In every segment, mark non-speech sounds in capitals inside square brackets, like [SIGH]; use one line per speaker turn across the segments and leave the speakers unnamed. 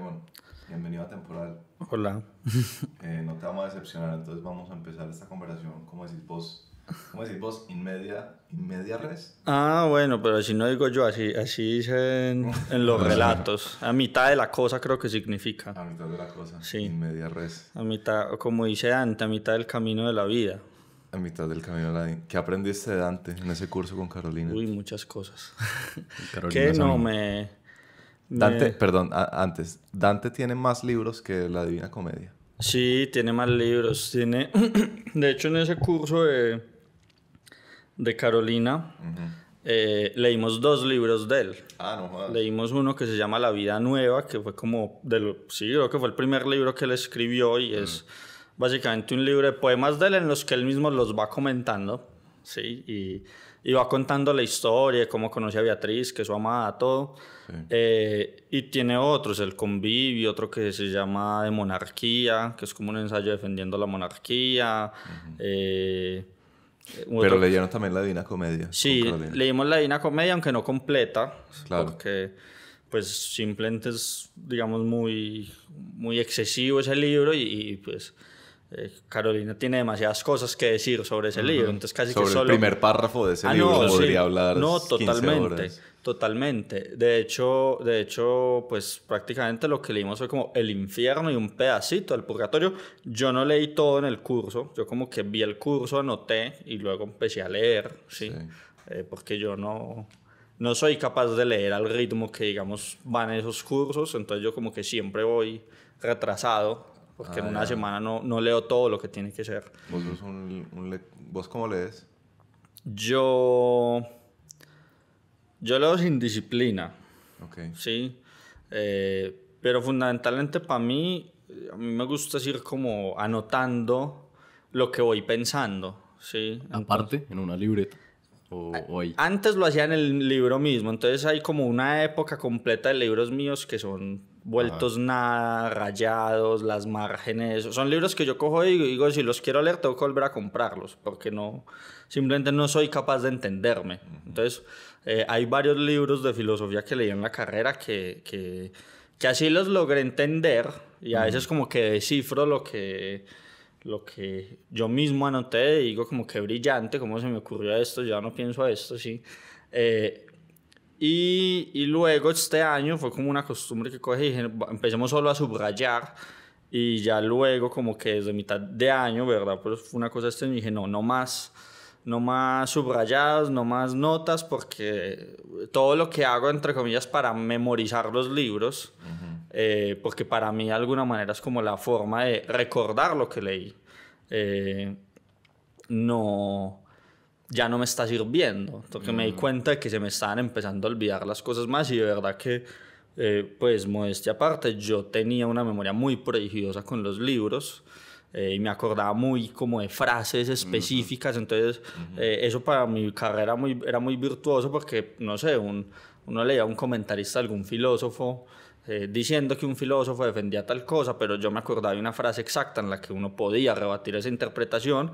bueno. bienvenido a Temporal. Hola. Eh, no te vamos a decepcionar, entonces vamos a empezar esta conversación, como decís vos, ¿Cómo decís vos? ¿Inmedia, inmedia res?
Ah, bueno, pero si no digo yo, así, así dicen en los [LAUGHS] relatos. A mitad de la cosa creo que significa. A mitad de la cosa. Sí. Inmedia res. A mitad, como dice Dante, a mitad del camino de la vida. A mitad del camino de la vida. ¿Qué aprendiste de Dante en ese curso con
Carolina? Uy, muchas cosas.
[LAUGHS] ¿Qué? no me Dante, perdón, antes, Dante tiene más libros
que la Divina Comedia.
Sí, tiene más libros. Tiene, [CLEARS THROAT] de hecho, en ese curso de, de Carolina eh, leímos dos libros de él. Ah, no jodas. Leímos uno que se llama La Vida Nueva, que fue como, del, sí, creo que fue el primer libro que él escribió y es básicamente un libro de poemas de él en los que él mismo los va comentando, sí, y y va contando la historia, cómo conoce a Beatriz, que es su amada, todo. Eh, y tiene otros, el convivio, otro que se llama de monarquía, que es como un ensayo defendiendo la monarquía. Eh, Pero leyeron
también la Divina Comedia.
Sí, leímos la Divina Comedia, aunque no completa, claro. porque pues simplemente es, digamos, muy, muy excesivo ese libro y, y pues eh, Carolina tiene demasiadas cosas que decir sobre ese libro, entonces casi que solo... el primer párrafo de ese ah, libro podría hablar No, totalmente, totalmente. De hecho, de hecho, pues prácticamente lo que leímos fue como el infierno y un pedacito del purgatorio. Yo no leí todo en el curso, yo como que vi el curso, anoté y luego empecé a leer, ¿sí? Eh, porque yo no, no soy capaz de leer al ritmo que, digamos, van esos cursos, entonces yo como que siempre voy retrasado porque pues en ah, una semana no, no, leo todo lo que tiene que ser. ¿Vos, cómo lees? Yo... Yo leo sin disciplina. Ok. Sí. Eh, pero fundamentalmente para mí, a mí me gusta ir como anotando lo que voy pensando. ¿sí? Aparte, en una libreta. Antes lo hacía en el libro mismo, entonces hay como una época completa de libros míos que son vueltos nada, rayados, las márgenes. Son libros que yo cojo y digo, si los quiero leer, tengo que volver a comprarlos, porque no, simplemente no soy capaz de entenderme. Entonces, eh, hay varios libros de filosofía que leí en la carrera que, que, que así los logré entender y a veces como que descifro lo que lo que yo mismo anoté, digo como que brillante, cómo se me ocurrió esto, ya no pienso a esto, sí. Eh, y, luego este año fue como una costumbre que cogí y dije, empecemos solo a subrayar. Y ya luego, como que desde mitad de año, ¿verdad? Pues fue una cosa este, y dije, no, no más, no más subrayados, no más notas, porque todo lo que hago, entre comillas, para memorizar los libros, eh, porque para mí de alguna manera es como la forma de recordar lo que leí. Eh, no, ya no me está sirviendo. Porque me di mm. cuenta de que se me estaban empezando a olvidar las cosas más y de verdad que, eh, pues modestia aparte, yo tenía una memoria muy prodigiosa con los libros. Eh, y me acordaba muy como de frases específicas, entonces eh, eso para mi carrera muy, era muy virtuoso porque, no sé, un, uno leía a un comentarista, algún filósofo, diciendo que un filósofo defendía tal cosa, pero yo me acordaba de una frase exacta en la que uno podía rebatir esa interpretación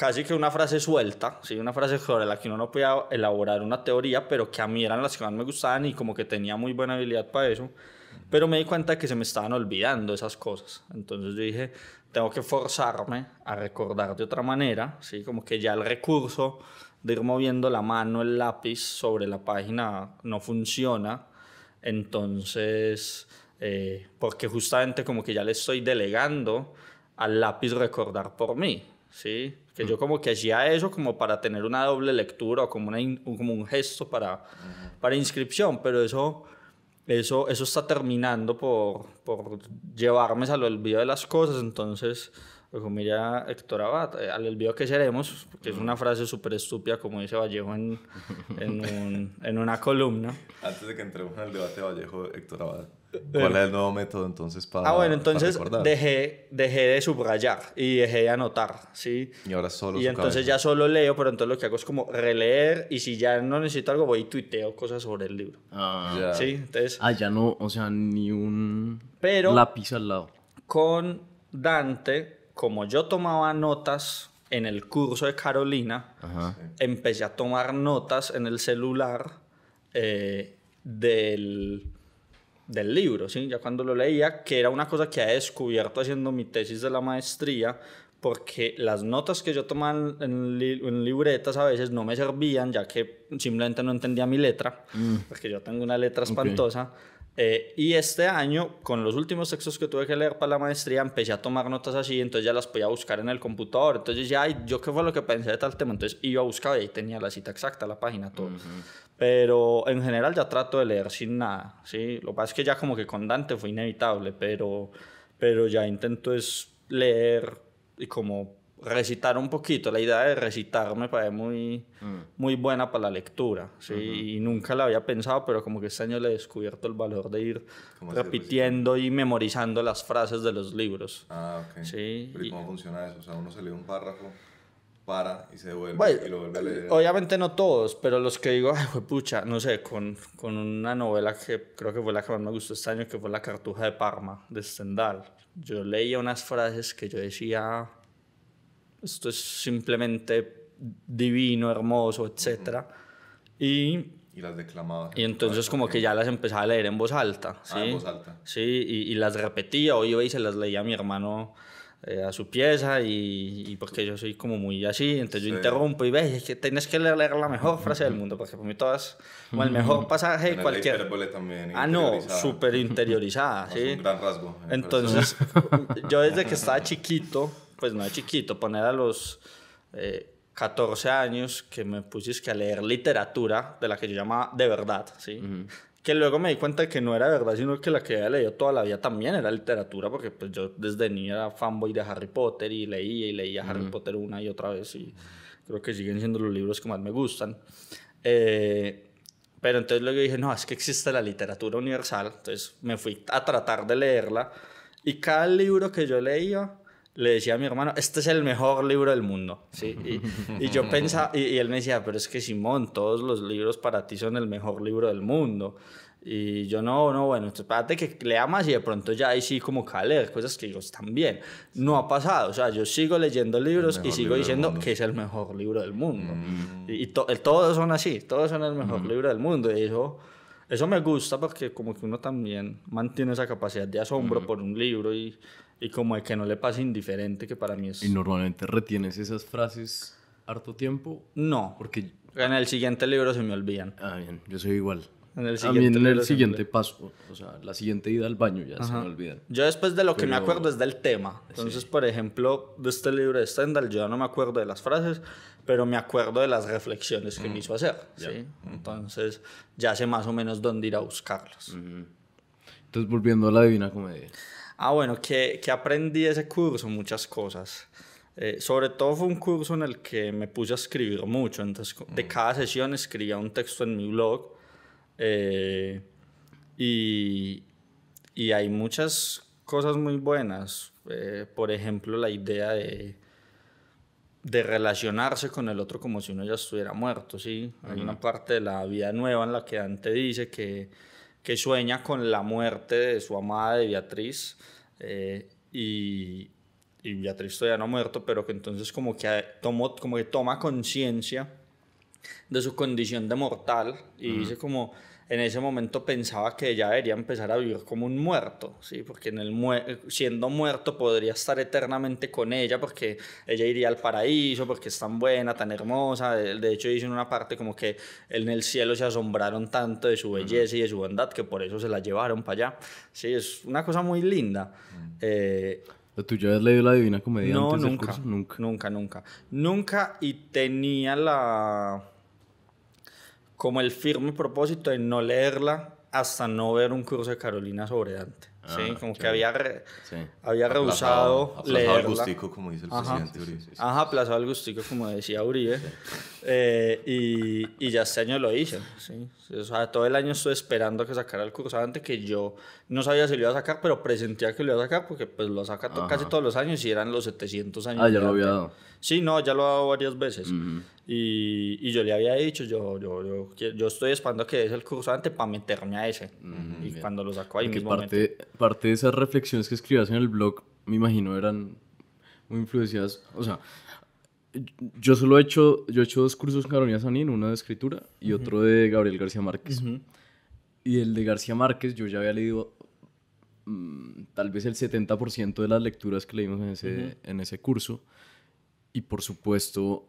casi que una frase suelta, ¿sí? una frase sobre la que uno no podía elaborar una teoría, pero que a mí eran las que más me gustaban y como que tenía muy buena habilidad para eso. Pero me di cuenta de que se me estaban olvidando esas cosas. Entonces yo dije, tengo que forzarme a recordar de otra manera, ¿sí? como que ya el recurso de ir moviendo la mano, el lápiz sobre la página no funciona. Entonces, eh, porque justamente como que ya le estoy delegando al lápiz recordar por mí, ¿sí? Que yo como que hacía eso como para tener una doble lectura o como, como un gesto para, para inscripción, pero eso, eso, eso está terminando por, por llevarme al olvido de las cosas, entonces como mira, Héctor Abad, eh, al olvido que seremos, que es una frase súper estúpida, como dice Vallejo en, en, una columna. Antes de que entremos en el debate, Vallejo, Héctor Abad ¿Cuál es el eh, nuevo
método entonces ah, para Ah, bueno, entonces
dejé, dejé de subrayar y dejé de anotar, ¿sí? Y ahora solo Y entonces ya solo leo, pero entonces lo que hago es como releer y si ya no necesito algo voy y tuiteo cosas sobre el libro. Ah, ya. Sí, entonces...
Ah, ya no, o sea, ni un pero, lápiz
al lado. Con Dante, como yo tomaba notas en el curso de Carolina, empecé a tomar notas en el celular eh, del del libro, ¿sí? ya cuando lo leía, que era una cosa que he descubierto haciendo mi tesis de la maestría, porque las notas que yo tomaba en, libretas a veces no me servían, ya que simplemente no entendía mi letra, mm. porque yo tengo una letra espantosa. Eh, y este año, con los últimos textos que tuve que leer para la maestría, empecé a tomar notas así, entonces ya las podía buscar en el computador. Entonces ya, yo qué fue lo que pensé de tal tema. Entonces iba a buscar y ahí tenía la cita exacta, la página, todo. Pero en general ya trato de leer sin nada, ¿sí? Lo que pasa es que ya como que con Dante fue inevitable, pero, pero ya intento es leer y como recitar un poquito. La idea de recitarme me parece muy, mm. muy buena para la lectura. Y nunca la había pensado, pero como que este año le he descubierto el valor de ir repitiendo y memorizando las frases de los libros. Ah, ok. ¿sí?
cómo funciona eso? O sea, uno se lee un párrafo para y se devuelve y lo vuelve a leer.
Obviamente no todos, pero los que digo, fue pucha, no sé, con, con una novela que creo que fue la que más me gustó este año, que fue La Cartuja de Parma, de Stendhal. Yo leía unas frases que yo decía, esto es simplemente divino, hermoso, etc. Y
y las declamaba.
Y entonces como que ya las empezaba a leer en voz alta. ¿sí? Ah, en voz alta. Sí, y, y, las repetía Hoy, y se las leía a mi hermano eh, a su pieza y, y, porque yo soy como muy así, entonces yo interrumpo y ves, que tienes que leer, la mejor frase del mundo, porque para mí todas, como el mejor pasaje, de cualquier... también, ah, no, súper interiorizada, [LAUGHS] ¿sí? un gran rasgo. Entonces, [LAUGHS] yo desde que estaba chiquito pues no de chiquito, poner a los 14 eh, años que me pusiste a leer literatura de la que yo llamaba de verdad, ¿sí? Que luego me di cuenta que no era verdad, sino que la que había leído toda la vida también era literatura, porque pues yo desde niño era fanboy de Harry Potter y leía y leía Harry Potter una y otra vez y creo que siguen siendo los libros que más me gustan. Eh, pero entonces luego dije, no, es que existe la literatura universal. Entonces me fui a tratar de leerla. Y cada libro que yo leía le decía a mi hermano, este es el mejor libro del mundo, ¿sí? Y, yo [LAUGHS] pensaba, y, él me decía, pero es que Simón, todos los libros para ti son el mejor libro del mundo. Y yo, no, no, bueno, espérate que más y de pronto ya ahí sí como que a leer cosas que yo también No ha pasado, o sea, yo sigo leyendo libros y sigo diciendo que es el mejor libro del mundo. Mm. Y, todo todos son así, todos son el mejor mm. libro del mundo. Y eso eso me gusta porque como que uno también mantiene esa capacidad de asombro mm. por un libro y y como de que no le pase indiferente, que para mí es... ¿Y
normalmente retienes esas frases harto tiempo? No. Porque...
En el siguiente
libro se me olvidan. Ah, bien. Yo soy igual. En el siguiente, en el siguiente paso, o sea, la siguiente ida al baño ya se me olvidan. Yo después de lo que me acuerdo
es del tema. Entonces, por ejemplo, de este libro de Stendhal, yo no me acuerdo de las frases, pero me acuerdo de las reflexiones que me mm. hizo hacer. ¿sí? Mm. Entonces, ya sé más o menos dónde ir a buscarlos.
Entonces, volviendo a la Divina Comedia.
Ah, bueno, que, que aprendí ese curso muchas cosas. Eh, sobre todo fue un curso en el que me puse a escribir mucho. Entonces, de mm. cada sesión escribía un texto en mi blog. Eh, y, y, hay muchas cosas muy buenas. Eh, por ejemplo, la idea de, de relacionarse con el otro como si uno ya estuviera muerto, ¿sí? Hay una parte de la vida nueva en la que Dante dice que que sueña con la muerte de su amada de Beatriz eh, y, Beatriz todavía no ha muerto, pero que entonces como que, tomó, como que toma conciencia de su condición de mortal y dice como en ese momento pensaba que ella debería empezar a vivir como un muerto, ¿sí? porque en el siendo muerto podría estar eternamente con ella, porque ella iría al paraíso, porque es tan buena, tan hermosa. De, hecho, dice en una parte como que en el cielo se asombraron tanto de su belleza y de su bondad que por eso se la llevaron para allá. Sí, es una cosa muy linda. Mm. Eh, ¿Tú ya has leído La Divina Comedia no, antes nunca, Nunca. Nunca, nunca. Nunca, y tenía la como el firme propósito de no leerla hasta no ver un curso de Carolina sobre Dante. Ah, sí, como que había, había rehusado aplazado leerla. Aplazado el gustico, como dice el presidente Uribe. Ajá, aplazado el gustico, como decía Uribe. Eh, y, y, ya este año lo hice. O sea, todo el año estuve esperando que sacara el curso Dante, que yo no sabía si lo iba a sacar, pero presentía que lo iba a sacar, porque pues lo saca casi todos los años y eran los 700 años. Ah, ya lo había dado. Sí, no, ya lo ha dado varias veces. y, yo le había dicho, yo, yo, yo, estoy esperando que es el cursante para meterme a ese. y cuando lo sacó ahí mismo parte,
parte de esas reflexiones que escribías en el blog, me imagino, eran muy influenciadas. O sea, yo solo he hecho, yo he hecho dos cursos con Carolina Sanín, uno de escritura y otro de Gabriel García Márquez. Y el de García Márquez, yo ya había leído mm, tal vez el 70% de las lecturas que leímos en ese, en ese curso y por supuesto,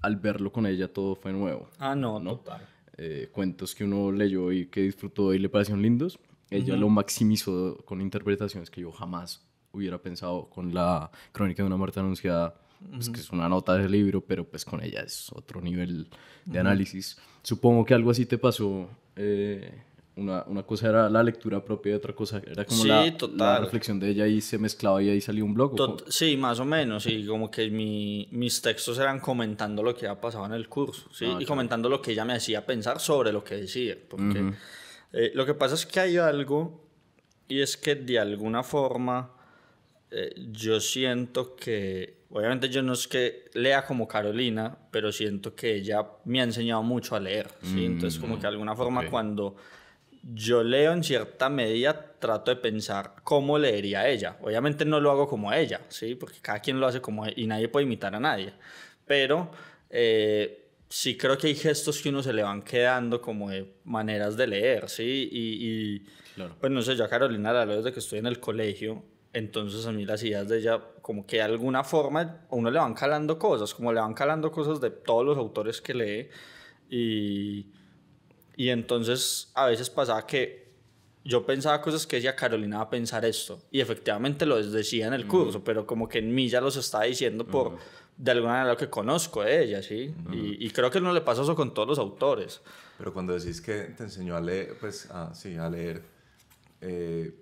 al verlo con ella todo fue nuevo. Ah, no, ¿no? tal eh, cuentos que uno leyó y que disfrutó y le parecieron lindos, ella lo maximizó con interpretaciones que yo jamás hubiera pensado con la crónica de una muerte anunciada, pues, que es una nota del libro, pero pues con ella es otro nivel de análisis. Supongo que algo así te pasó eh, una, una, cosa era la lectura propia y otra cosa era como la, reflexión de ella y se mezclaba y ahí salió un blog.
Sí, más o menos, y como que mis textos eran comentando lo que había pasado en el curso, ¿sí? Ah, y comentando lo que ella me hacía pensar sobre lo que decía, porque eh, lo que pasa es que hay algo, y es que de alguna forma eh, yo siento que, obviamente yo no es que lea como Carolina, pero siento que ella me ha enseñado mucho a leer, ¿sí? Entonces como que de alguna forma cuando yo leo en cierta medida, trato de pensar cómo leería ella. Obviamente no lo hago como ella, ¿sí? Porque cada quien lo hace como e, y nadie puede imitar a nadie. Pero eh, sí creo que hay gestos que uno se le van quedando como de maneras de leer, ¿sí? Y, pues no sé, yo a Carolina la leo desde que estoy en el colegio. Entonces a mí las ideas de ella, como que de alguna forma, a uno le van calando cosas, como le van calando cosas de todos los autores que lee. Y y entonces a veces pasaba que yo pensaba cosas que decía Carolina va a pensar esto. Y efectivamente lo decía en el mm. curso, pero como que en mí ya los estaba diciendo por, mm. de alguna manera, lo que conozco de ella, ¿sí? Mm. y, creo que no le pasa eso con todos los autores. Pero cuando decís que te enseñó a leer, pues, ah, sí, a leer. Eh,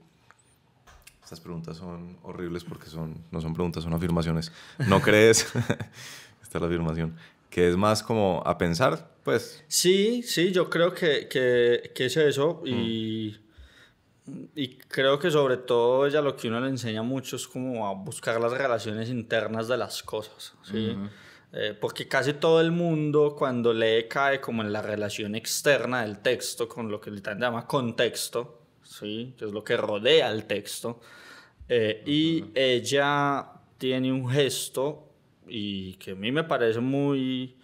estas preguntas son horribles porque son, no son preguntas, son afirmaciones. ¿No crees? [LAUGHS] Esta es la afirmación que es más como a pensar,
pues. Sí, sí, yo creo que, que, es eso y, creo que sobre todo ella lo que uno le enseña mucho es como a buscar las relaciones internas de las cosas, ¿sí? Eh, porque casi todo el mundo cuando lee cae como en la relación externa del texto, con lo que Litán llama contexto, ¿sí? que es lo que rodea el texto. Eh, y ella tiene un gesto y que a mí me parece muy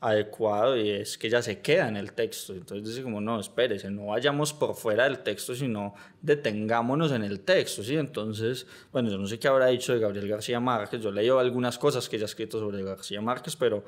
adecuado y es que ella se queda en el texto. Entonces dice como, no, espérese, no vayamos por fuera del texto, sino detengámonos en el texto, ¿sí? Entonces, bueno, yo no sé qué habrá dicho de Gabriel García Márquez, yo leí algunas cosas que ella ha escrito sobre García Márquez, pero,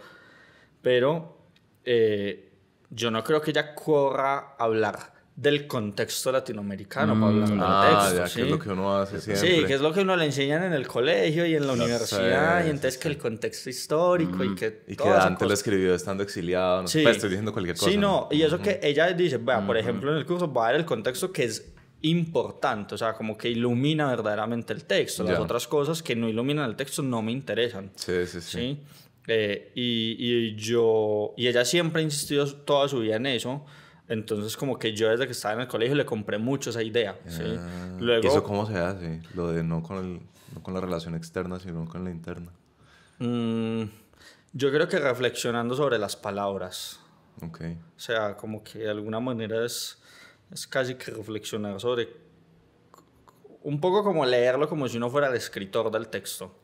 pero eh, yo no creo que ella corra a hablar del contexto latinoamericano para hablar mm, ah, Ya, que es lo que uno hace siempre. Sí, que es lo que uno le enseñan en el colegio y en la universidad, y entonces que el contexto histórico y mm, que. Y que Dante
lo escribió estando exiliado, no sí. sé, pues, estoy diciendo cualquier cosa. Sí, no,
y eso que ella dice, vea, por ejemplo, en el curso va a ver el contexto que es importante, o sea, como que ilumina verdaderamente el texto. Las otras cosas que no iluminan el texto no me interesan. Sí, sí, sí. Eh, y, y yo, y ella siempre ha insistido toda su vida en eso entonces, como que yo desde que estaba en el colegio le compré mucho esa idea. ¿sí? Ah. ¿Eso
cómo se hace? Lo de no con, con la relación externa, sino con la interna.
Mm, yo creo que reflexionando sobre las palabras. Ok. O sea, como que de alguna manera es, es casi que reflexionar sobre. Un poco como leerlo como si uno fuera el escritor del texto.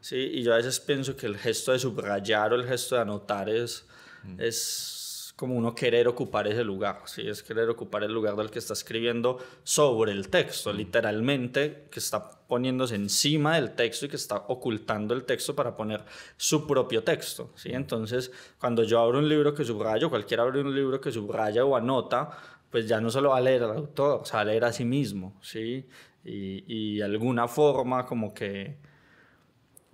¿sí? Y yo a veces pienso que el gesto de subrayar o el gesto de anotar es. Mm. es como uno querer ocupar ese lugar, ¿sí? es querer ocupar el lugar del que está escribiendo sobre el texto, literalmente, que está poniéndose encima del texto y que está ocultando el texto para poner su propio texto. ¿sí? Entonces, cuando yo abro un libro que subrayo, cualquiera abre un libro que subraya o anota, pues ya no solo va a leer al autor, se va a leer a sí mismo, ¿sí? Y, de alguna forma como que,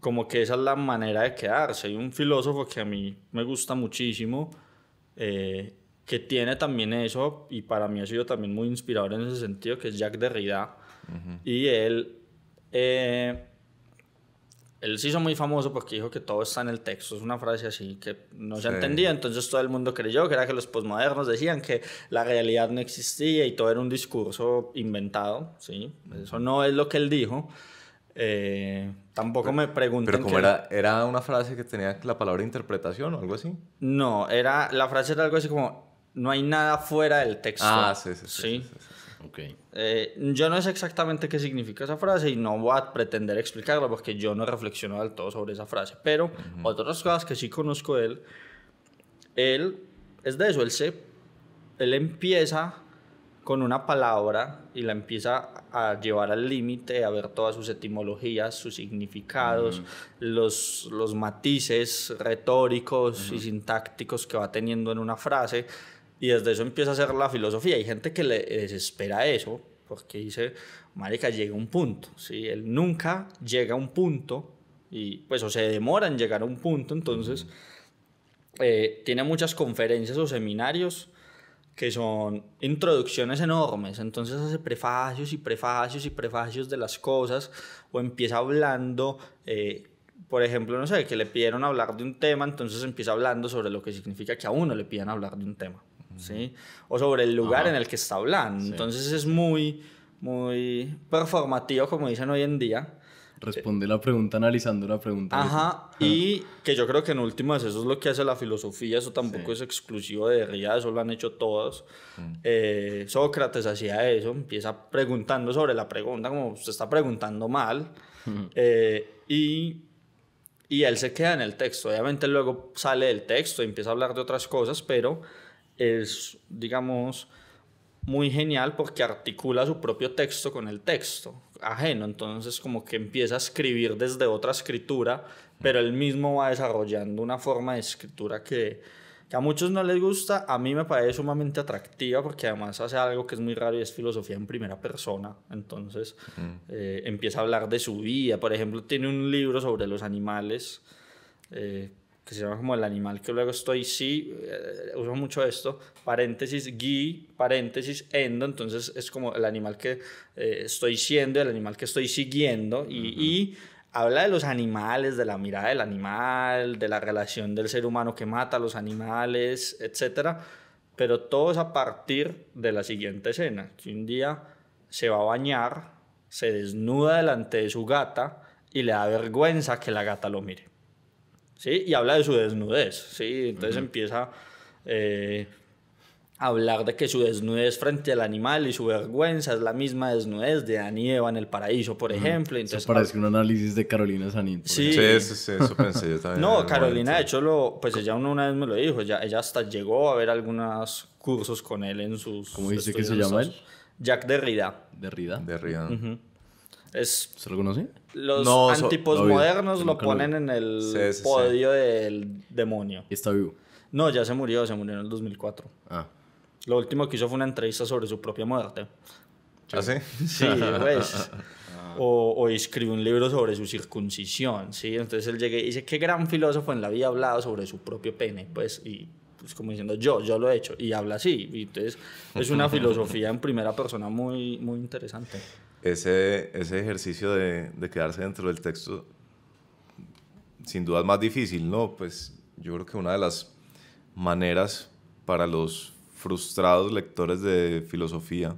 como que esa es la manera de quedarse. Hay un filósofo que a mí me gusta muchísimo, eh, que tiene también eso, y para mí ha sido también muy inspirador en ese sentido, que es Jack Derrida. Y él, eh, él se hizo muy famoso porque dijo que todo está en el texto, es una frase así que no se entendía, entonces todo el mundo creyó que era que los posmodernos decían que la realidad no existía y todo era un discurso inventado, ¿sí? Eso no es lo que él dijo. Eh, tampoco me pregunté Pero como era, era una frase que tenía la palabra interpretación o algo así. No, era la frase era algo así como no hay nada fuera del texto. Ah, sí, sí, sí. ¿Sí? Eh, yo no sé exactamente qué significa esa frase y no voy a pretender explicarla porque yo no reflexionado del todo sobre esa frase. Pero otras cosas que sí conozco de él, él es de eso, él se, él empieza con una palabra y la empieza a llevar al límite, a ver todas sus etimologías, sus significados, los, los matices retóricos y sintácticos que va teniendo en una frase. Y desde eso empieza a ser la filosofía. Hay gente que le desespera eso, porque dice, marica, llega un punto, ¿sí? Él nunca llega a un punto, y pues o se demora en llegar a un punto, entonces eh, tiene muchas conferencias o seminarios que son introducciones enormes, entonces hace prefacios y prefacios y prefacios de las cosas, o empieza hablando, eh, por ejemplo, no sé, que le pidieron hablar de un tema, entonces empieza hablando sobre lo que significa que a uno le pidan hablar de un tema, ¿sí? O sobre el lugar en el que está hablando, entonces es muy, muy performativo, como dicen hoy en día,
Responde la pregunta analizando la pregunta. Ajá,
y que yo creo que en últimas eso es lo que hace la filosofía, eso tampoco es exclusivo de Derrida, eso lo han hecho todos. Mm. Eh, Sócrates hacía eso, empieza preguntando sobre la pregunta, como se está preguntando mal, mm. eh, y, y él se queda en el texto. Obviamente luego sale del texto y empieza a hablar de otras cosas, pero es, digamos, muy genial porque articula su propio texto con el texto ajeno, entonces como que empieza a escribir desde otra escritura, pero él mismo va desarrollando una forma de escritura que, a muchos no les gusta, a mí me parece sumamente atractiva porque además hace algo que es muy raro y es filosofía en primera persona, entonces eh, empieza a hablar de su vida, por ejemplo, tiene un libro sobre los animales. Eh, que se llama como el animal que luego estoy, sí, eh, uso mucho esto, paréntesis, gui, paréntesis, endo, entonces es como el animal que eh, estoy siendo, el animal que estoy siguiendo, y, y, habla de los animales, de la mirada del animal, de la relación del ser humano que mata a los animales, etc. Pero todo es a partir de la siguiente escena, que un día se va a bañar, se desnuda delante de su gata y le da vergüenza que la gata lo mire. ¿sí? Y habla de su desnudez, ¿sí? Entonces empieza eh, a hablar de que su desnudez frente al animal y su vergüenza es la misma desnudez de Dan y Eva en el paraíso, por ejemplo. Entonces, parece
un análisis de Carolina Sanín. Sí. sí, eso, sí, pensé
yo también. no, Carolina, de
hecho, lo, pues ella una vez me lo dijo, ella, ella hasta llegó a ver algunos cursos con él en sus... ¿Cómo dice que se llama él? Jack Derrida. Derrida. Derrida.
Es, Los antipos modernos lo ponen en el podio
del demonio. ¿Y está vivo? No, ya se murió, se murió en el 2004. Ah. Lo último que hizo fue una entrevista sobre su propia muerte. ¿Ah, sí? Sí, [LAUGHS] pues. Ah. o, o, escribió un libro sobre su circuncisión, ¿sí? Entonces él llega y dice, qué gran filósofo en la vida ha hablado sobre su propio pene, pues, y pues como diciendo, yo, yo lo he hecho, y habla así. Y entonces es [LAUGHS] una filosofía en primera persona muy, muy interesante
ese, ese ejercicio de, quedarse dentro del texto, sin duda es más difícil, ¿no? Pues yo creo que una de las maneras para los frustrados lectores de filosofía,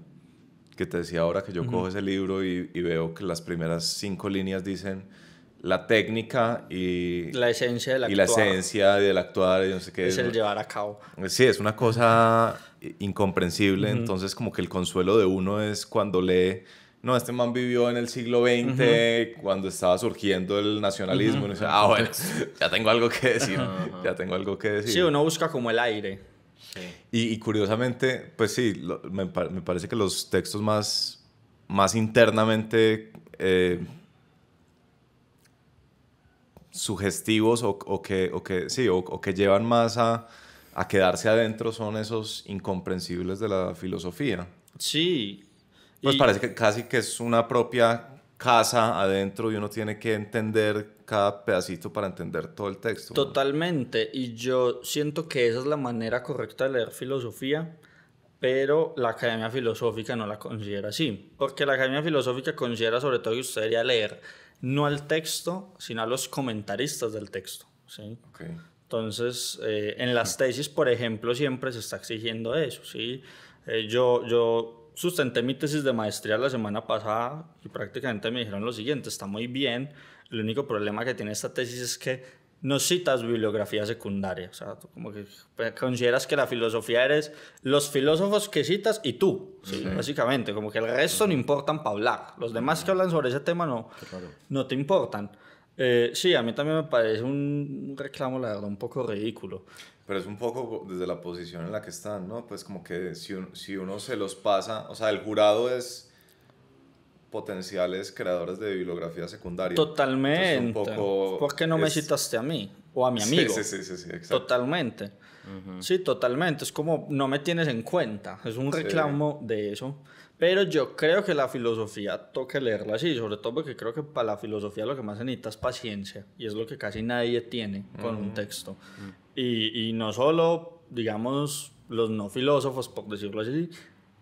que te decía ahora que yo cojo ese libro y, veo que las primeras cinco líneas dicen la técnica y la esencia del y la esencia del actuar y no sé qué es, es el llevar a cabo sí es una cosa incomprensible entonces como que el consuelo de uno es cuando lee no, este man vivió en el siglo XX, cuando estaba surgiendo el nacionalismo. Ah, [LAUGHS] ya tengo algo que decir, ya tengo algo que decir. Sí,
uno busca como el aire.
Y, curiosamente, pues sí, me, parece que los textos más, más internamente eh, sugestivos o, que, o, que, sí, o, que llevan más a, a quedarse adentro son esos incomprensibles de la filosofía. Sí, pues parece que casi que es una propia casa adentro y uno tiene que entender cada pedacito para entender
todo el texto. Totalmente, y yo siento que esa es la manera correcta de leer filosofía, pero la Academia Filosófica no la considera así, porque la Academia Filosófica considera sobre todo que usted debería leer no al texto, sino a los comentaristas del texto. ¿sí? Entonces, eh, en las tesis, por ejemplo, siempre se está exigiendo eso. ¿sí? Eh, yo, yo sustenté mi tesis de maestría la semana pasada y prácticamente me dijeron lo siguiente, está muy bien, el único problema que tiene esta tesis es que no citas bibliografía secundaria, o sea, tú como que pues, consideras que la filosofía eres los filósofos que citas y tú, básicamente, como que el resto no importan para hablar, los demás mm. que hablan sobre ese tema no, no te importan. Eh, sí, a mí también me parece un reclamo, la verdad, un poco ridículo. Pero es un poco desde la posición en la que están,
¿no? Pues como que si, uno se los pasa, o sea, el jurado es
potenciales creadores de bibliografía secundaria. Totalmente. ¿Por qué no me citaste a mí o a mi amigo? Sí, sí, sí, sí, exacto. Totalmente. Sí, totalmente. Es como no me tienes en cuenta. Es un reclamo de eso. Pero yo creo que la filosofía toca leerla así, sobre todo porque creo que para la filosofía lo que más se necesita es paciencia y es lo que casi nadie tiene con un texto. y, y, no solo, digamos, los no filósofos, por decirlo así,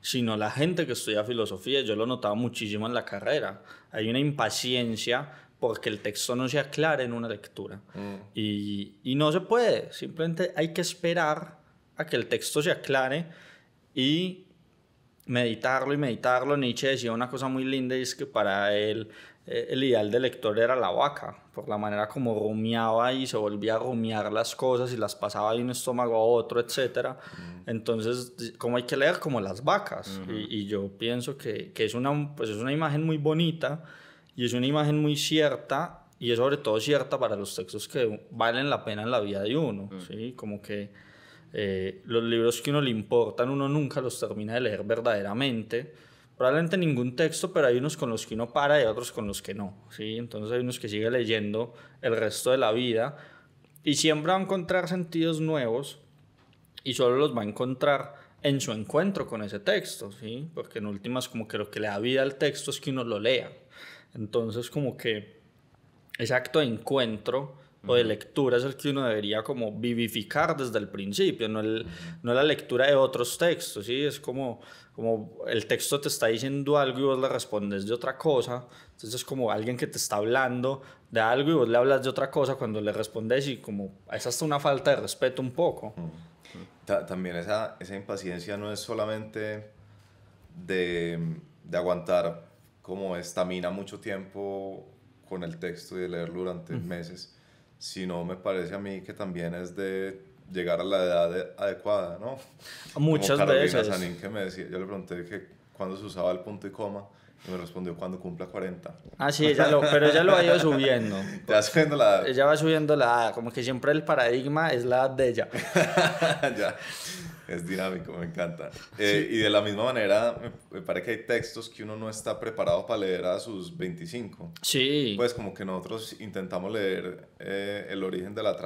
sino la gente que estudia filosofía, yo lo notaba muchísimo en la carrera. Hay una impaciencia porque el texto no se aclare en una lectura. Mm. y, y no se puede, simplemente hay que esperar a que el texto se aclare y meditarlo y meditarlo, Nietzsche decía una cosa muy linda y es que para él eh, el ideal del lector era la vaca, por la manera como rumiaba y se volvía a rumiar las cosas y las pasaba de un estómago a otro, etc. Entonces, ¿cómo hay que leer como las vacas. y, yo pienso que, que es, una, pues es una imagen muy bonita y es una imagen muy cierta y es sobre todo cierta para los textos que valen la pena en la vida de uno, ¿sí? Como que eh, los libros que uno le importan, uno nunca los termina de leer verdaderamente. Probablemente ningún texto, pero hay unos con los que uno para y otros con los que no. ¿sí? Entonces hay unos que sigue leyendo el resto de la vida y siempre va a encontrar sentidos nuevos y solo los va a encontrar en su encuentro con ese texto, ¿sí? porque en últimas como que lo que le da vida al texto es que uno lo lea. Entonces como que ese acto de encuentro o de lectura es el que uno debería como vivificar desde el principio, no, el, no la lectura de otros textos, ¿sí? Es como, como el texto te está diciendo algo y vos le respondes de otra cosa, entonces es como alguien que te está hablando de algo y vos le hablas de otra cosa cuando le respondes y como es hasta una falta de respeto un poco. También esa, esa
impaciencia no es solamente de, de aguantar como estamina mucho tiempo con el texto y de leerlo durante meses, sino me parece a mí que también es de llegar a la edad adecuada, ¿no? [LAUGHS] Muchas veces. que me decía, yo le pregunté que cuándo se usaba el punto y coma y me respondió cuando cumpla 40. Ah, sí, lo, pero ella lo ha ido [LAUGHS] subiendo. ya subiendo la edad.
Ella va subiendo la edad, como que siempre el paradigma es la edad de ella.
[LAUGHS] ya. Es dinámico, me encanta. Eh, y de la misma manera, me parece que hay textos que uno no está preparado para leer a sus 25. Sí. Pues como que nosotros intentamos leer eh, el origen de la,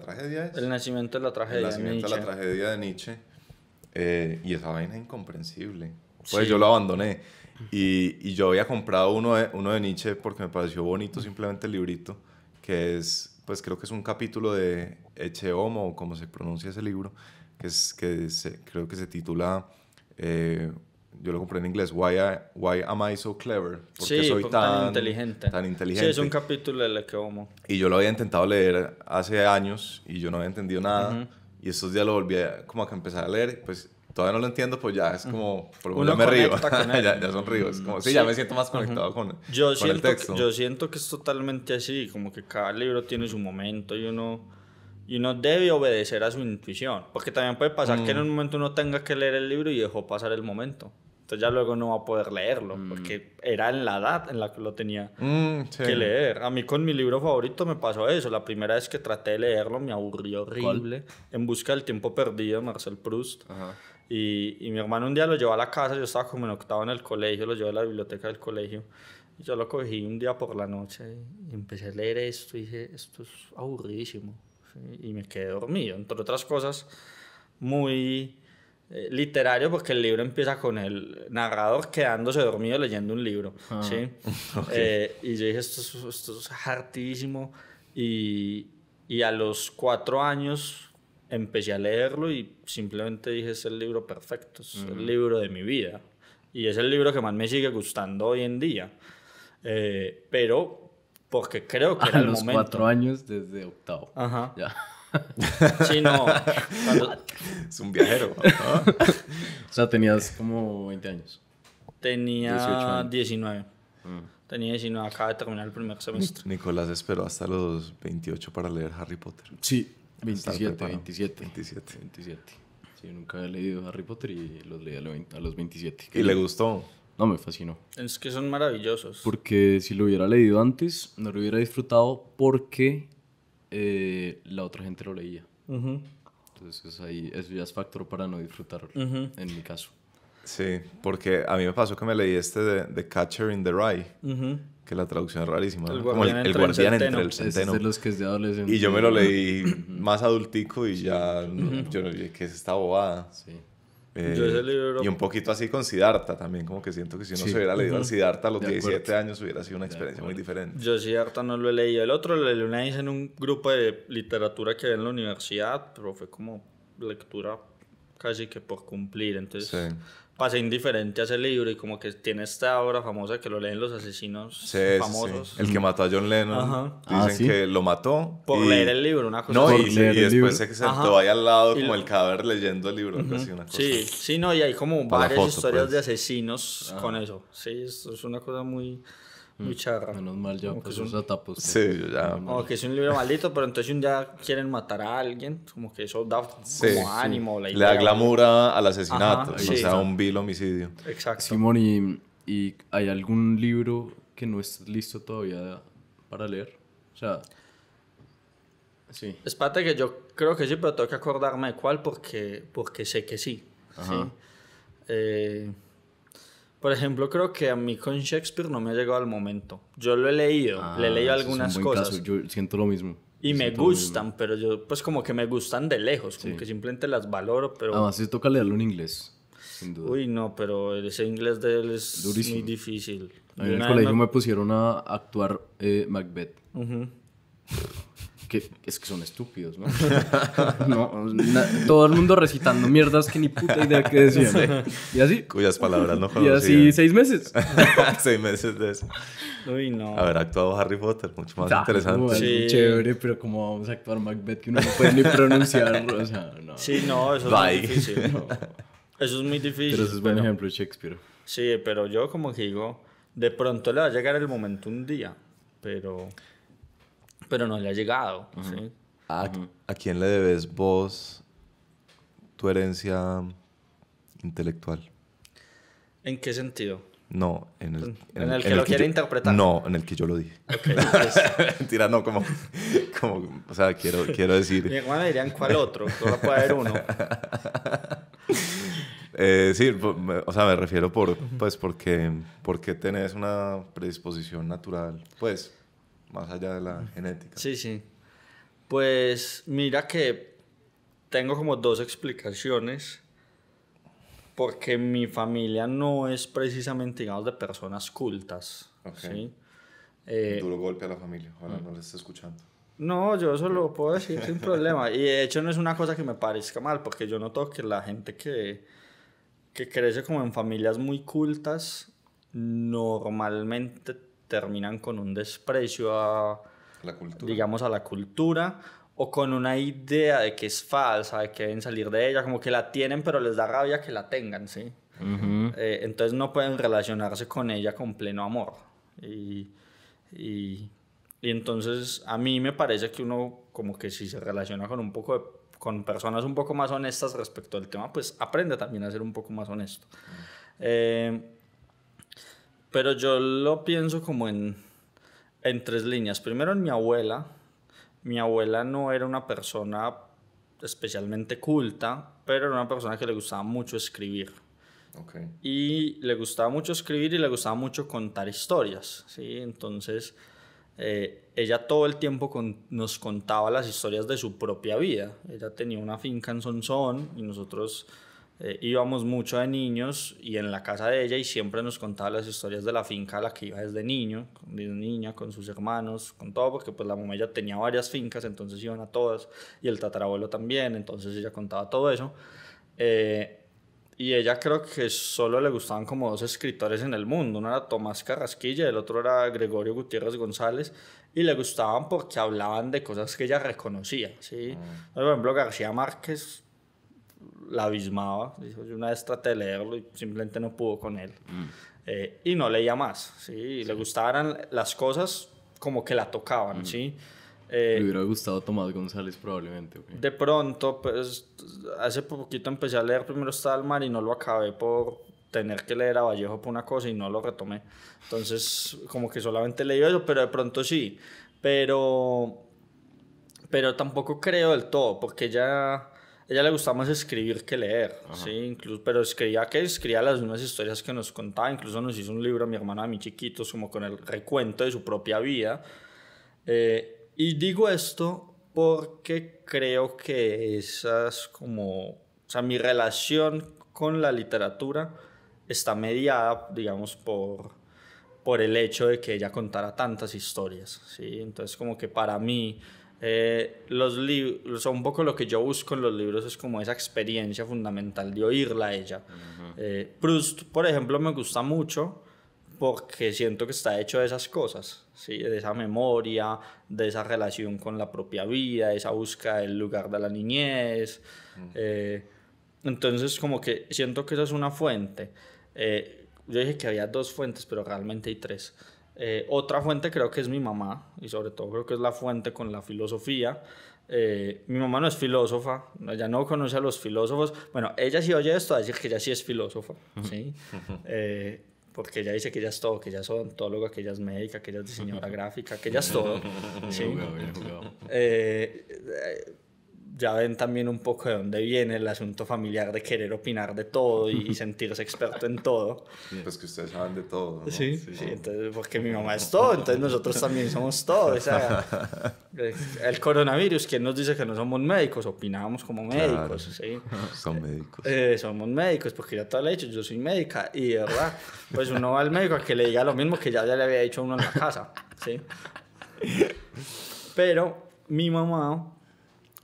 tragedia. El nacimiento de la tragedia. El nacimiento de, la tragedia de Nietzsche. Eh, y esa vaina es incomprensible. Pues yo lo abandoné. Y, yo había comprado uno de, uno de Nietzsche porque me pareció bonito simplemente el librito, que es, pues creo que es un capítulo de Eche o como se pronuncia ese libro, que, que se, creo que se titula, eh, yo lo compré en inglés, Why, Why Am I So Clever? Porque soy tan, tan, inteligente. Sí, es un
capítulo de que
Y yo lo había intentado leer hace años y yo no había entendido nada. Y estos días lo volví a, como a que empezar a leer, pues todavía no lo entiendo, pues ya es como, por lo menos me río, [LAUGHS] ya, ya, sonrío, como, sí, ya me siento más conectado con, yo el texto. yo
siento que es totalmente así, como que cada libro tiene su momento y uno y uno debe obedecer a su intuición. Porque también puede pasar que en mm. un momento uno tenga que leer el libro y dejó pasar el momento. Entonces ya luego no va a poder leerlo. Mm. Porque era en la edad en la que lo tenía
mm, que leer.
A mí con mi libro favorito me pasó eso. La primera vez que traté de leerlo me aburrió horrible. En busca del tiempo perdido, Marcel Proust. Y, y, mi hermano un día lo llevó a la casa, yo estaba como en octavo en el colegio, lo llevó a la biblioteca del colegio. Y yo lo cogí un día por la noche y empecé a leer esto y dije, esto es aburridísimo y me quedé dormido, entre otras cosas, muy eh, literario porque el libro empieza con el narrador quedándose dormido leyendo un libro, ah. ¿sí? [LAUGHS] Eh, y yo dije, esto es, hartísimo y, y, a los cuatro años empecé a leerlo y simplemente dije, es el libro perfecto, es el libro de mi vida y es el libro que más me sigue gustando hoy en día. Eh, pero porque creo que eran era el los cuatro
años desde octavo. Ajá. Ya. [LAUGHS] Sí, no. Es un viajero.
[LAUGHS]
o sea, tenías como 20 años.
Tenía 19. Mm. Tenía 19, acaba de terminar el primer semestre.
Nicolás esperó hasta los 28 para leer Harry Potter. Sí, 27, 27. 27. 27. Sí, nunca había
leído Harry Potter y los leí a los 27. ¿Y le gustó? No, me fascinó.
Es que son maravillosos.
Porque si lo hubiera leído antes, no lo hubiera disfrutado porque eh, la otra gente lo leía. Entonces ahí, es factor para no disfrutarlo, en
mi caso. Sí, porque a mí me pasó que me leí este de, Catcher in the Rye, que la traducción es rarísima. El, guardián, entre, el centeno. los que Y yo me lo leí más adultico y ya, yo no dije, es esta bobada? Sí. Eh, y un poquito así con Siddhartha también, como que siento que si uno se hubiera leído uh Siddhartha a los 17 años hubiera sido una experiencia muy diferente.
Yo Siddhartha no lo he leído. El otro lo leí una vez en un grupo de literatura que había en la universidad, pero fue como lectura casi que por cumplir. Entonces, pasé indiferente a ese libro y como que tiene esta obra famosa que lo leen los asesinos famosos. El que mató a John Lennon. Dicen ah, que lo mató. Por leer el libro, una cosa. No, y, después se sentó ahí al lado como el cadáver leyendo el libro. así una cosa. Sí, sí, no, y hay como varias historias pues. de asesinos con eso. Sí, esto es una cosa muy... Mm. Menos mal ya pues esa que
etapa Sí, ya.
Como que es un libro maldito, pero entonces un día quieren matar a alguien, como que eso da como ánimo. La Le da glamour al asesinato, o sea, un vil homicidio. Exacto.
Simón, ¿y, hay algún libro que no estés listo todavía para leer? O sea...
Sí. parte que yo creo que sí, pero tengo que acordarme de cuál porque, porque sé que sí. sí. Eh, por ejemplo, creo que a mí con Shakespeare no me ha llegado al momento. Yo lo he leído, ah, le he leído algunas cosas.
Yo siento lo mismo. Y me gustan,
pero yo, pues como que me gustan de lejos, como que simplemente las valoro, pero... Además,
sí toca leerlo en inglés, sin duda.
Uy, no, pero ese inglés de él es muy difícil. en el colegio me...
pusieron a actuar eh, Macbeth que es que son estúpidos, ¿no? [LAUGHS] no todo el mundo recitando mierdas que ni puta idea que decían. Y así. Cuyas palabras no conocían. Y así seis meses. [LAUGHS] seis
meses de eso. Uy, no. Haber actuado Harry Potter, mucho más ah, interesante. sí. Chévere,
pero ¿cómo vamos a actuar Macbeth que uno no puede ni pronunciar, Sí, no, eso es muy difícil.
Eso es muy difícil. Pero eso es buen ejemplo ejemplo Shakespeare. Sí, pero yo como que digo, de pronto le va a llegar el momento un día, pero pero no le ha llegado.
¿A, quién le debes vos tu herencia intelectual?
¿En qué sentido? No, en el, en, el, que lo quiere interpretar. No, en el que yo lo dije. Okay, [LAUGHS] pues. Mentira, no, como, como,
o sea, quiero, quiero decir... Mi diría en ¿cuál otro? Solo puede haber uno. [LAUGHS] Eh, sí, o sea, me refiero por, pues, porque, porque tenés una predisposición natural, pues más allá de la genética. Sí, sí.
Pues mira que tengo como dos explicaciones, porque mi familia no es precisamente, digamos, de personas cultas. ¿sí? Eh, duro golpe a la familia, ahora mm. no les escuchando. No, yo eso lo puedo decir sin problema. Y de hecho no es una cosa que me parezca mal, porque yo noto que la gente que, que crece como en familias muy cultas, normalmente terminan con un desprecio a la cultura. digamos a la cultura o con una idea de que es falsa, de que deben salir de ella, como que la tienen pero les da rabia que la tengan, ¿sí? Eh, entonces no pueden relacionarse con ella con pleno amor. Y, y, entonces a mí me parece que uno como que si se relaciona con un poco con personas un poco más honestas respecto al tema, pues aprende también a ser un poco más honesto. Ah. Eh, pero yo lo pienso como en, tres líneas. Primero en mi abuela. Mi abuela no era una persona especialmente culta, pero era una persona que le gustaba mucho escribir. Y le gustaba mucho escribir y le gustaba mucho contar historias. ¿sí? Entonces, eh, ella todo el tiempo nos contaba las historias de su propia vida. Ella tenía una finca en Sonsón y nosotros eh, íbamos mucho de niños y en la casa de ella y siempre nos contaba las historias de la finca a la que iba desde niño, niña, con sus hermanos, con todo, porque pues la mamá ya tenía varias fincas, entonces iban a todas y el tatarabuelo también, entonces ella contaba todo eso. Eh, y ella creo que solo le gustaban como dos escritores en el mundo. Uno era Tomás Carrasquilla, y el otro era Gregorio Gutiérrez González. Y le gustaban porque hablaban de cosas que ella reconocía, ¿sí? Ah. Por ejemplo, García Márquez la abismaba. Dijo, una vez traté de leerlo y simplemente no pudo con él. Mm. Eh, y no leía más, ¿sí? le gustaban las cosas como que la tocaban, mm. ¿sí? Le
eh, hubiera gustado Tomás González probablemente.
De pronto, pues hace poquito empecé a leer primero Mar y no lo acabé por tener que leer a Vallejo por una cosa y no lo retomé. Entonces, como que solamente leí eso, pero de pronto sí. Pero, pero tampoco creo del todo, porque ya ella le gustaba más escribir que leer, ¿sí? Incluso, pero escribía que escribía las mismas historias que nos contaba, incluso nos hizo un libro a mi hermana, a mi chiquito, como con el recuento de su propia vida. Eh, y digo esto porque creo que esas como, o sea, mi relación con la literatura está mediada, digamos, por, por el hecho de que ella contara tantas historias, ¿sí? Entonces como que para mí eh, los libros, un poco lo que yo busco en los libros es como esa experiencia fundamental de oírla a ella. Eh, Proust, por ejemplo, me gusta mucho porque siento que está hecho de esas cosas, ¿sí? de esa memoria, de esa relación con la propia vida, esa búsqueda del lugar de la niñez. Eh, entonces, como que siento que esa es una fuente. yo dije que había dos fuentes, pero realmente hay tres. Eh, otra fuente creo que es mi mamá, y sobre todo creo que es la fuente con la filosofía. Eh, mi mamá no es filósofa, ella no conoce a los filósofos. Bueno, ella sí oye esto, a decir que ella sí es filósofa, ¿sí? Eh, porque ella dice que ella es todo, que ella es odontóloga, que ella es médica, que ella es diseñadora gráfica, que ella es todo. [LAUGHS] ¿sí? ya ven también un poco de dónde viene el asunto familiar de querer opinar de todo y [LAUGHS] sentirse experto en todo. Pues que ustedes saben de todo. ¿no? Sí, sí, entonces, porque mi mamá es todo, entonces nosotros también somos todo. [LAUGHS] el coronavirus, ¿quién nos dice que no somos médicos? Opinamos como médicos. ¿sí?
[LAUGHS] Son médicos.
Eh, somos médicos, porque ya todo lo he dicho, yo soy médica y de verdad, pues uno va al médico a que le diga lo mismo que ya, ya le había dicho uno en la casa. ¿sí? Pero mi mamá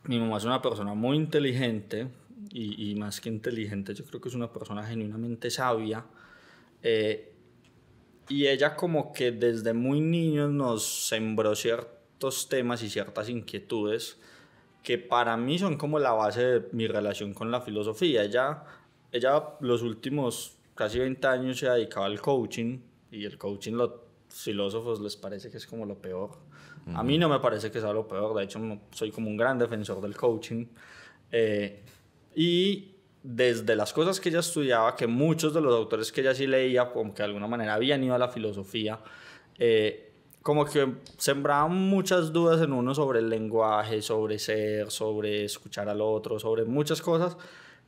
mi mamá es una persona muy inteligente y, más que inteligente, yo creo que es una persona genuinamente sabia. Eh, y ella como que desde muy niños nos sembró ciertos temas y ciertas inquietudes que para mí son como la base de mi relación con la filosofía. Ella, ella los últimos casi 20 años se ha dedicado al coaching y el coaching los filósofos les parece que es como lo peor a mí no me parece que sea lo peor, de hecho soy como un gran defensor del coaching. Eh, y desde las cosas que ella estudiaba, que muchos de los autores que ella sí leía, como que de alguna manera habían ido a la filosofía, eh, como que sembraban muchas dudas en uno sobre el lenguaje, sobre ser, sobre escuchar al otro, sobre muchas cosas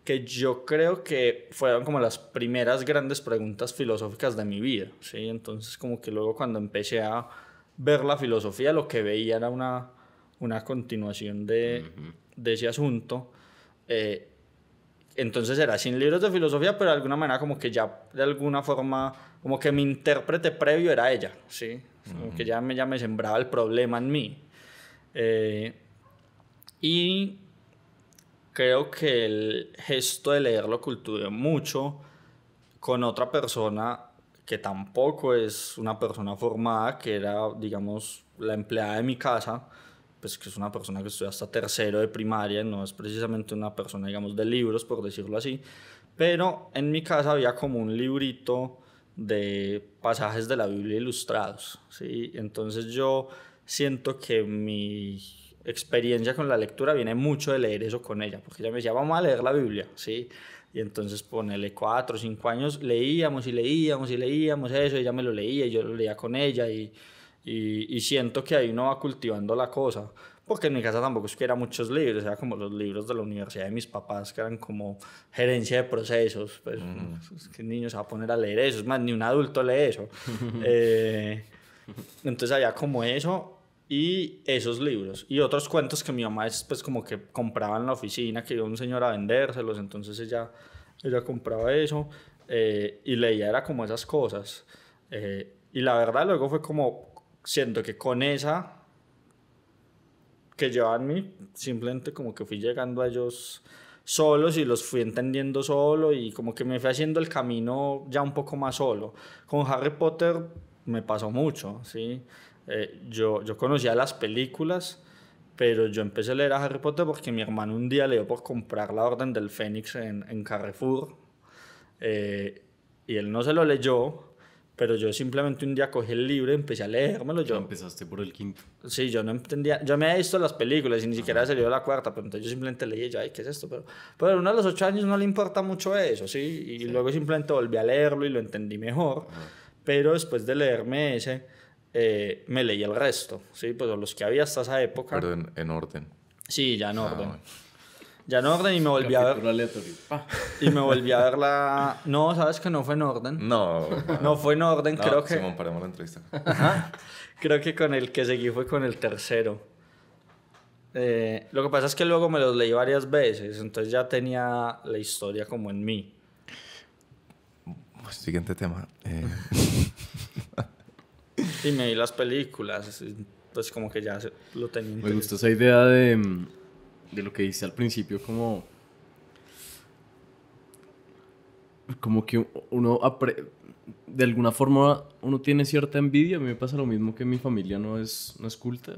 que yo creo que fueron como las primeras grandes preguntas filosóficas de mi vida, ¿sí? Entonces como que luego cuando empecé a ver la filosofía, lo que veía era una, continuación de, ese asunto. Eh, entonces era sin libros de filosofía, pero de alguna manera como que ya de alguna forma, como que mi intérprete previo era ella, ¿sí? que ya me, ya me sembraba el problema en mí. Eh, y creo que el gesto de leerlo cultivó mucho con otra persona que tampoco es una persona formada, que era, digamos, la empleada de mi casa, pues que es una persona que estudia hasta tercero de primaria, no es precisamente una persona, digamos, de libros, por decirlo así, pero en mi casa había como un librito de pasajes de la Biblia ilustrados, ¿sí? Entonces yo siento que mi experiencia con la lectura viene mucho de leer eso con ella, porque ella me decía, vamos a leer la Biblia, ¿sí? sí y entonces ponele cuatro o cinco años, leíamos y leíamos y leíamos eso, ella me lo leía y yo lo leía con ella y, y, y siento que ahí uno va cultivando la cosa. Porque en mi casa tampoco es que era muchos libros, era como los libros de la universidad de mis papás, que eran como gerencia de procesos. Pues, mm. niños se va a poner a leer eso, es más, ni un adulto lee eso. [LAUGHS] Eh, entonces había como eso, y esos libros y otros cuentos que mi mamá después pues como que compraba en la oficina que iba un señor a vendérselos entonces ella ella compraba eso eh, y leía era como esas cosas eh, y la verdad luego fue como siento que con esa que llevaba en mí simplemente como que fui llegando a ellos solos y los fui entendiendo solo y como que me fui haciendo el camino ya un poco más solo con Harry Potter me pasó mucho sí eh, yo, yo conocía las películas, pero yo empecé a leer a Harry Potter porque mi hermano un día le dio por comprar la Orden del Fénix en, en Carrefour. Eh, y él no se lo leyó, pero yo simplemente un día cogí el libro y empecé a leérmelo. Yo empezaste por el quinto. Sí, yo no entendía, yo me había visto las películas y ni siquiera había salido la cuarta, pero entonces yo simplemente leí yo, ay, ¿qué es esto? Pero, pero uno a los ocho años no le importa mucho eso, ¿sí? Y luego simplemente volví a leerlo y lo entendí mejor. Pero después de leerme ese eh, me leí el resto, ¿sí? Pues los que había hasta esa época. Pero en, orden. Sí, ya en ah, orden. Ya en orden y me volví a ver. Y me volví a ver la. No, sabes que no fue en orden. No. No, fue en orden, creo que. la entrevista. Creo que con el que seguí fue con el tercero. Eh, lo que pasa es que luego me los leí varias veces, entonces ya tenía la historia como en mí.
Siguiente tema. Eh. [LAUGHS]
Y me di las películas, entonces pues, como que ya lo tenía. Me gustó
esa idea de,
mm, de lo que dice al principio, como... Como que uno de alguna forma uno tiene cierta envidia. A mí me pasa lo mismo que mi familia no es, no es culta.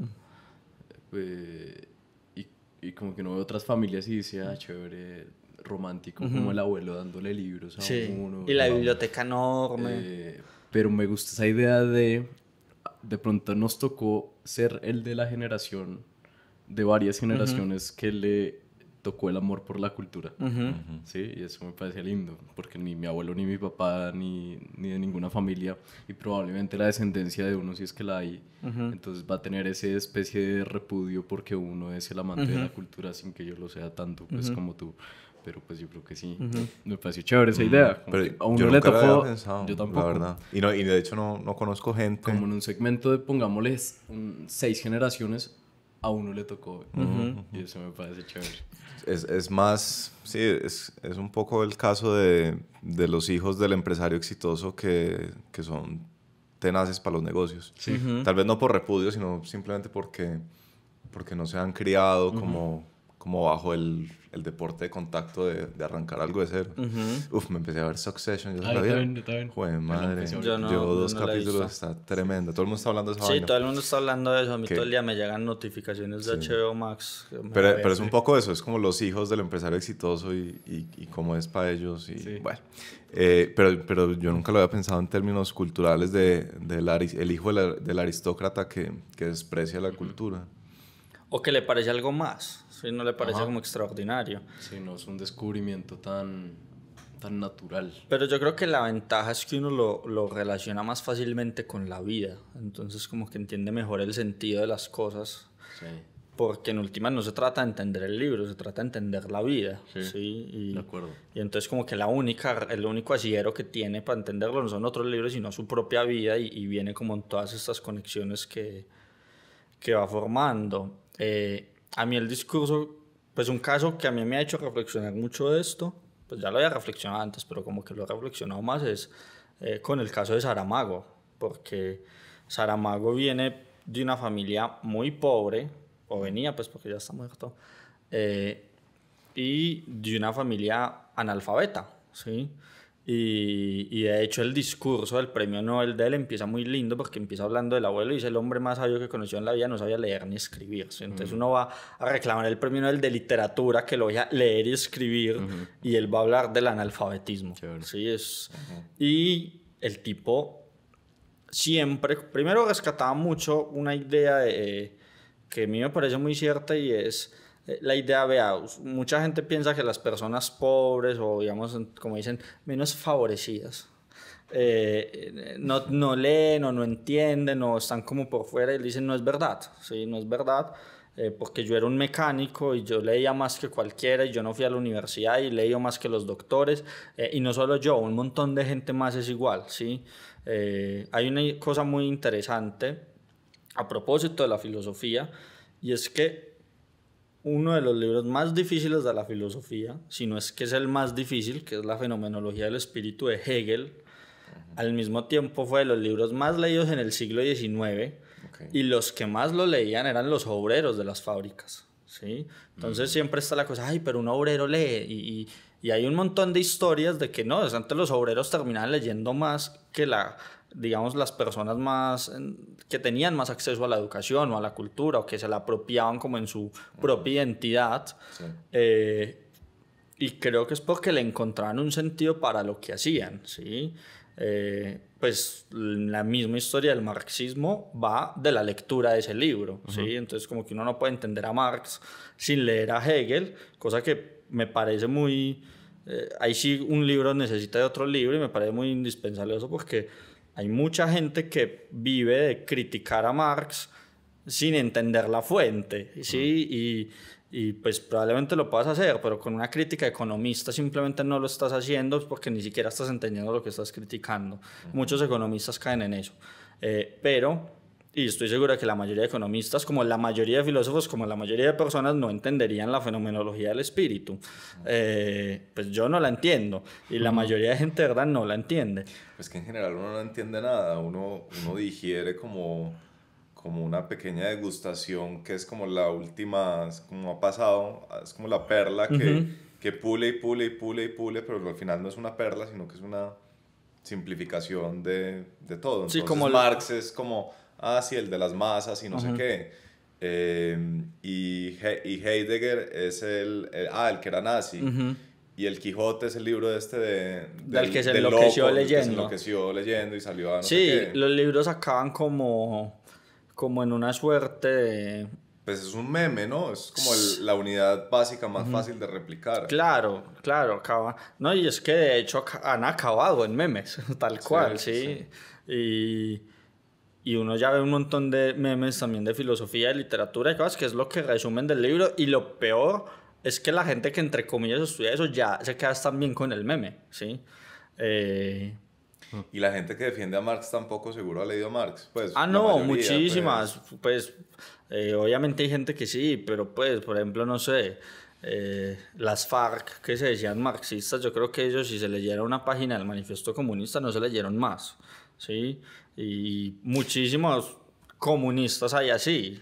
Eh, y, y, como que no veo otras familias y dice, ah, chévere, romántico, como el abuelo
dándole libros a uno. Y la biblioteca enorme. Eh,
pero me gusta esa idea de, de pronto nos tocó ser el de la generación, de varias generaciones que le tocó el amor por la cultura. Sí, y eso me parece lindo, porque ni mi abuelo, ni mi papá, ni, de ninguna familia, y probablemente la descendencia de uno, si es que la hay, entonces va a tener esa especie de repudio porque uno es
el amante de la cultura sin que yo lo sea tanto, pues como tú pero pues yo creo que sí. Me pareció chévere esa idea. a uno yo le tocó. pensado, yo tampoco. La verdad. Y, no, y de hecho no, no conozco
gente. Como en un segmento de, pongámosles, seis generaciones, a uno le tocó. Y eso me parece chévere.
Es, es más, sí, es, es, un poco el caso de, de, los hijos del empresario exitoso que, que son tenaces para los negocios. Tal vez no por repudio, sino simplemente porque, porque no se han criado como como bajo el, el deporte de contacto de, de, arrancar algo de cero. Uf, me empecé a ver Succession. Yo Ay, la bien, Joder, madre. Yo no, Llevo dos capítulos, está tremendo. Todo el mundo está hablando de eso. Sí, todo
el mundo está hablando de eso. A mí todo el día me llegan notificaciones de HBO Max. Pero, pero, es un
poco eso, es como los hijos del empresario exitoso y, y, y cómo es para ellos. Y, sí. Bueno, eh, pero, pero yo nunca lo había pensado en términos culturales de, de el hijo del, aristócrata que, que desprecia la cultura.
O que le parece algo más, si no le parece como extraordinario. Sí, no es un descubrimiento tan, tan natural. Pero yo creo que la ventaja es que uno lo, lo relaciona más fácilmente con la vida, entonces como que entiende mejor el sentido de las cosas. Sí porque en última no se trata de entender el libro, se trata de entender la vida. Sí, Y, de acuerdo. Y entonces como que la única, el único asidero que tiene para entenderlo no son otros libros, sino su propia vida y, y viene como en todas estas conexiones que, que va formando. Eh, a mí el discurso, pues un caso que a mí me ha hecho reflexionar mucho de esto, pues ya lo había reflexionado antes, pero como que lo he reflexionado más es eh, con el caso de Saramago, porque Saramago viene de una familia muy pobre, o venía pues porque ya está muerto, eh, y de una familia analfabeta, ¿sí? sí y, y, de hecho el discurso del premio Nobel de él empieza muy lindo porque empieza hablando del abuelo y dice el hombre más sabio que conoció en la vida no sabía leer ni escribir. Entonces uno va a reclamar el premio Nobel de literatura que lo a leer y escribir y él va a hablar del analfabetismo. Sí, es... Y el tipo siempre, primero rescataba mucho una idea eh, que a mí me parece muy cierta y es eh, la idea, vea, mucha gente piensa que las personas pobres o, digamos, como dicen, menos favorecidas, eh, no, no leen o no entienden o están como por fuera y dicen, no es verdad, sí, no es verdad. Eh, porque yo era un mecánico y yo leía más que cualquiera y yo no fui a la universidad y leía más que los doctores y no solo yo, un montón de gente más es igual, ¿sí? hay una cosa muy interesante a propósito de la filosofía y es que uno de los libros más difíciles de la filosofía, si no es que es el más difícil, que es la fenomenología del espíritu de Hegel. Al mismo tiempo fue de los libros más leídos en el siglo XIX y los que más lo leían eran los obreros de las fábricas. ¿sí? Entonces siempre está la cosa, ay, pero un obrero lee y, y hay un montón de historias de que no, antes los obreros terminaban leyendo más que la digamos, las personas más que tenían más acceso a la educación o a la cultura o que se la apropiaban como en su propia identidad. Eh, y creo que es porque le encontraban un sentido para lo que hacían, ¿sí? Eh, pues la misma historia del marxismo va de la lectura de ese libro, ¿sí? Entonces como que uno no puede entender a Marx sin leer a Hegel, cosa que me parece muy... Eh, ahí sí un libro necesita de otro libro y me parece muy indispensable eso porque hay mucha gente que vive de criticar a Marx sin entender la fuente, ¿sí? Y, pues probablemente lo puedas hacer, pero con una crítica economista simplemente no lo estás haciendo porque ni siquiera estás entendiendo lo que estás criticando. Muchos economistas caen en eso. Eh, pero y estoy seguro que la mayoría de economistas, como la mayoría de filósofos, como la mayoría de personas, no entenderían la fenomenología del espíritu. Eh, pues yo no la entiendo y la mayoría de gente, ¿verdad?, no la entiende. Pues que en general uno no entiende nada, uno, uno digiere
como, como una pequeña degustación que es como la última, es como ha pasado, es como la perla que, que pule y pule y pule y pule, pero al final no es una perla, sino que es una simplificación de, de todo. Entonces, sí, como Marx es como ah, sí, el de las masas y no sé qué. Em, y, Heidegger es el, ah, el que era nazi. Y el Quijote es el libro este de, del, que se enloqueció leyendo. Que se enloqueció leyendo y salió a Sí,
los libros acaban como, como en una suerte de... Pues es un meme, ¿no?
Es como la unidad básica más fácil de replicar.
Claro, claro, acaba. No, y es que de hecho han acabado en memes, [LAUGHS] tal cual, sí. Y y uno ya ve un montón de memes también de filosofía, de literatura y cosas que es lo que resumen del libro y lo peor es que la gente que entre comillas estudia eso ya se queda también con el meme, ¿sí? Eh, y la gente que defiende a Marx tampoco seguro ha leído a Marx, pues. Ah, no, muchísimas. Pues, pues eh, obviamente hay gente que sí, pero pues, por ejemplo, no sé, eh, las FARC que se decían marxistas, yo creo que ellos si se leyeron una página del manifiesto comunista no se leyeron más, ¿sí? y muchísimos comunistas hay así.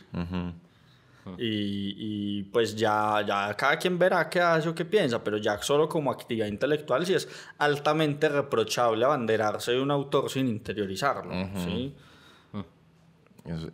Y, pues ya, ya cada quien verá qué hace o qué piensa, pero ya solo como actividad intelectual sí es altamente reprochable abanderarse de un autor sin interiorizarlo, ¿sí?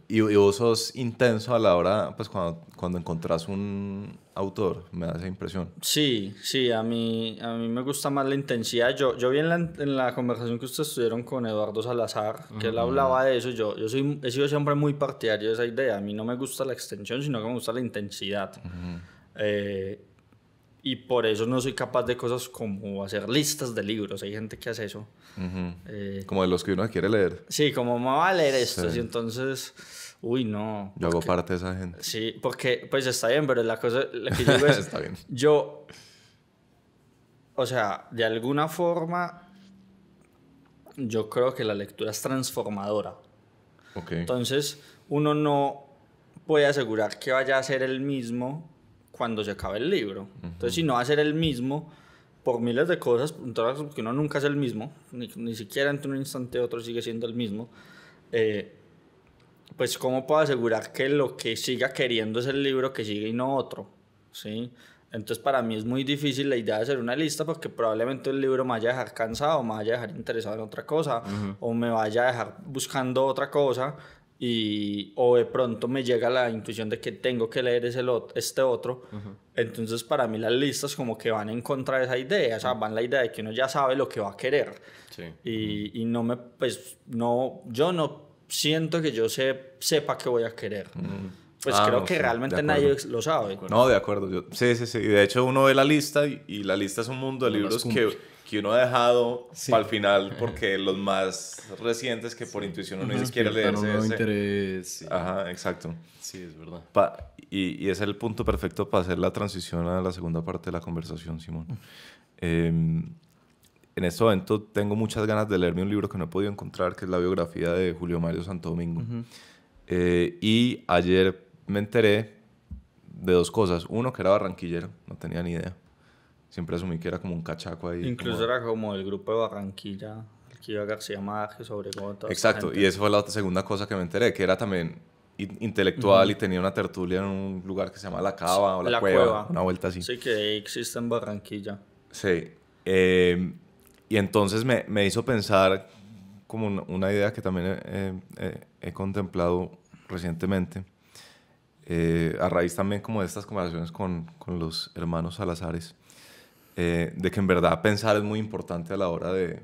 Y, y, vos sos intenso a la hora, pues cuando, cuando encontrás un autor, me da esa impresión.
Sí, sí, a mí, a mí me gusta más la intensidad. Yo, yo vi en la, conversación que ustedes tuvieron con Eduardo Salazar, que él hablaba de eso, yo, yo soy, he sido siempre muy partidario de esa idea. A mí no me gusta la extensión, sino que me gusta la intensidad y por eso no soy capaz de cosas como hacer listas de libros. Hay gente que hace eso. Eh, como
de los que uno quiere leer. Sí, como me
va a leer esto. Y entonces, uy, no. Yo hago parte de esa gente. Sí, porque, pues está bien, pero la cosa la que yo es. [LAUGHS] está bien. Yo. O sea, de alguna forma, yo creo que la lectura es transformadora. Okay. Entonces, uno no puede asegurar que vaya a ser el mismo cuando se acabe el libro. Entonces, si no va a ser el mismo por miles de cosas, porque uno nunca es el mismo, ni, siquiera entre un instante y otro sigue siendo el mismo, eh, pues cómo puedo asegurar que lo que siga queriendo es el libro que sigue y no otro, ¿sí? Entonces para mí es muy difícil la idea de hacer una lista porque probablemente el libro me vaya a dejar cansado, me vaya a dejar interesado en otra cosa o me vaya a dejar buscando otra cosa y o de pronto me llega la intuición de que tengo que leer ese este otro, entonces para mí las listas como que van en contra de esa idea, o sea, van la idea de que uno ya sabe lo que va a querer. Y, y, no me, pues, no, yo no siento que yo se, sepa qué voy a querer. Pues ah, creo que realmente nadie lo sabe. no,
de acuerdo. sí, sí, sí. De hecho, uno ve la lista y, la lista es un mundo de libros que que uno ha dejado para el final porque los más recientes que por intuición uno ni no siquiera leerse. No no interés. Ajá, exacto. Sí, es verdad. y, y, es el punto perfecto para hacer la transición a la segunda parte de la conversación, Simón. Mm. Em, en este momento tengo muchas ganas de leerme un libro que no he podido encontrar, que es la biografía de Julio Mario Santo Domingo. Eh, y ayer me enteré de dos cosas. Uno, que era barranquillero, no tenía ni idea. Siempre asumí que era como un cachaco ahí. Incluso era
como el grupo de Barranquilla, el que iba García Márquez, sobre todo. Exacto, y
esa fue la segunda cosa que me enteré, que era también intelectual y tenía una tertulia en un lugar que se llama La Cava o La, cueva, una vuelta así. Sí,
que existe en Barranquilla.
Sí. Em, y entonces me, me, hizo pensar como una, idea que también eh, eh, he contemplado recientemente, eh, a raíz también como de estas conversaciones con, con los hermanos Salazares, eh, de que en verdad pensar es muy importante a la hora de,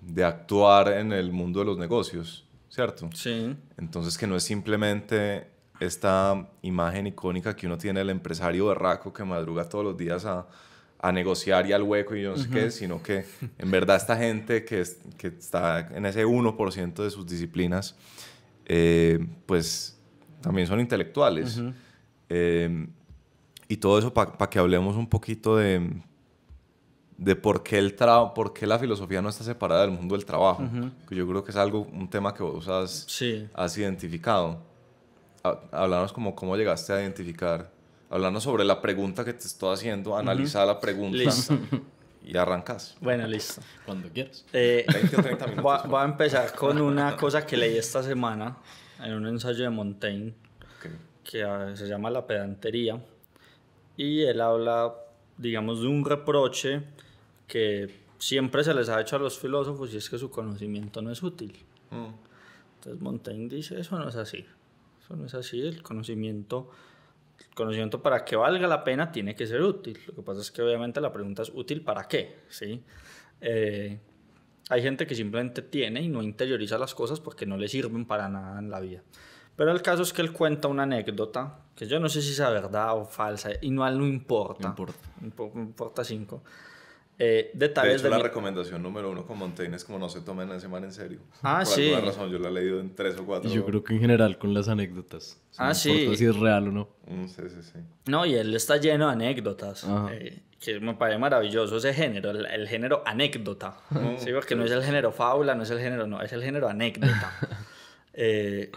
de actuar en el mundo de los negocios, ¿cierto? Sí. Entonces que no es simplemente esta imagen icónica que uno tiene del empresario berraco que madruga todos los días a, negociar y al hueco y yo no sé qué, sino que en verdad esta gente que, que está en ese 1% de sus disciplinas, eh, pues también son intelectuales y todo eso para que hablemos un poquito de, de por, qué el por qué la filosofía no está separada del mundo del trabajo. que yo creo que es algo, un tema que vos has, has identificado. Hablarnos como cómo llegaste a identificar, hablarnos sobre la pregunta que te estoy haciendo, Analiza la pregunta. Y arrancas.
Bueno, listo. Cuando quieras. Eh, [LAUGHS] voy a, empezar con una [LAUGHS] cosa que leí esta semana en un ensayo de Montaigne que ah, se llama La pedantería y él habla, digamos, de un reproche que siempre se les ha hecho a los filósofos y es que su conocimiento no es útil. Mm. Entonces Montaigne dice, eso no es así, eso no es así, el conocimiento, el conocimiento para que valga la pena tiene que ser útil. Lo que pasa es que obviamente la pregunta es útil para qué, ¿sí? Eh, hay gente que simplemente tiene y no interioriza las cosas porque no le sirven para nada en la vida. Pero el caso es que él cuenta una anécdota, que yo no sé si es verdad o falsa, y no, no importa. No importa. No importa cinco. Eh, de hecho, de la
recomendación número uno con Montaigne es como no se tomen a ese man en serio. Ah, Por sí. alguna razón, yo la he leído
en tres o cuatro. yo creo
que en general con las anécdotas. ah, no sí. importa si es real o no.
no mm, sí, sí, sí.
No, y él está lleno de anécdotas. Eh, que me parece maravilloso ese género, el, género anécdota. Mm. sí, porque no es el género fábula, no es el género, no, es el género anécdota. [LAUGHS] eh,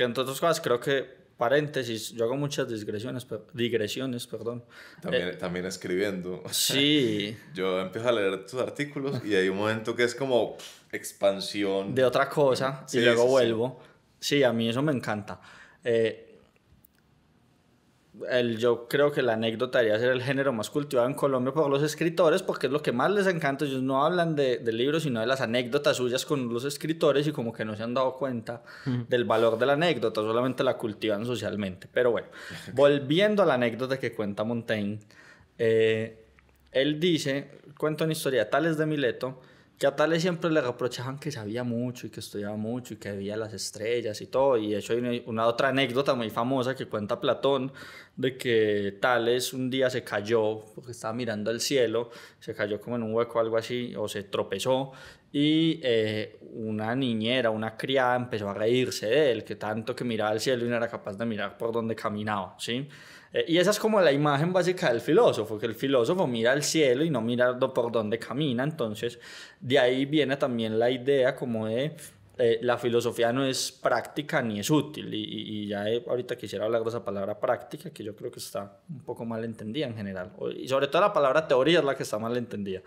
que entre otras cosas creo que paréntesis, yo hago muchas digresiones, digresiones, perdón. También, eh, escribiendo. Sí. [LAUGHS] yo empiezo a leer
tus artículos y hay un momento que es como expansión. De otra cosa y luego vuelvo.
Sí. sí. a mí eso me encanta. Eh, yo creo que la anécdota debería ser el género más cultivado en Colombia por los escritores, porque es lo que más les encanta. Ellos no hablan de, libro libros, sino de las anécdotas suyas con los escritores y como que no se han dado cuenta del valor de la anécdota, solamente la cultivan socialmente. Pero bueno, [LAUGHS] volviendo a la anécdota que cuenta Montaigne, eh, él dice, cuenta una historia, Tales de Mileto que a Tales siempre le reprochaban que sabía mucho y que estudiaba mucho y que veía las estrellas y todo. Y de hecho hay una, otra anécdota muy famosa que cuenta Platón de que Tales un día se cayó porque estaba mirando al cielo, se cayó como en un hueco o algo así, o se tropezó. Y eh, una niñera, una criada empezó a reírse de él, que tanto que miraba al cielo y no era capaz de mirar por donde caminaba, ¿sí? sí eh, y esa es como la imagen básica del filósofo, que el filósofo mira al cielo y no mira por dónde camina. Entonces, de ahí viene también la idea como de eh, la filosofía no es práctica ni es útil. Y, ya eh, ahorita quisiera hablar de esa palabra práctica, que yo creo que está un poco mal entendida en general. Y sobre todo la palabra teoría es la que está mal entendida.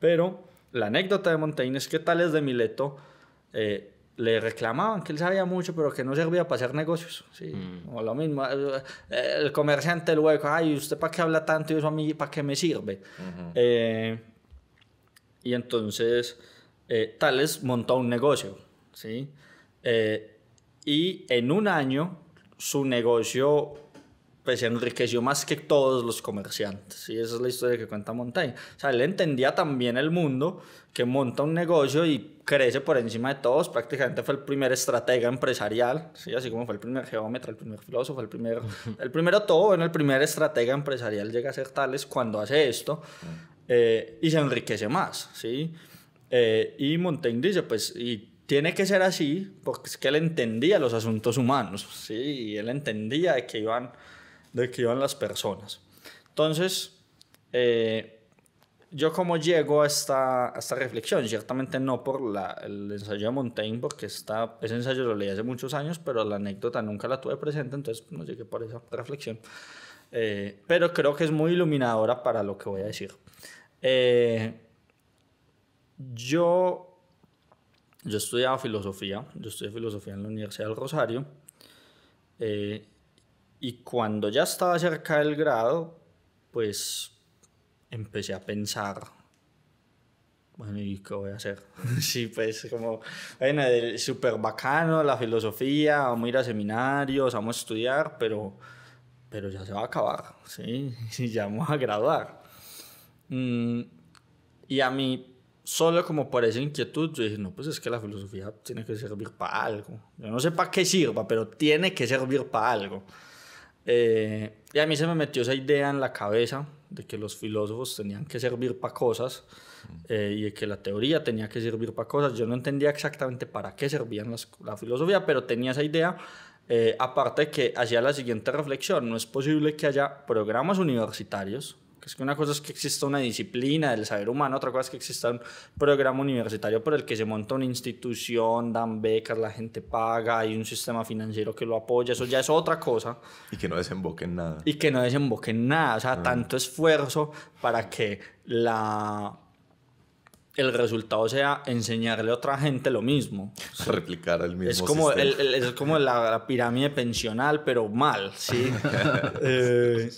Pero la anécdota de Montaigne es que Tales de Mileto le reclamaban que él sabía mucho, pero que no servía para hacer negocios. Mm. o lo mismo. Eh, el comerciante luego, ay, ¿usted para qué habla tanto y eso a mí para qué me sirve? Eh, y entonces, eh, Tales montó un negocio, ¿sí? y en un año, su negocio pues se enriqueció más que todos los comerciantes. Y esa es la historia que cuenta Montaigne. O sea, él entendía también el mundo, que monta un negocio y crece por encima de todos. Prácticamente fue el primer estratega empresarial, ¿sí? así como fue el primer geómetra, el primer filósofo, el primero, [LAUGHS] el primero todo. Bueno, el primer estratega empresarial llega a ser tales cuando hace esto eh, y se enriquece más. ¿sí? Eh, y Montaigne dice, pues, y tiene que ser así porque es que él entendía los asuntos humanos, ¿sí? y él entendía que iban de que iban las personas. Entonces, eh, yo como llego a esta, esta reflexión, ciertamente no por el ensayo de Montaigne, porque está ese ensayo lo leí hace muchos años, pero la anécdota nunca la tuve presente, entonces pues, no llegué por esa reflexión. Eh, pero creo que es muy iluminadora para lo que voy a decir. Eh, yo, yo estudiaba filosofía, yo estudié filosofía en la Universidad del Rosario. Y cuando ya estaba cerca del grado, pues empecé a pensar, bueno, ¿y qué voy a hacer? [LAUGHS] sí, pues como, bueno, súper bacano la filosofía, vamos a ir a seminarios, vamos a estudiar, pero, pero ya se va a acabar, ¿sí? [LAUGHS] ya vamos a graduar. Mm, y a mí, solo como por esa inquietud, yo dije, no, pues es que la filosofía tiene que servir para algo. Yo no sé para qué sirva, pero tiene que servir para algo. Eh, y a mí se me metió esa idea en la cabeza de que los filósofos tenían que servir para cosas eh, y de que la teoría tenía que servir para cosas. Yo no entendía exactamente para qué servían la filosofía, pero tenía esa idea. Eh, aparte que hacía la siguiente reflexión, no es posible que haya programas universitarios es que una cosa es que exista una disciplina del saber humano, otra cosa es que exista un programa universitario por el que se monta una institución, dan becas, la gente paga, hay un sistema financiero que lo apoya, eso ya es otra cosa. Y que no desemboque en nada. Y que no desemboque en nada, o sea, mm. tanto esfuerzo para que la el resultado sea enseñarle a otra gente lo mismo. [LAUGHS] replicar el mismo. Es como, es como la, pirámide pensional, pero mal, ¿sí? [LAUGHS] eh,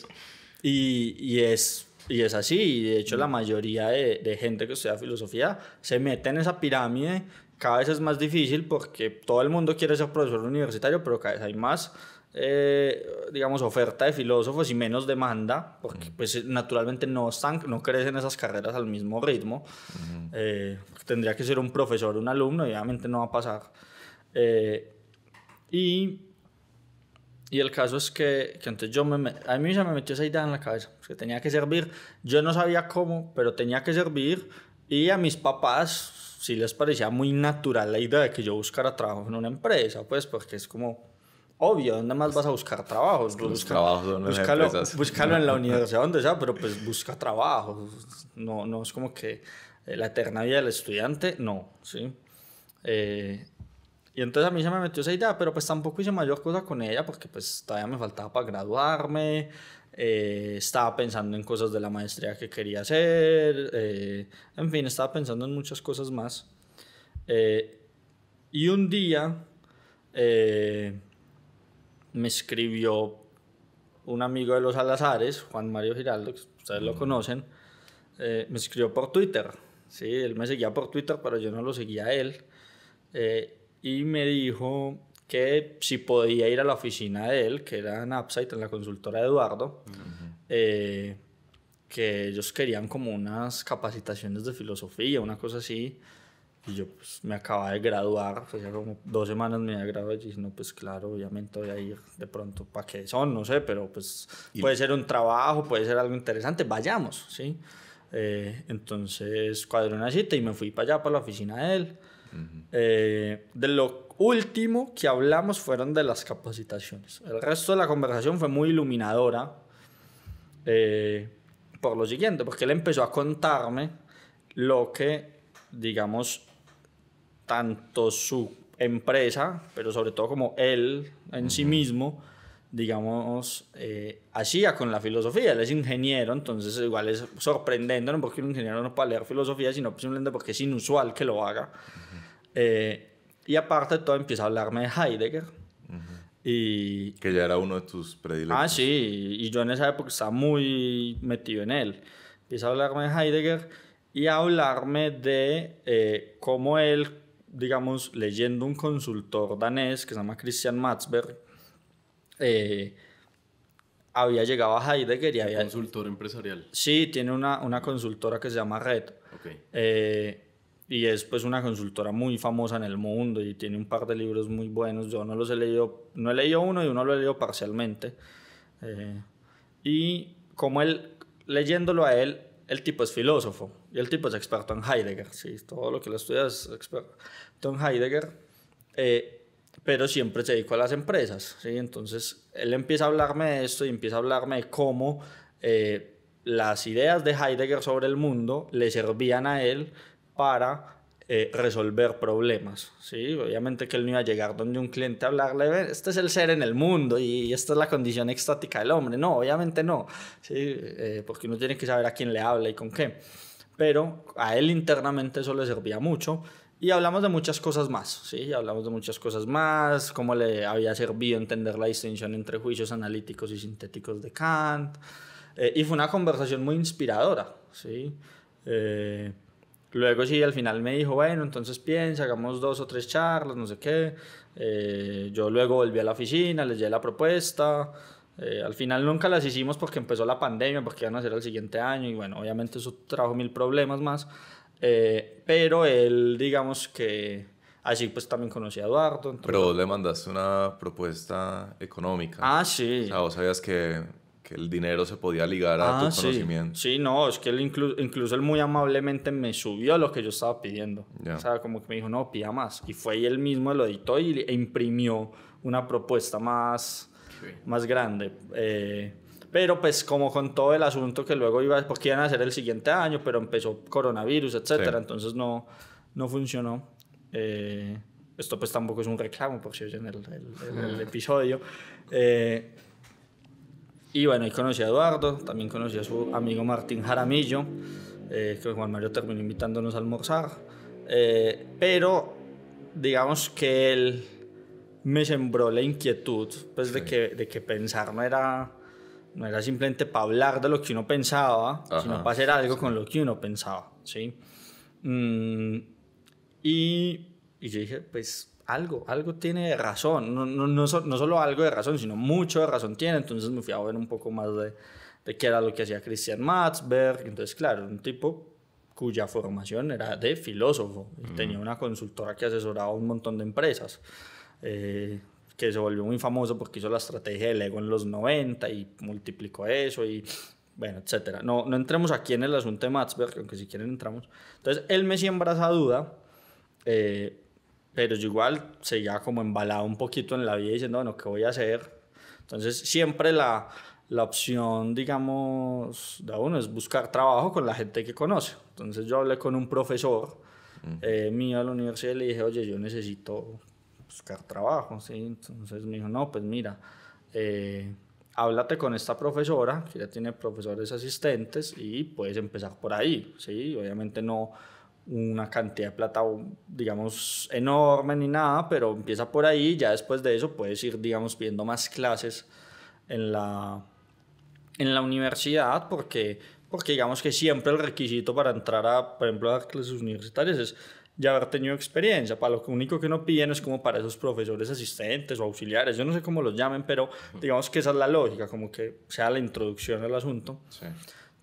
y, es, y es así, y de hecho la mayoría de, gente que estudia filosofía se mete en esa pirámide, cada vez es más difícil porque todo el mundo quiere ser profesor universitario, pero cada vez hay más eh, digamos, oferta de filósofos y menos demanda, porque pues naturalmente no, están, no crecen esas carreras al mismo ritmo. Eh, tendría que ser un profesor, un alumno, obviamente no va a pasar. Eh, y y el caso es que, que yo me, a mí se me metió esa idea en la cabeza, pues, que tenía que servir. Yo no sabía cómo, pero tenía que servir. Y a mis papás sí les parecía muy natural la idea de que yo buscara trabajo en una empresa, pues, porque es como obvio, ¿dónde más vas a buscar trabajo? Busca, Los trabajos son en la [LAUGHS] universidad, donde sea, pero pues busca trabajo. No, no es como que eh, la eterna vida del estudiante, no, ¿sí? Eh, y entonces a mí se me metió esa idea, pero pues tampoco hice mayor cosa con ella porque pues todavía me faltaba para graduarme, eh, estaba pensando en cosas de la maestría que quería hacer, eh, en fin, estaba pensando en muchas cosas más. Eh, y un día eh, me escribió un amigo de los Alazares, Juan Mario Giraldo, que ustedes lo mm. conocen, eh, me escribió por Twitter. Sí, él me seguía por Twitter, pero yo no lo seguía a él. Eh, y me dijo que si podía ir a la oficina de él, que era en Upside, en la consultora de Eduardo, eh, que ellos querían como unas capacitaciones de filosofía, una cosa así. Y yo pues, me acababa de graduar, pues como dos semanas me había graduado y dije, no, pues claro, obviamente voy a ir de pronto, ¿para qué son? No sé, pero pues puede ser un trabajo, puede ser algo interesante, vayamos, ¿sí? Eh, entonces cuadré una cita y me fui para allá, para la oficina de él. Eh, de lo último que hablamos fueron de las capacitaciones. El resto de la conversación fue muy iluminadora eh, por lo siguiente, porque él empezó a contarme lo que, digamos, tanto su empresa, pero sobre todo como él en sí mismo, digamos, eh, hacía con la filosofía. Él es ingeniero, entonces igual es sorprendente, no porque un ingeniero no pueda leer filosofía, sino simplemente porque es inusual que lo haga. Eh, y aparte todo empieza a hablarme de Heidegger. y, que ya era uno de tus predilectos. Ah, sí, y yo en esa época estaba muy metido en él. Empieza a hablarme de Heidegger y a hablarme de eh, cómo él, digamos, leyendo un consultor danés que se llama Christian Matzberg, eh, había llegado a Heidegger y había... Consultor empresarial. Sí, tiene una, una consultora que se llama Red. Okay. Eh, y es pues una consultora muy famosa en el mundo y tiene un par de libros muy buenos. Yo no los he leído, no he leído uno y uno lo he leído parcialmente. Eh, y como él, leyéndolo a él, el tipo es filósofo y el tipo es experto en Heidegger, ¿sí? todo lo que lo estudia es experto en Heidegger, eh, pero siempre se dedicó a las empresas. ¿sí? Entonces él empieza a hablarme de esto y empieza a hablarme de cómo eh, las ideas de Heidegger sobre el mundo le servían a él para eh, resolver problemas. ¿sí? Obviamente que él no iba a llegar donde un cliente a hablarle, este es el ser en el mundo y esta es la condición extática del hombre. No, obviamente no, ¿sí? Eh, porque uno tiene que saber a quién le habla y con qué. Pero a él internamente eso le servía mucho. Y hablamos de muchas cosas más, ¿sí? Hablamos de muchas cosas más, cómo le había servido entender la distinción entre juicios analíticos y sintéticos de Kant. Eh, y fue una conversación muy inspiradora, ¿sí? Luego sí, al final me dijo, bueno, entonces piensa, hagamos dos o tres charlas, no sé qué. Eh, yo luego volví a la oficina, les llevé la propuesta. Eh, al final nunca las hicimos porque empezó la pandemia, porque iban a ser el siguiente año y bueno, obviamente eso trajo mil problemas más. Eh, pero él, digamos que así pues también conocí a Eduardo.
Pero le mandaste una propuesta económica. Ah, sí. O vos sabías que que el dinero se podía ligar a ah, sí.
Sí, no, es que él incluso él muy amablemente me subió a lo que yo estaba pidiendo. O sea, como que me dijo, no, pida más. Y fue él mismo lo editó y, e imprimió una propuesta más, más grande. Eh, pero pues como con todo el asunto que luego iba, porque iban a hacer el siguiente año, pero empezó coronavirus, etcétera, entonces no, no funcionó. Eh, esto pues tampoco es un reclamo, por si oyen el, el episodio. Eh, y bueno, ahí conocí a Eduardo, también conocí a su amigo Martín Jaramillo, eh, que Juan Mario terminó invitándonos a almorzar. Eh, pero digamos que él me sembró la inquietud pues, de, que, de que pensar no era, no era simplemente para hablar de lo que uno pensaba, sino para hacer algo con lo que uno pensaba. ¿sí? Mm, y, y yo dije, pues algo, algo tiene razón, no, no, solo algo de razón, sino mucho de razón tiene, entonces me fui a ver un poco más de, qué era lo que hacía Christian Matzberg, entonces claro, un tipo cuya formación era de filósofo, mm. tenía una consultora que asesoraba a un montón de empresas, eh, que se volvió muy famoso porque hizo la estrategia del ego en los 90 y multiplicó eso y bueno, etcétera. No, no entremos aquí en el asunto de Matzberg, aunque si quieren entramos. Entonces, él me siembra esa duda, eh, pero yo igual seguía como embalado un poquito en la vida diciendo, bueno, ¿qué voy a hacer? Entonces siempre la, la opción, digamos, de uno es buscar trabajo con la gente que conoce. Entonces yo hablé con un profesor eh, mío de la universidad y le dije, oye, yo necesito buscar trabajo, ¿sí? Entonces me dijo, no, pues mira, eh, háblate con esta profesora, que ya tiene profesores asistentes y puedes empezar por ahí, ¿sí? Obviamente no una cantidad de plata, digamos, enorme ni nada, pero empieza por ahí, ya después de eso puedes ir, digamos, pidiendo más clases en la, en la universidad, porque, porque digamos que siempre el requisito para entrar a, por ejemplo, a clases universitarias es ya haber tenido experiencia, para lo único que no piden es como para esos profesores asistentes o auxiliares, yo no sé cómo los llamen, pero digamos que esa es la lógica, como que sea la introducción al asunto. Sí.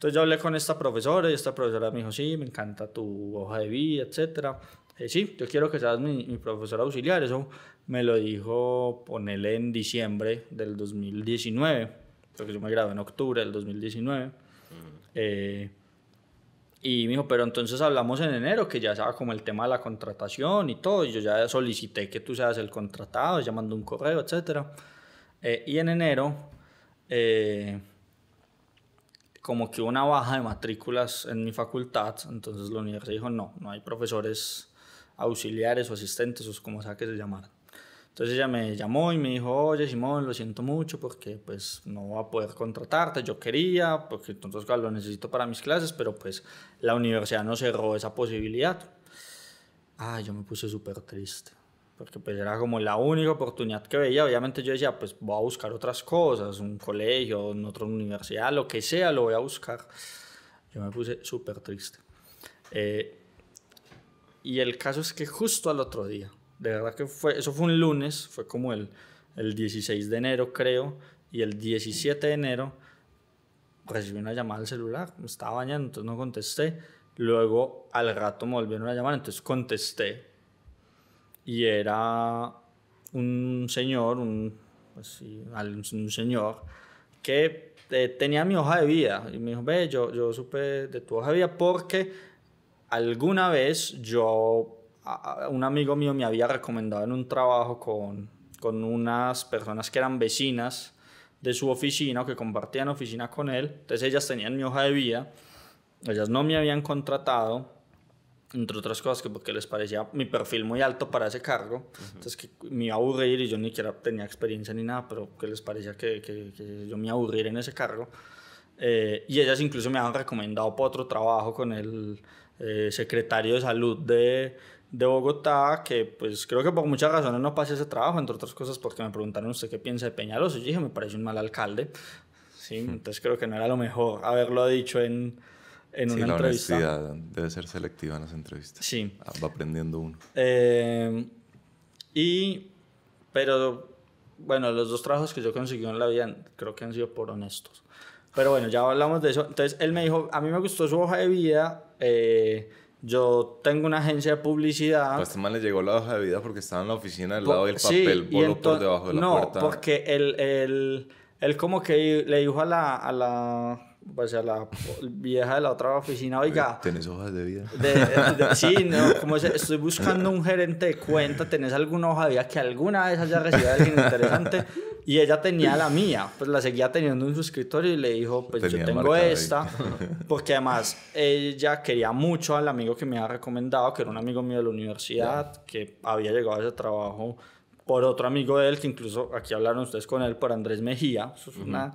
Entonces yo hablé con esta profesora y esta profesora me dijo, sí, me encanta tu hoja de vida, etcétera. Eh, sí, yo quiero que seas mi, profesora auxiliar. Eso me lo dijo, ponele en diciembre del 2019, porque yo me gradué en octubre del 2019. Eh, y me dijo, pero entonces hablamos en enero, que ya estaba como el tema de la contratación y todo. Y yo ya solicité que tú seas el contratado, llamando un correo, etc. Eh, y en enero eh, como que una baja de matrículas en mi facultad, entonces la universidad dijo, no, no hay profesores auxiliares o asistentes o como sea que se llamaran. Entonces ella me llamó y me dijo, oye Simón, lo siento mucho porque pues no va a poder contratarte, yo quería, porque entonces lo necesito para mis clases, pero pues la universidad no cerró esa posibilidad. Ah, yo me puse súper triste porque pues era como la única oportunidad que veía. Obviamente yo decía, pues voy a buscar otras cosas, un colegio, otra universidad, lo que sea, lo voy a buscar. Yo me puse súper triste. Eh, y el caso es que justo al otro día, de verdad que fue, eso fue un lunes, fue como el, el 16 de enero creo, y el 17 de enero recibí una llamada al celular, me estaba bañando, entonces no contesté. Luego al rato me volvieron a llamar, entonces contesté y era un señor, un, pues señor que eh, tenía mi hoja de vida y me dijo, ve, yo, yo supe de tu hoja de vida porque alguna vez yo, un amigo mío me había recomendado en un trabajo con, con unas personas que eran vecinas de su oficina o que compartían oficina con él, entonces ellas tenían mi hoja de vida, ellas no me habían contratado entre otras cosas, que porque les parecía mi perfil muy alto para ese cargo, entonces que me iba a aburrir y yo ni siquiera tenía experiencia ni nada, pero que les parecía que, que, yo me iba a aburrir en ese cargo. Eh, y ellas incluso me han recomendado para otro trabajo con el eh, secretario de salud de, de Bogotá, que pues creo que por muchas razones no pasé ese trabajo, entre otras cosas porque me preguntaron usted qué piensa de Peñalosa, yo dije me parece un mal alcalde, ¿sí? entonces creo que no era lo mejor haberlo dicho en, en sí, una la entrevista. Honestidad
debe ser selectiva en las entrevistas. Sí. Ah, va aprendiendo uno.
Eh, y, pero, bueno, los dos trabajos que yo conseguí en la vida creo que han sido por honestos. Pero bueno, ya hablamos de eso. Entonces él me dijo, a mí me gustó su hoja de vida. Eh, yo tengo una agencia de publicidad. Pues este le llegó la hoja de vida porque estaba en la oficina del lado del papel, voló por debajo de la puerta. No, porque él, él, él, como que le dijo a la, a la pues la vieja de la otra oficina, oiga.
¿Tenés hojas de vida? sí, no,
como es, estoy buscando un gerente de cuenta, ¿tenés alguna hoja de vida que alguna vez haya recibido de alguien interesante? Y ella tenía la mía, pues la seguía teniendo en su escritorio y le dijo, pues yo tengo esta, porque además ella quería mucho al amigo que me había recomendado, que era un amigo mío de la universidad, que había llegado a ese trabajo por otro amigo de él, que incluso aquí hablaron ustedes con él, por Andrés Mejía, eso es una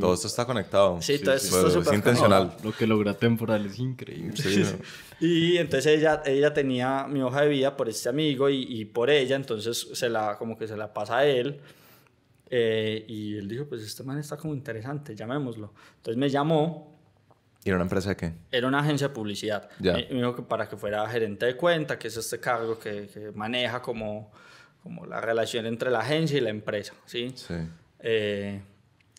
todo esto está conectado. Sí, todo
esto Es intencional.
lo que logra temporal es increíble. [LAUGHS]
y entonces ella, ella tenía mi hoja de vida por este amigo y, y por ella, entonces se la, como que se la pasa a él. Eh, y él dijo, pues este man está como interesante, llamémoslo. Entonces me llamó.
¿Y era una empresa de qué?
Era una agencia de publicidad. dijo que para que fuera gerente de cuenta, que es este cargo que, maneja como, como la relación entre la agencia y la empresa, ¿sí? Sí. Eh,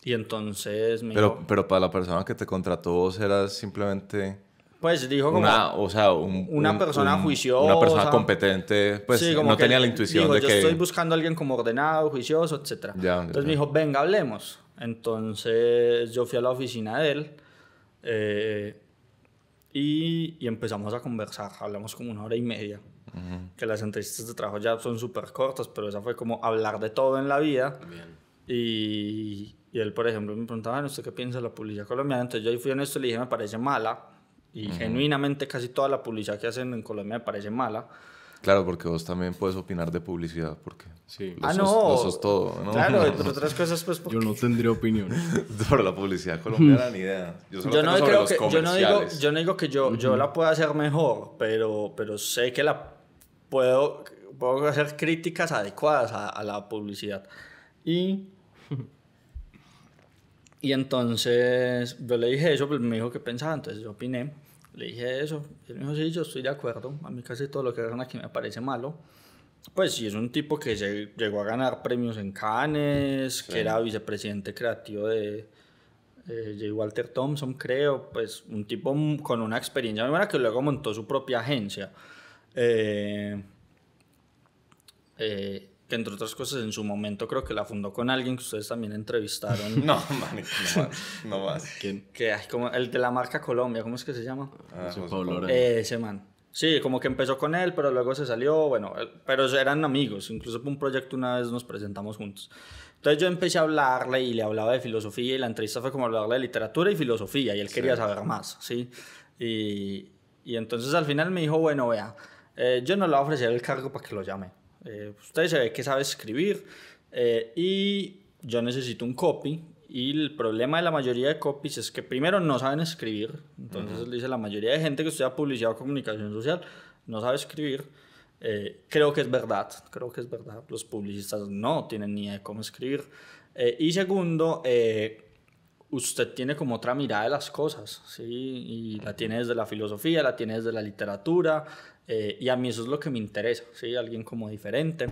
y entonces... pero,
pero para la persona que te contrató vos eras simplemente... Pues dijo como... Una, o sea, una persona juiciosa. Una persona competente. Pues no tenía la intuición dijo, de yo que... estoy
buscando a alguien como ordenado, juicioso, etc. entonces me dijo, venga, hablemos. Entonces yo fui a la oficina de él eh, y, y, empezamos a conversar. Hablamos como una hora y media. Que las entrevistas de trabajo ya son súper cortas, pero esa fue como hablar de todo en la vida. Y, y él, por ejemplo, me preguntaba, ¿usted qué piensa de la publicidad colombiana? Entonces yo ahí fui honesto y le dije, me parece mala. Y genuinamente casi toda la publicidad que hacen en Colombia me parece mala.
Claro, porque vos también puedes opinar de publicidad, porque sí. ah, no. todo, ¿no? Claro, [LAUGHS] entre otras
cosas, pues. Yo no tendría opinión.
Pero [LAUGHS] la publicidad
colombiana, ni idea. Yo, solo no creo que. Yo no, digo, yo no digo que yo, yo la pueda hacer mejor, pero, pero sé que la puedo, puedo hacer críticas adecuadas a, a la publicidad. Y. [LAUGHS] Y entonces yo le dije eso, pues, me dijo que pensaba, entonces yo opiné, le dije eso, él me dijo, sí, yo estoy de acuerdo, a mí casi todo lo que hagan aquí me parece malo. Pues sí, es un tipo que llegó a ganar premios en Cannes, que era vicepresidente creativo de eh, J. Walter Thompson, creo, pues un tipo con una experiencia muy buena que luego montó su propia agencia. Eh, eh, que entre otras cosas en su momento creo que la fundó con alguien que ustedes también entrevistaron. [LAUGHS] no, no más. No ¿Quién? Que, como el de la marca Colombia, ¿cómo es que se llama?
Ah, pues, eh,
ese man. Sí, como que empezó con él, pero luego se salió, bueno, pero eran amigos, incluso por un proyecto una vez nos presentamos juntos. Entonces yo empecé a hablarle y le hablaba de filosofía y la entrevista fue como hablarle de literatura y filosofía y él quería saber más, ¿sí? Y, y, entonces al final me dijo, bueno, vea, eh, yo no le voy a ofrecer el cargo para que lo llame eh, pues, usted se que sabe escribir eh, y yo necesito un copy. Y el problema de la mayoría de copies es que primero no saben escribir. Entonces dice la mayoría de gente que estudia publicidad o comunicación social no sabe escribir. Eh, creo que es verdad, creo que es verdad. Los publicistas no tienen ni idea de cómo escribir. y segundo, usted tiene como otra mirada de las cosas, ¿sí? Y la tiene desde la filosofía, la tiene desde la literatura, eh, y a mí eso es lo que me interesa, ¿sí? Alguien como diferente.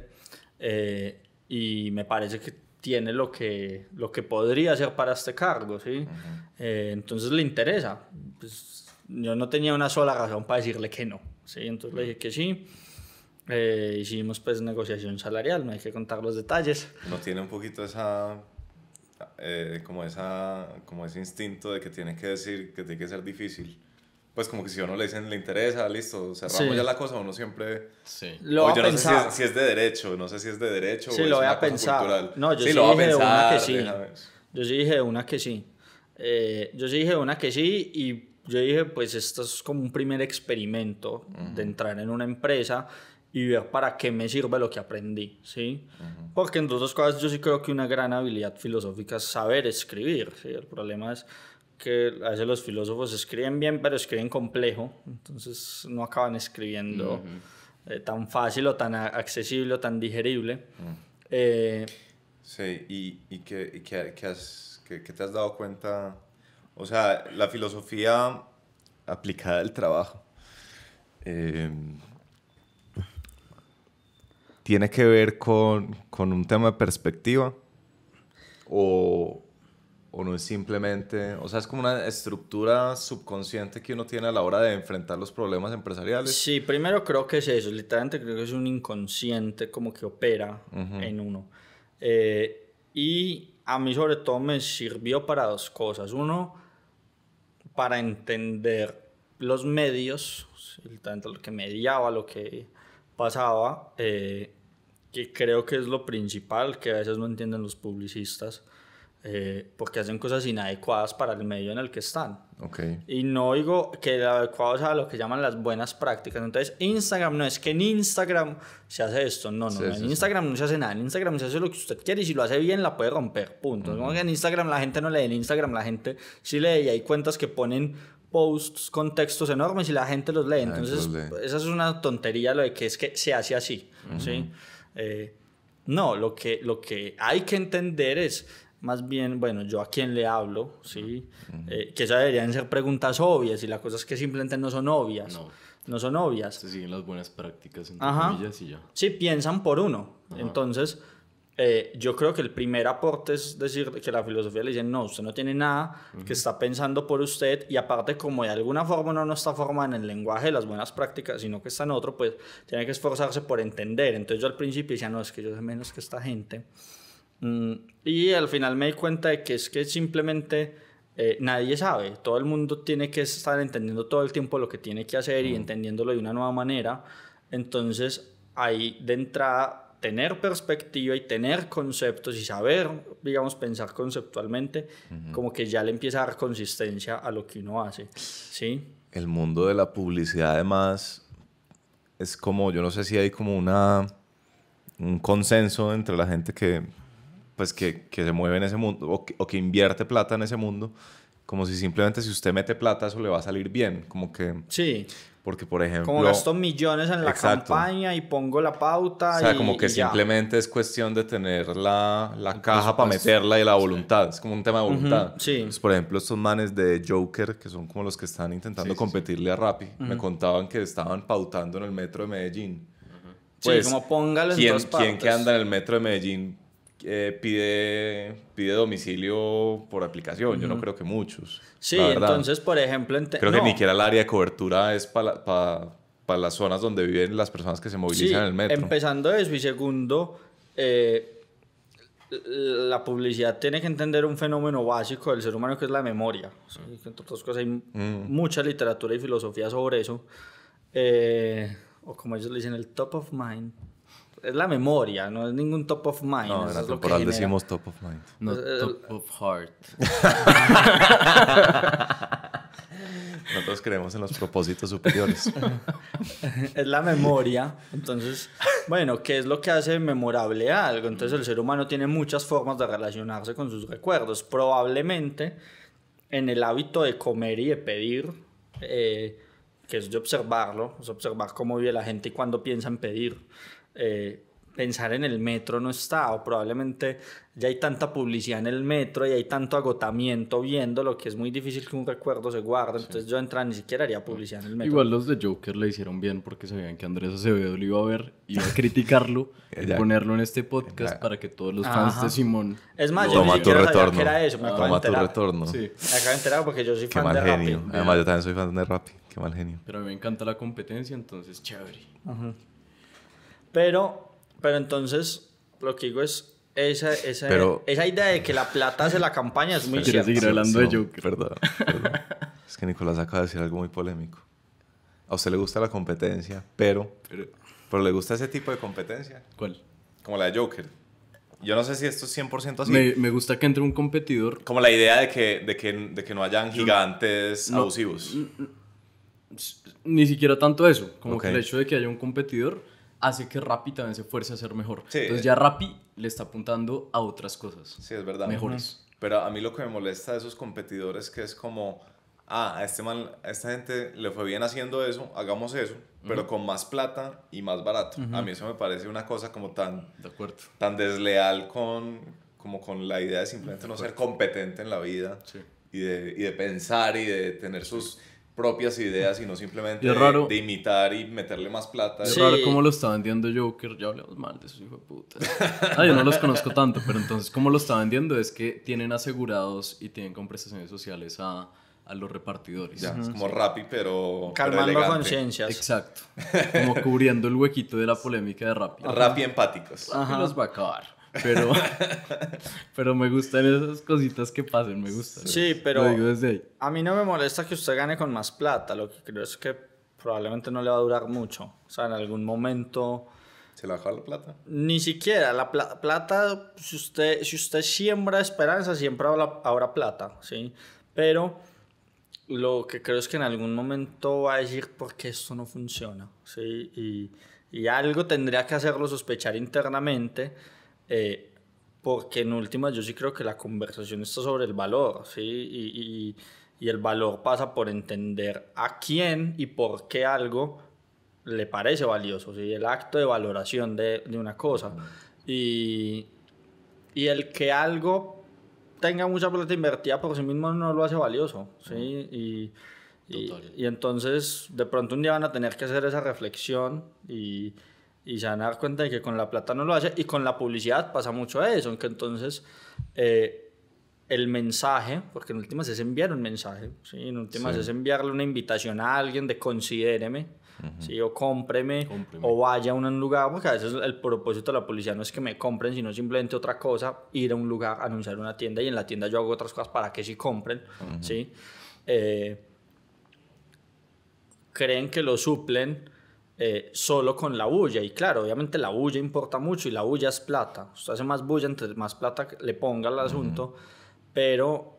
Eh, y me parece que tiene lo que, lo que podría ser para este cargo, ¿sí? Eh, entonces le interesa. Pues, yo no tenía una sola razón para decirle que no, ¿sí? Entonces le dije que sí. hicimos pues negociación salarial, no hay que contar los detalles. No tiene un poquito esa... como, esa, como ese
instinto de que tiene que decir que tiene que ser difícil pues como que si a uno le dicen le interesa, listo, cerramos ya la
cosa, uno siempre... Sí. Lo o yo no sé si
es, de derecho, no sé si es de derecho o lo es voy cultural. No, yo sí, lo
dije una que sí. Eh, yo sí dije una que sí. yo sí dije una que sí y yo dije, pues esto es como un primer experimento de entrar en una empresa y ver para qué me sirve lo que aprendí, ¿sí? Porque en dos cosas yo sí creo que una gran habilidad filosófica es saber escribir, ¿sí? El problema es que a veces los filósofos escriben bien, pero escriben complejo, entonces no acaban escribiendo eh, tan fácil o tan accesible o tan digerible. Mm. Eh, sí, y, y, que, te has dado cuenta,
o sea, la filosofía aplicada al trabajo. Em, tiene que ver con, con un tema de perspectiva o, o no es simplemente,
o sea, es como una estructura subconsciente que uno tiene a la hora de enfrentar los problemas empresariales. Sí, primero creo que es eso, literalmente creo que es un inconsciente como que opera en uno. Eh, y a mí sobre todo me sirvió para dos cosas. Uno, para entender los medios, literalmente lo que mediaba, lo que pasaba, eh, que creo que es lo principal que a veces no entienden los publicistas eh, porque hacen cosas inadecuadas para el medio en el que están. Y no digo que adecuados a lo que llaman las buenas prácticas. Entonces, Instagram no es que en Instagram se hace esto. No, no, en Instagram no se hace nada. En Instagram se hace lo que usted quiere y si lo hace bien la puede romper. Punto. en Instagram la gente no lee. En Instagram la gente sí lee y hay cuentas que ponen posts con textos enormes y la gente los lee. Entonces, esa es una tontería lo de que es que se hace así. ¿sí? Eh, no, lo que, lo que hay que entender es más bien, bueno, yo a quién le hablo, ¿sí? Eh, que esas deberían ser preguntas obvias y la cosa es que simplemente no son obvias. No. no son obvias. Se siguen las buenas prácticas, entre Ajá. y yo Sí, piensan por uno. Entonces, eh, yo creo que el primer aporte es decir que la filosofía le dice, no, usted no tiene nada, que está pensando por usted y aparte como de alguna forma no no está formado en el lenguaje de las buenas prácticas, sino que está en otro, pues tiene que esforzarse por entender. Entonces yo al principio decía, no, es que yo sé menos que esta gente Mm. y al final me di cuenta de que es que simplemente eh, nadie sabe, todo el mundo tiene que estar entendiendo todo el tiempo lo que tiene que hacer y mm. entendiéndolo de una nueva manera. Entonces, ahí de entrada, tener perspectiva y tener conceptos y saber, digamos, pensar conceptualmente, como que ya le empieza a dar consistencia a lo que uno hace. ¿Sí?
El mundo de la publicidad, además, es como, yo no sé si hay como una, un consenso entre la gente que pues que, que, se mueve en ese mundo o que, invierte plata en ese mundo, como si simplemente si usted mete plata eso le va a salir bien, como que... Sí. Porque, por ejemplo... Como gasto
millones en la campaña y pongo la pauta. O sea, como que simplemente
es cuestión de tener la, la caja para meterla y la voluntad. Es como un tema de voluntad. sí. por ejemplo, estos manes de Joker, que son como los que están intentando competirle a Rappi, me contaban que estaban pautando en el metro de Medellín. Pues, sí, como póngalo en ¿quién, ¿Quién que anda en el metro de Medellín eh, pide, pide domicilio por aplicación. Yo no creo que muchos. Sí, entonces, por ejemplo... Creo que ni siquiera el área de cobertura es para las zonas donde viven las personas que se movilizan en el metro.
Empezando eso y segundo, eh, la publicidad tiene que entender un fenómeno básico del ser humano que es la memoria. Entre otras cosas, hay mm. mucha literatura y filosofía sobre eso. Eh, o como ellos le dicen, el top of mind es la memoria, no es ningún top of mind. No, en la temporal decimos top of mind. Pues, eh, top of heart. [LAUGHS]
Nosotros creemos en los propósitos superiores.
[LAUGHS] es la memoria. Entonces, bueno, ¿qué es lo que hace memorable algo? Entonces, el ser humano tiene muchas formas de relacionarse con sus recuerdos. Probablemente en el hábito de comer y de pedir, eh, que es de observarlo, es observar cómo vive la gente y cuándo piensa en pedir eh, pensar en el metro no está, o probablemente ya hay tanta publicidad en el metro y hay tanto agotamiento viendo lo que es muy difícil que un recuerdo se guarde, entonces yo entrar ni siquiera haría publicidad en el metro. Igual
los de Joker le hicieron bien porque sabían que Andrés Acevedo lo iba a ver, iba a criticarlo [LAUGHS] y ponerlo en este podcast para que todos los fans de Simón... Es más, yo Toma tu retorno. Era eso, me Toma tu retorno. Sí. Me acabo de enterar porque yo soy fan de genio. Rappi. Además yo también soy fan de Rappi. Qué mal genio. Pero a mí me encanta la competencia,
entonces chévere. Ajá. Pero, pero entonces, lo que digo es, esa, esa, esa idea de que la plata hace la campaña es muy cierta. seguir hablando de
Joker. es que Nicolás acaba de decir algo muy polémico. A usted le gusta la competencia, pero, pero... le gusta ese tipo de competencia. ¿Cuál? Como la de Joker. Yo no sé si esto es 100% así. Me, me, gusta que entre un competidor. Como la idea de que, de que, de que no hayan gigantes abusivos.
Ni siquiera tanto eso. Como que el hecho de que haya un competidor hace que Rappi también se fuerce a ser mejor. Entonces ya Rappi
le está apuntando a otras cosas. Sí, es verdad. Mejores. Pero a mí lo que me molesta de esos competidores que es como, ah, a, este esta gente le fue bien haciendo eso, hagamos eso, pero con más plata y más barato. A mí eso me parece una cosa como tan, de acuerdo. tan desleal con, como con la idea de simplemente no ser competente en la vida y, de, y, de, pensar y de tener sus propias ideas y no simplemente de, imitar y meterle más plata. Es raro cómo lo
está vendiendo Joker, ya hablamos mal de esos hijos de puta. Ah, yo no los conozco tanto, pero entonces como lo está vendiendo es que tienen asegurados y tienen con prestaciones sociales a, a los repartidores. Ya, es como rapi pero Calmando conciencias. Exacto. Como cubriendo el huequito de la polémica de Rappi. Rappi empáticos. Ajá. Y los va a acabar. Pero,
[LAUGHS]
pero me gustan esas cositas que pasen, me gustan. Sí, pero
a mí no me molesta que usted gane con más plata. Lo que creo es que probablemente no le va a durar mucho. O sea, en algún momento... ¿Se le jala la plata? Ni siquiera. La plata, si usted, si usted siembra esperanza, siempre habrá, plata, ¿sí? Pero lo que creo es que en algún momento va a decir porque esto no funciona, ¿sí? Y, y algo tendría que hacerlo sospechar internamente eh, porque en últimas yo sí creo que la conversación está sobre el valor, ¿sí? Y, y, el valor pasa por entender a quién y por qué algo le parece valioso, ¿sí? El acto de valoración de, de una cosa. Y, y el que algo tenga mucha plata invertida por sí mismo no lo hace valioso, ¿sí? y, y, entonces de pronto un día van a tener que hacer esa reflexión y, y se van a dar cuenta de que con la plata no lo hace y con la publicidad pasa mucho eso, aunque entonces eh, el mensaje, porque en últimas es enviar un mensaje, en últimas es enviarle una invitación a alguien de considéreme, o cómpreme, o vaya a un lugar, porque a veces el propósito de la publicidad no es que me compren, sino simplemente otra cosa, ir a un lugar, anunciar una tienda y en la tienda yo hago otras cosas para que sí compren, ¿sí? Eh, creen que lo suplen eh, solo con la bulla. Y claro, obviamente la bulla importa mucho y la bulla es plata. Usted hace más bulla, entre más plata le ponga al asunto, pero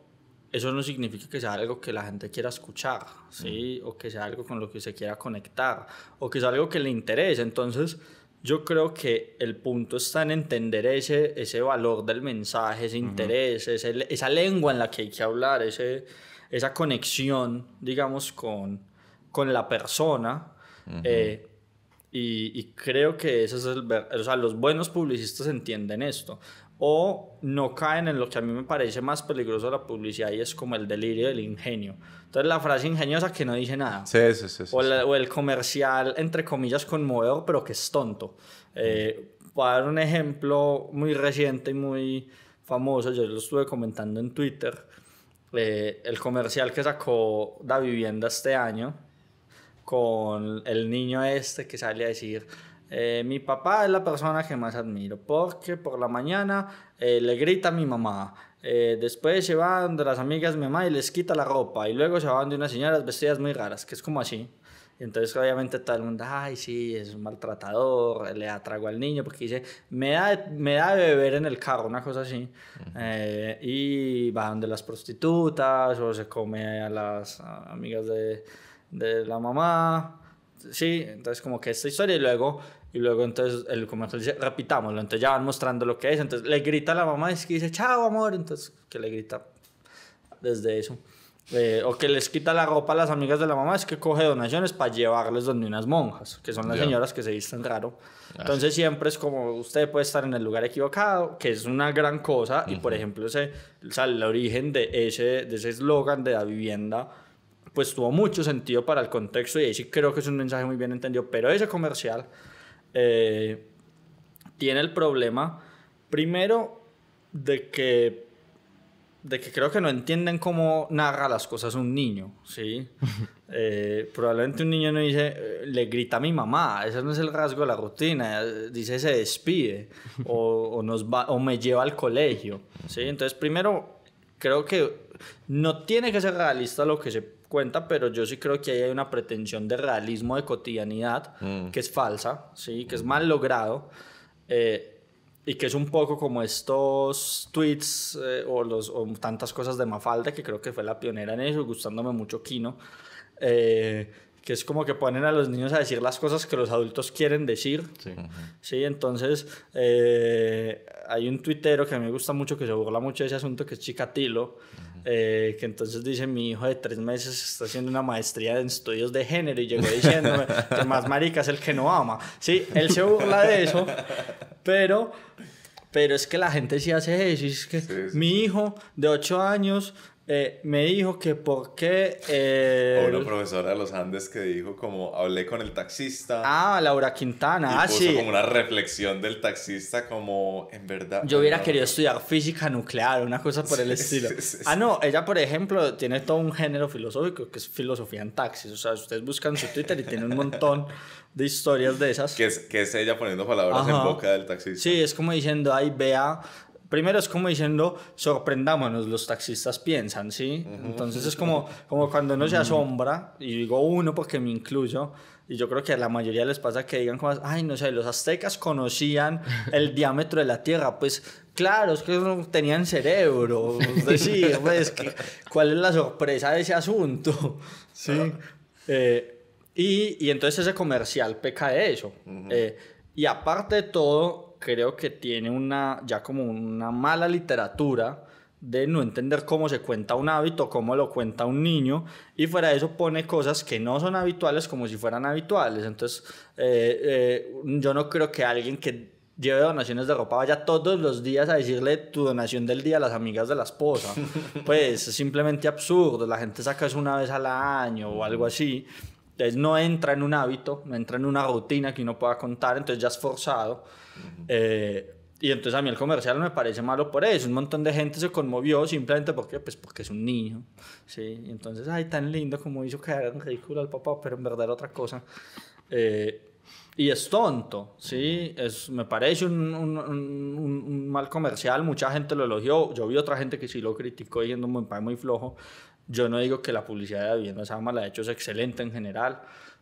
eso no significa que sea algo que la gente quiera escuchar, ¿sí? O que sea algo con lo que se quiera conectar, o que sea algo que le interese. Entonces, yo creo que el punto está en entender ese, ese valor del mensaje, ese interés, esa lengua en la que hay que hablar, ese, esa conexión, digamos, con, con la persona. eh, y, creo que eso es O sea, los buenos publicistas entienden esto. O no caen en lo que a mí me parece más peligroso de la publicidad y es como el delirio del ingenio. Entonces la frase ingeniosa que no dice nada. Sí, sí, sí. o, el comercial, entre comillas, conmovedor, pero que es tonto. Eh, a dar un ejemplo muy reciente y muy famoso, yo lo estuve comentando en Twitter, eh, el comercial que sacó Da Vivienda este año, con el niño este que sale a decir, eh, mi papá es la persona que más admiro, porque por la mañana eh, le grita a mi mamá, eh, después se van de las amigas de mi mamá y les quita la ropa, y luego se van de unas señoras vestidas muy raras, que es como así. entonces obviamente todo el mundo, ay, sí, es un maltratador, le atrago al niño porque dice, me da, me da de beber en el carro, una cosa así. y van de las prostitutas o se come a las amigas de, de la mamá. Sí, entonces como que esta historia y luego, y luego entonces el comercial dice, repitámoslo, entonces ya van mostrando lo que es, entonces le grita a la mamá, es que dice, chao amor, entonces que le grita desde eso. Eh, o que les quita la ropa a las amigas de la mamá, es que coge donaciones para llevarles donde unas monjas, que son las señoras que se visten raro. Ah, entonces siempre es como usted puede estar en el lugar equivocado, que es una gran cosa. Y por ejemplo, se, o el origen de ese eslogan de, ese de la vivienda pues tuvo mucho sentido para el contexto y ahí sí creo que es un mensaje muy bien entendido, pero ese comercial eh, tiene el problema, primero, de que, de que creo que no entienden cómo narra las cosas un niño, ¿sí? [LAUGHS] Eh, probablemente un niño no dice, eh, le grita a mi mamá, ese no es el rasgo de la rutina, dice se despide o, nos va, o me lleva al colegio, ¿sí? Entonces, primero, creo que no tiene que ser realista lo que se cuenta, pero yo sí creo que ahí hay una pretensión de realismo de cotidianidad mm. que es falsa, ¿sí? que es mm. mal logrado. Eh, y que es un poco como estos tweets eh, o, los, o tantas cosas de Mafalda, que creo que fue la pionera en eso, gustándome mucho Kino. Eh, que es como que ponen a los niños a decir las cosas que los adultos quieren decir. Sí, entonces eh, hay un tuitero que a mí me gusta mucho, que se burla mucho de ese asunto, que es Chicatilo, eh, que entonces dice, mi hijo de tres meses está haciendo una maestría en estudios de género y llegó diciéndome [LAUGHS] que más marica es el que no ama. Sí, él se burla de eso, pero... Pero es que la gente sí hace eso, y es que mi hijo de ocho años eh, me dijo que por qué...
Eh, o profesora de los Andes que dijo como hablé con el taxista.
Ah, Laura Quintana. Y ah, puso como una
reflexión del taxista como en verdad... Yo hubiera querido
estudiar física nuclear, una cosa por el estilo. ah, no, ella por ejemplo tiene todo un género filosófico que es filosofía en taxis. O sea, ustedes buscan su Twitter y tiene un montón de historias de esas. Que es, que es ella poniendo palabras en boca del taxista. Sí, es como diciendo, ay, vea, primero es como diciendo, sorprendámonos, los taxistas piensan, ¿sí? Entonces es como, como cuando uno se asombra, y digo uno porque me incluyo, y yo creo que a la mayoría les pasa que digan como, ay, no sé, los aztecas conocían el [LAUGHS] diámetro de la Tierra, pues claro, es que no tenían cerebro, es decir, [LAUGHS] pues, ¿cuál es la sorpresa de ese asunto? Sí. [LAUGHS] Eh, y, y, entonces ese comercial peca de eso. Eh, y aparte de todo, creo que tiene una, ya como una mala literatura de no entender cómo se cuenta un hábito, cómo lo cuenta un niño, y fuera de eso pone cosas que no son habituales como si fueran habituales. Entonces, eh, eh, yo no creo que alguien que lleve donaciones de ropa vaya todos los días a decirle tu donación del día a las amigas de la esposa. [LAUGHS] Pues es simplemente absurdo, la gente saca eso una vez al año o algo así. Entonces no entra en un hábito, no entra en una rutina que uno pueda contar, entonces ya es forzado. Eh, y entonces a mí el comercial me parece malo por eso. Un montón de gente se conmovió simplemente porque, pues, porque es un niño. ¿sí? entonces, ay, tan lindo como hizo caer en ridículo al papá, pero en verdad era otra cosa. Eh, y es tonto, ¿sí? Es, me parece un, mal comercial. Mucha gente lo elogió. Yo vi otra gente que sí lo criticó diciendo muy, muy flojo. Yo no digo que la publicidad de Vivienda no sea mala, de hecho es excelente en general.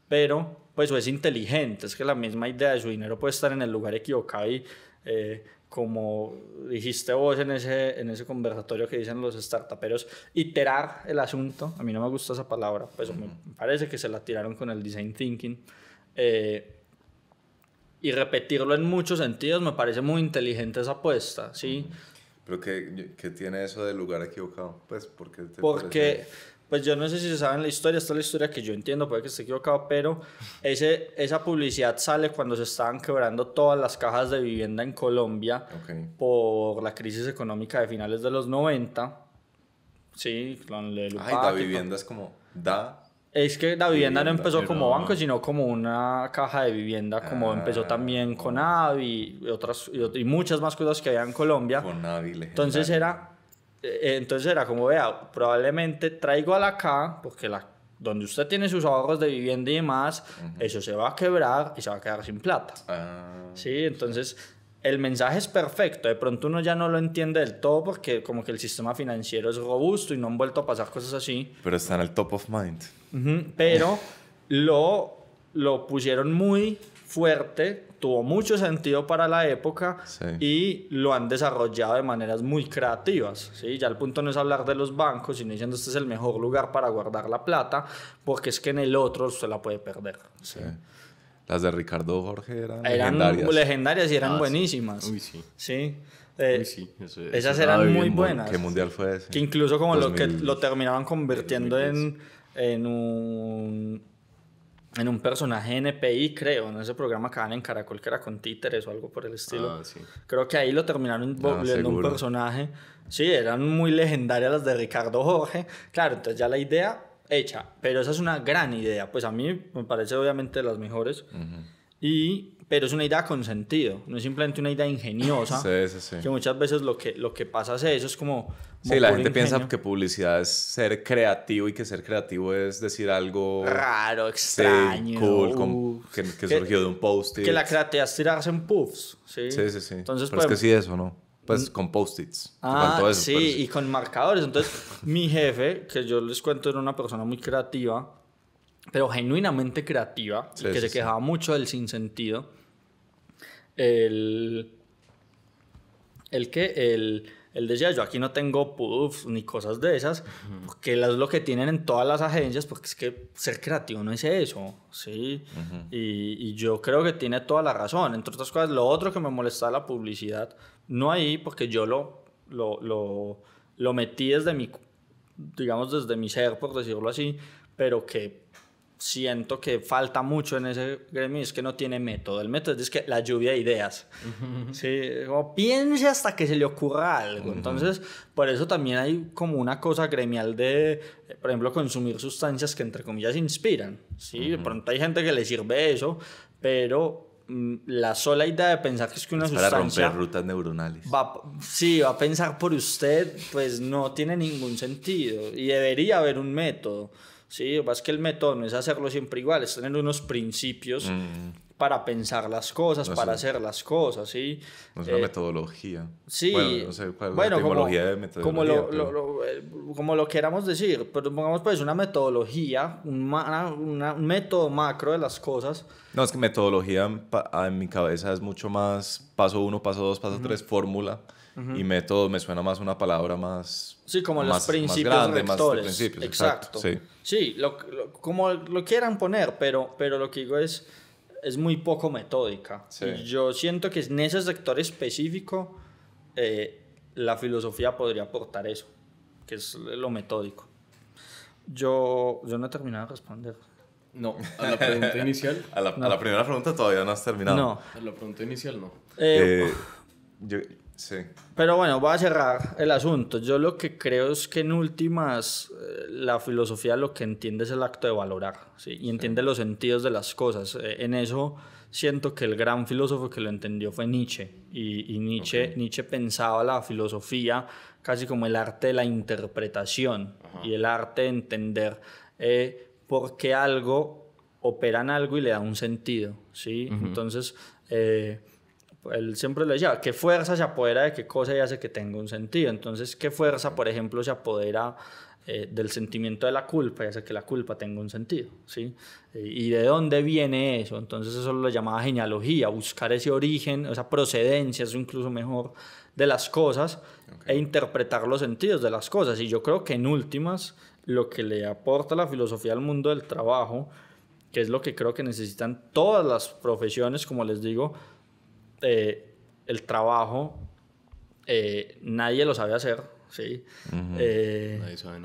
Pero pues o es inteligente, es que la misma idea de su dinero puede estar en el lugar equivocado y eh, como dijiste vos en ese, en ese conversatorio que dicen los startuperos, iterar el asunto, a mí no me gusta esa palabra, pues me parece que se la tiraron con el design thinking. Eh, y repetirlo en muchos sentidos me parece muy inteligente esa apuesta, ¿sí? Pero ¿qué, tiene eso del lugar equivocado? Pues, porque pues yo no sé si se saben la historia, esta es la historia que yo entiendo, puede que esté equivocado, pero ese, esa publicidad sale cuando se estaban quebrando todas las cajas de vivienda en Colombia por la crisis económica de finales de los 90. Sí, con el Ay, la vivienda es como da. Es que la vivienda, no empezó como banco, sino como una caja de vivienda, como empezó ah. también con AVI y otras y, muchas más cosas que había en Colombia. Con AVI, Entonces era eh, entonces era como, vea, probablemente traigo a la K, porque la, donde usted tiene sus ahorros de vivienda y demás, eso se va a quebrar y se va a quedar sin plata. Ah, sí, entonces el mensaje es perfecto. De pronto uno ya no lo entiende del todo porque como que el sistema financiero es robusto y no han vuelto a pasar cosas así.
Pero está en el top of mind.
pero lo, lo pusieron muy fuerte tuvo mucho sentido para la época y lo han desarrollado de maneras muy creativas. ¿sí? Ya el punto no es hablar de los bancos, sino diciendo este es el mejor lugar para guardar la plata, porque es que en el otro se la puede perder. ¿sí?
Las de Ricardo Jorge eran, eran legendarias. y eran ah,
buenísimas. sí. ¿sí? Eh, esas eran muy buenas. ¿Qué mundial fue ese? Que incluso como lo que lo terminaban convirtiendo en, en un en un personaje NPI, creo, en ese programa que dan en Caracol que era con títeres o algo por el estilo. Ah, creo que ahí lo terminaron ah, volviendo un personaje. Sí, eran muy legendarias las de Ricardo Jorge. Claro, entonces ya la idea hecha, pero esa es una gran idea. Pues a mí me parece obviamente de las mejores. Y pero es una idea con sentido, no es simplemente una idea ingeniosa. Sí, sí, sí. Que muchas veces lo que, lo que pasa es eso, es como... sí, la gente piensa
que publicidad es ser creativo y que ser creativo es decir algo... Raro, extraño. cool, que, surgió de un post -it. Que la
creatividad es tirarse en puffs, ¿sí? Sí, sí, sí. Entonces, pero pues, es que sí eso, ¿no? Pues con post-its.
Ah, sí, pues.
y con marcadores. Entonces, mi jefe, que yo les cuento, era una persona muy creativa pero genuinamente creativa, y que se quejaba mucho del sinsentido. El, el que el, él decía, yo aquí no tengo puffs ni cosas de esas, que porque es lo que tienen en todas las agencias, porque es que ser creativo no es eso, sí Y, yo creo que tiene toda la razón. Entre otras cosas, lo otro que me molesta la publicidad, no ahí, porque yo lo, lo, lo, lo metí desde mi, digamos, desde mi ser, por decirlo así, pero que siento que falta mucho en ese gremio es que no tiene método. El método es que la lluvia de ideas. ¿sí? piense hasta que se le ocurra algo. Entonces, por eso también hay como una cosa gremial de, eh, por ejemplo, consumir sustancias que entre comillas inspiran. ¿sí? De pronto hay gente que le sirve eso, pero mm, la sola idea de pensar que es que una sustancia para romper
rutas neuronales
sí va a pensar por usted pues no tiene ningún sentido y debería haber un método Sí, es que el método no es hacerlo siempre igual, es tener unos principios mm. para pensar las cosas, para hacer las cosas, ¿sí? No es una eh,
metodología.
Sí. Bueno, como, Como lo, eh, como lo queramos decir, pero pongamos pues una metodología, un método macro de las cosas.
No, es que metodología en, mi cabeza es mucho más paso uno, paso dos, paso tres, fórmula y método me suena más una palabra más. Sí, como los principios más rectores. Más principios, exacto. exacto.
Sí, como lo quieran poner, pero, pero lo que digo es, es muy poco metódica. Y yo siento que en ese sector específico eh, la filosofía podría aportar eso, que es lo metódico. Yo, yo no he terminado de responder. No, a la pregunta inicial. [LAUGHS] a, la, primera
pregunta todavía no has terminado. No.
A la pregunta inicial no.
Eh, eh, yo, Sí.
Pero bueno, voy a cerrar el asunto. Yo lo que creo es que en últimas eh, la filosofía lo que entiende es el acto de valorar ¿sí? y entiende los sentidos de las cosas. Eh, en eso siento que el gran filósofo que lo entendió fue Nietzsche y, Nietzsche, Nietzsche pensaba la filosofía casi como el arte de la interpretación y el arte de entender eh, por qué algo opera en algo y le da un sentido. ¿sí? Entonces él siempre le decía, ¿qué fuerza se apodera de qué cosa y hace que tenga un sentido? Entonces, ¿qué fuerza, por ejemplo, se apodera eh, del sentimiento de la culpa y hace que la culpa tenga un sentido? ¿sí? Eh, ¿Y de dónde viene eso? Entonces, eso lo llamaba genealogía, buscar ese origen, esa procedencia, eso incluso mejor, de las cosas e interpretar los sentidos de las cosas. Y yo creo que en últimas, lo que le aporta la filosofía al mundo del trabajo, que es lo que creo que necesitan todas las profesiones, como les digo, eh, el trabajo eh, nadie lo sabe hacer, ¿sí? Eh,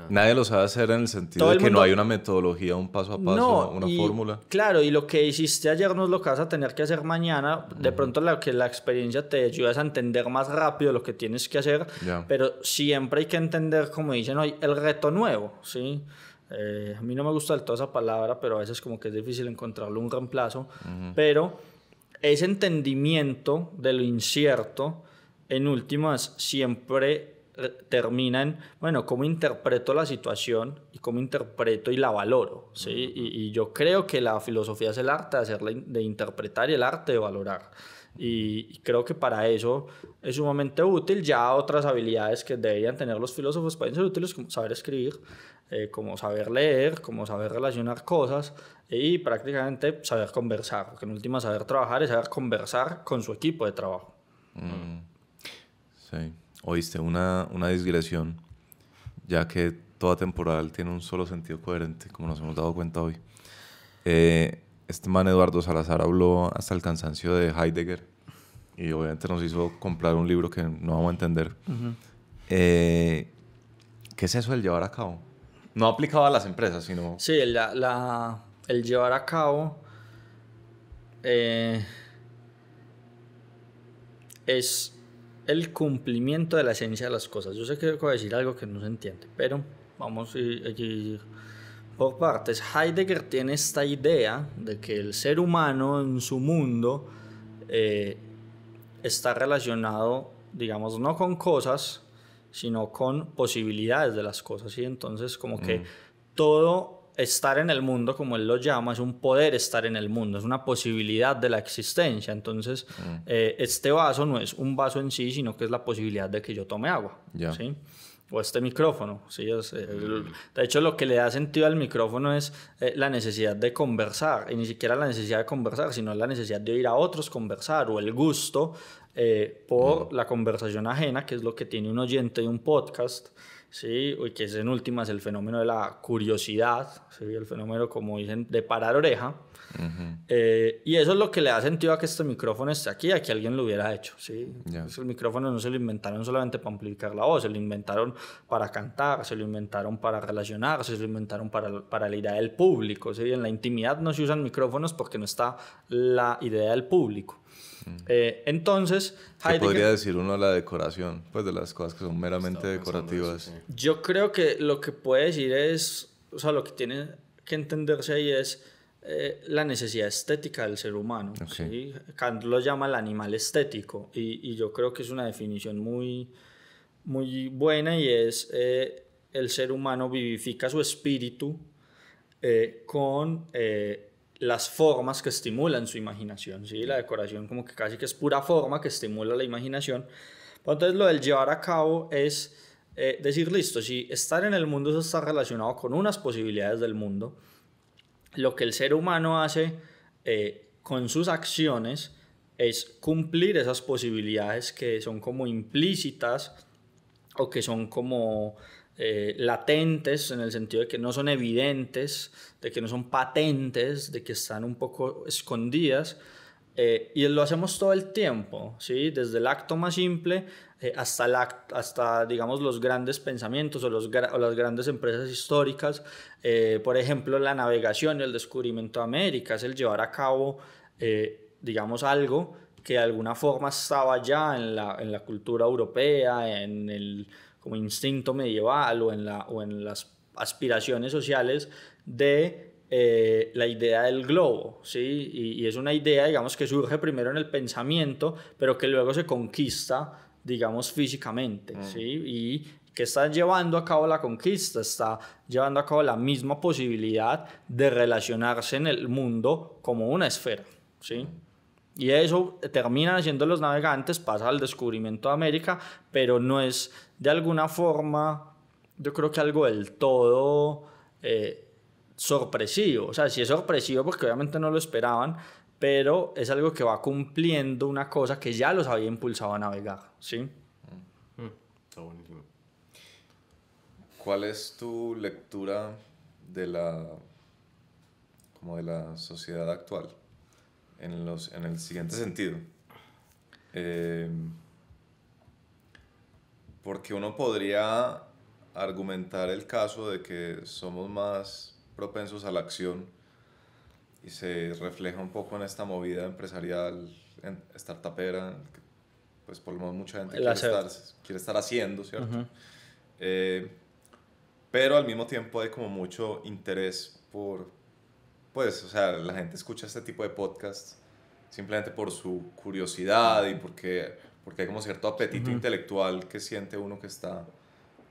nadie
lo sabe hacer en el sentido de que no hay una metodología, un paso a paso, no, una fórmula.
Claro, y lo que hiciste ayer no es lo que vas a tener que hacer mañana. De pronto la, que la experiencia te ayuda a entender más rápido lo que tienes que hacer, pero siempre hay que entender, como dicen hoy, el reto nuevo, ¿sí? a mí no me gusta del todo esa palabra, pero a veces como que es difícil encontrarle un reemplazo, pero ese entendimiento de lo incierto, en últimas, siempre eh, terminan, bueno, cómo interpreto la situación y cómo interpreto y la valoro, ¿sí? y, yo creo que la filosofía es el arte de interpretar y el arte de valorar y, creo que para eso es sumamente útil. Ya otras habilidades que deberían tener los filósofos pueden ser útiles, como saber escribir, eh, como saber leer, como saber relacionar cosas y prácticamente saber conversar, porque en última saber trabajar es saber conversar con su equipo de trabajo.
Mm. Sí, oíste una, una digresión, ya que toda temporal tiene un solo sentido coherente, como nos hemos dado cuenta hoy. Eh, este man Eduardo Salazar habló hasta el cansancio de Heidegger y obviamente nos hizo comprar un libro que no vamos a entender. Eh, ¿Qué es eso del llevar a cabo?
No aplicado a las empresas, sino... Sí, el llevar a cabo eh, es el cumplimiento de la esencia de las cosas. Yo sé que voy a decir algo que no se entiende, pero vamos a ir por partes. Heidegger tiene esta idea de que el ser humano en su mundo eh, está relacionado, digamos, no con cosas, sino con posibilidades de las cosas. Y entonces como que mm. todo estar en el mundo, como él lo llama, es un poder estar en el mundo, es una posibilidad de la existencia. Entonces, mm. eh, este vaso no es un vaso en sí, sino que es la posibilidad de que yo tome agua o este micrófono. Eh, mm. de hecho, lo que le da sentido al micrófono es eh, la necesidad de conversar, y ni siquiera la necesidad de conversar, sino la necesidad de oír a otros conversar o el gusto eh, por mm. la conversación ajena, que es lo que tiene un oyente de un podcast. ¿sí? y que es en últimas el fenómeno de la curiosidad, el fenómeno, como dicen, de parar oreja. Eh, y eso es lo que le da sentido a que este micrófono esté aquí, a que alguien lo hubiera hecho. ¿sí? Yeah. El micrófono no se lo inventaron solamente para amplificar la voz, se lo inventaron para cantar, se lo inventaron para relacionar, se lo inventaron para, para la idea del público. En la intimidad no se usan micrófonos porque no está la idea del público. Eh, entonces, podría
decir uno la decoración? Pues de las cosas que son meramente decorativas.
Yo creo que lo que puede decir es, o sea, lo que tiene que entenderse ahí es eh, la necesidad estética del ser humano. Kant lo llama el animal estético y, yo creo que es una definición muy, muy buena y es eh, el ser humano vivifica su espíritu eh, con las formas que estimulan su imaginación, ¿sí? La decoración como que casi que es pura forma que estimula la imaginación. entonces lo del llevar a cabo es eh, decir, listo, si estar en el mundo eso está relacionado con unas posibilidades del mundo, lo que el ser humano hace eh, con sus acciones es cumplir esas posibilidades que son como implícitas o que son como eh, latentes en el sentido de que no son evidentes, de que no son patentes, de que están un poco escondidas. Eh, y lo hacemos todo el tiempo, ¿sí? desde el acto más simple eh, hasta, hasta digamos, los grandes pensamientos o, los, las grandes empresas históricas. por ejemplo, la navegación, y el descubrimiento de América, es el llevar a cabo digamos, algo que de alguna forma estaba ya en la, en la cultura europea, en el como instinto medieval o en, la, o en las aspiraciones sociales de eh, la idea del globo, ¿sí? Y, es una idea, digamos, que surge primero en el pensamiento, pero que luego se conquista, digamos, físicamente, mm. ¿sí? Y que está llevando a cabo la conquista, está llevando a cabo la misma posibilidad de relacionarse en el mundo como una esfera, ¿sí? Y eso termina siendo los navegantes, pasa al descubrimiento de América, pero no es de alguna forma, yo creo que algo del todo eh, sorpresivo. O sea, sí es sorpresivo porque obviamente no lo esperaban, pero es algo que va cumpliendo una cosa que ya los había impulsado a navegar, ¿sí? Mm,
está buenísimo. ¿Cuál es tu lectura de la, como de la sociedad actual? en, los, en el siguiente sentido. Em, porque uno podría argumentar el caso de que somos más propensos a la acción y se refleja un poco en esta movida empresarial, en startupera, pues por lo menos mucha gente quiere estar, haciendo, ¿cierto? Eh, pero al mismo tiempo hay como mucho interés por, pues, o sea, la gente escucha este tipo de podcasts simplemente por su curiosidad y porque, porque hay como cierto apetito intelectual que siente uno que está...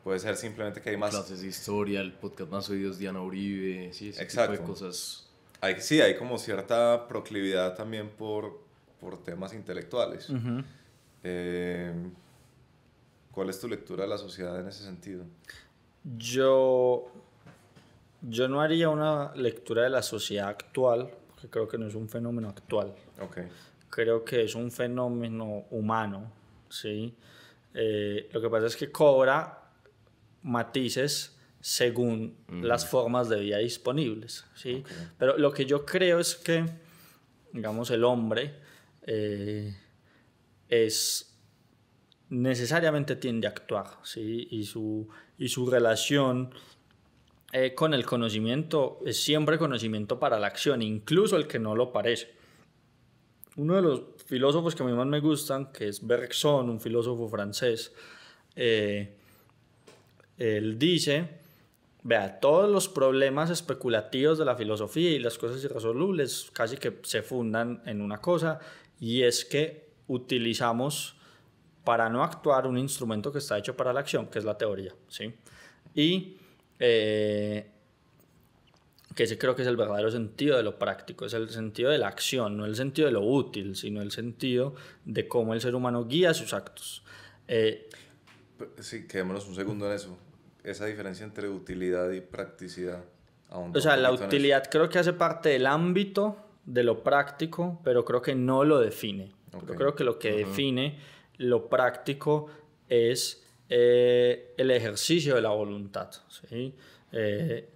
Puede ser simplemente que hay más... Clases de historia, el podcast más oídos es Diana Uribe, sí, ese tipo de cosas. Hay, sí, hay como cierta proclividad también por, por temas intelectuales. Eh,
¿Cuál es tu lectura de la sociedad en ese sentido? Yo yo no haría una lectura de la sociedad actual, porque creo que no es un fenómeno actual. Creo que es un fenómeno humano, ¿sí? Eh, lo que pasa es que cobra matices según mm. las formas de vida disponibles, ¿sí? Pero lo que yo creo es que, digamos, el hombre eh, es necesariamente tiende a actuar, ¿sí? Y su, y su relación eh, con el conocimiento es siempre conocimiento para la acción, incluso el que no lo parece. Uno de los filósofos que a mí más me gustan, que es Bergson, un filósofo francés, eh, él dice, vea, todos los problemas especulativos de la filosofía y las cosas irresolubles casi que se fundan en una cosa, y es que utilizamos para no actuar un instrumento que está hecho para la acción, que es la teoría, ¿sí? Y eh, que ese creo que es el verdadero sentido de lo práctico, es el sentido de la acción, no el sentido de lo útil, sino el sentido de cómo el ser humano guía sus actos. Eh, sí, quedémonos un segundo en eso. Esa diferencia entre utilidad y practicidad. O sea, la utilidad creo que hace parte del ámbito de lo práctico, pero creo que no lo define. Yo creo que lo que define lo práctico es eh, el ejercicio de la voluntad. Eh,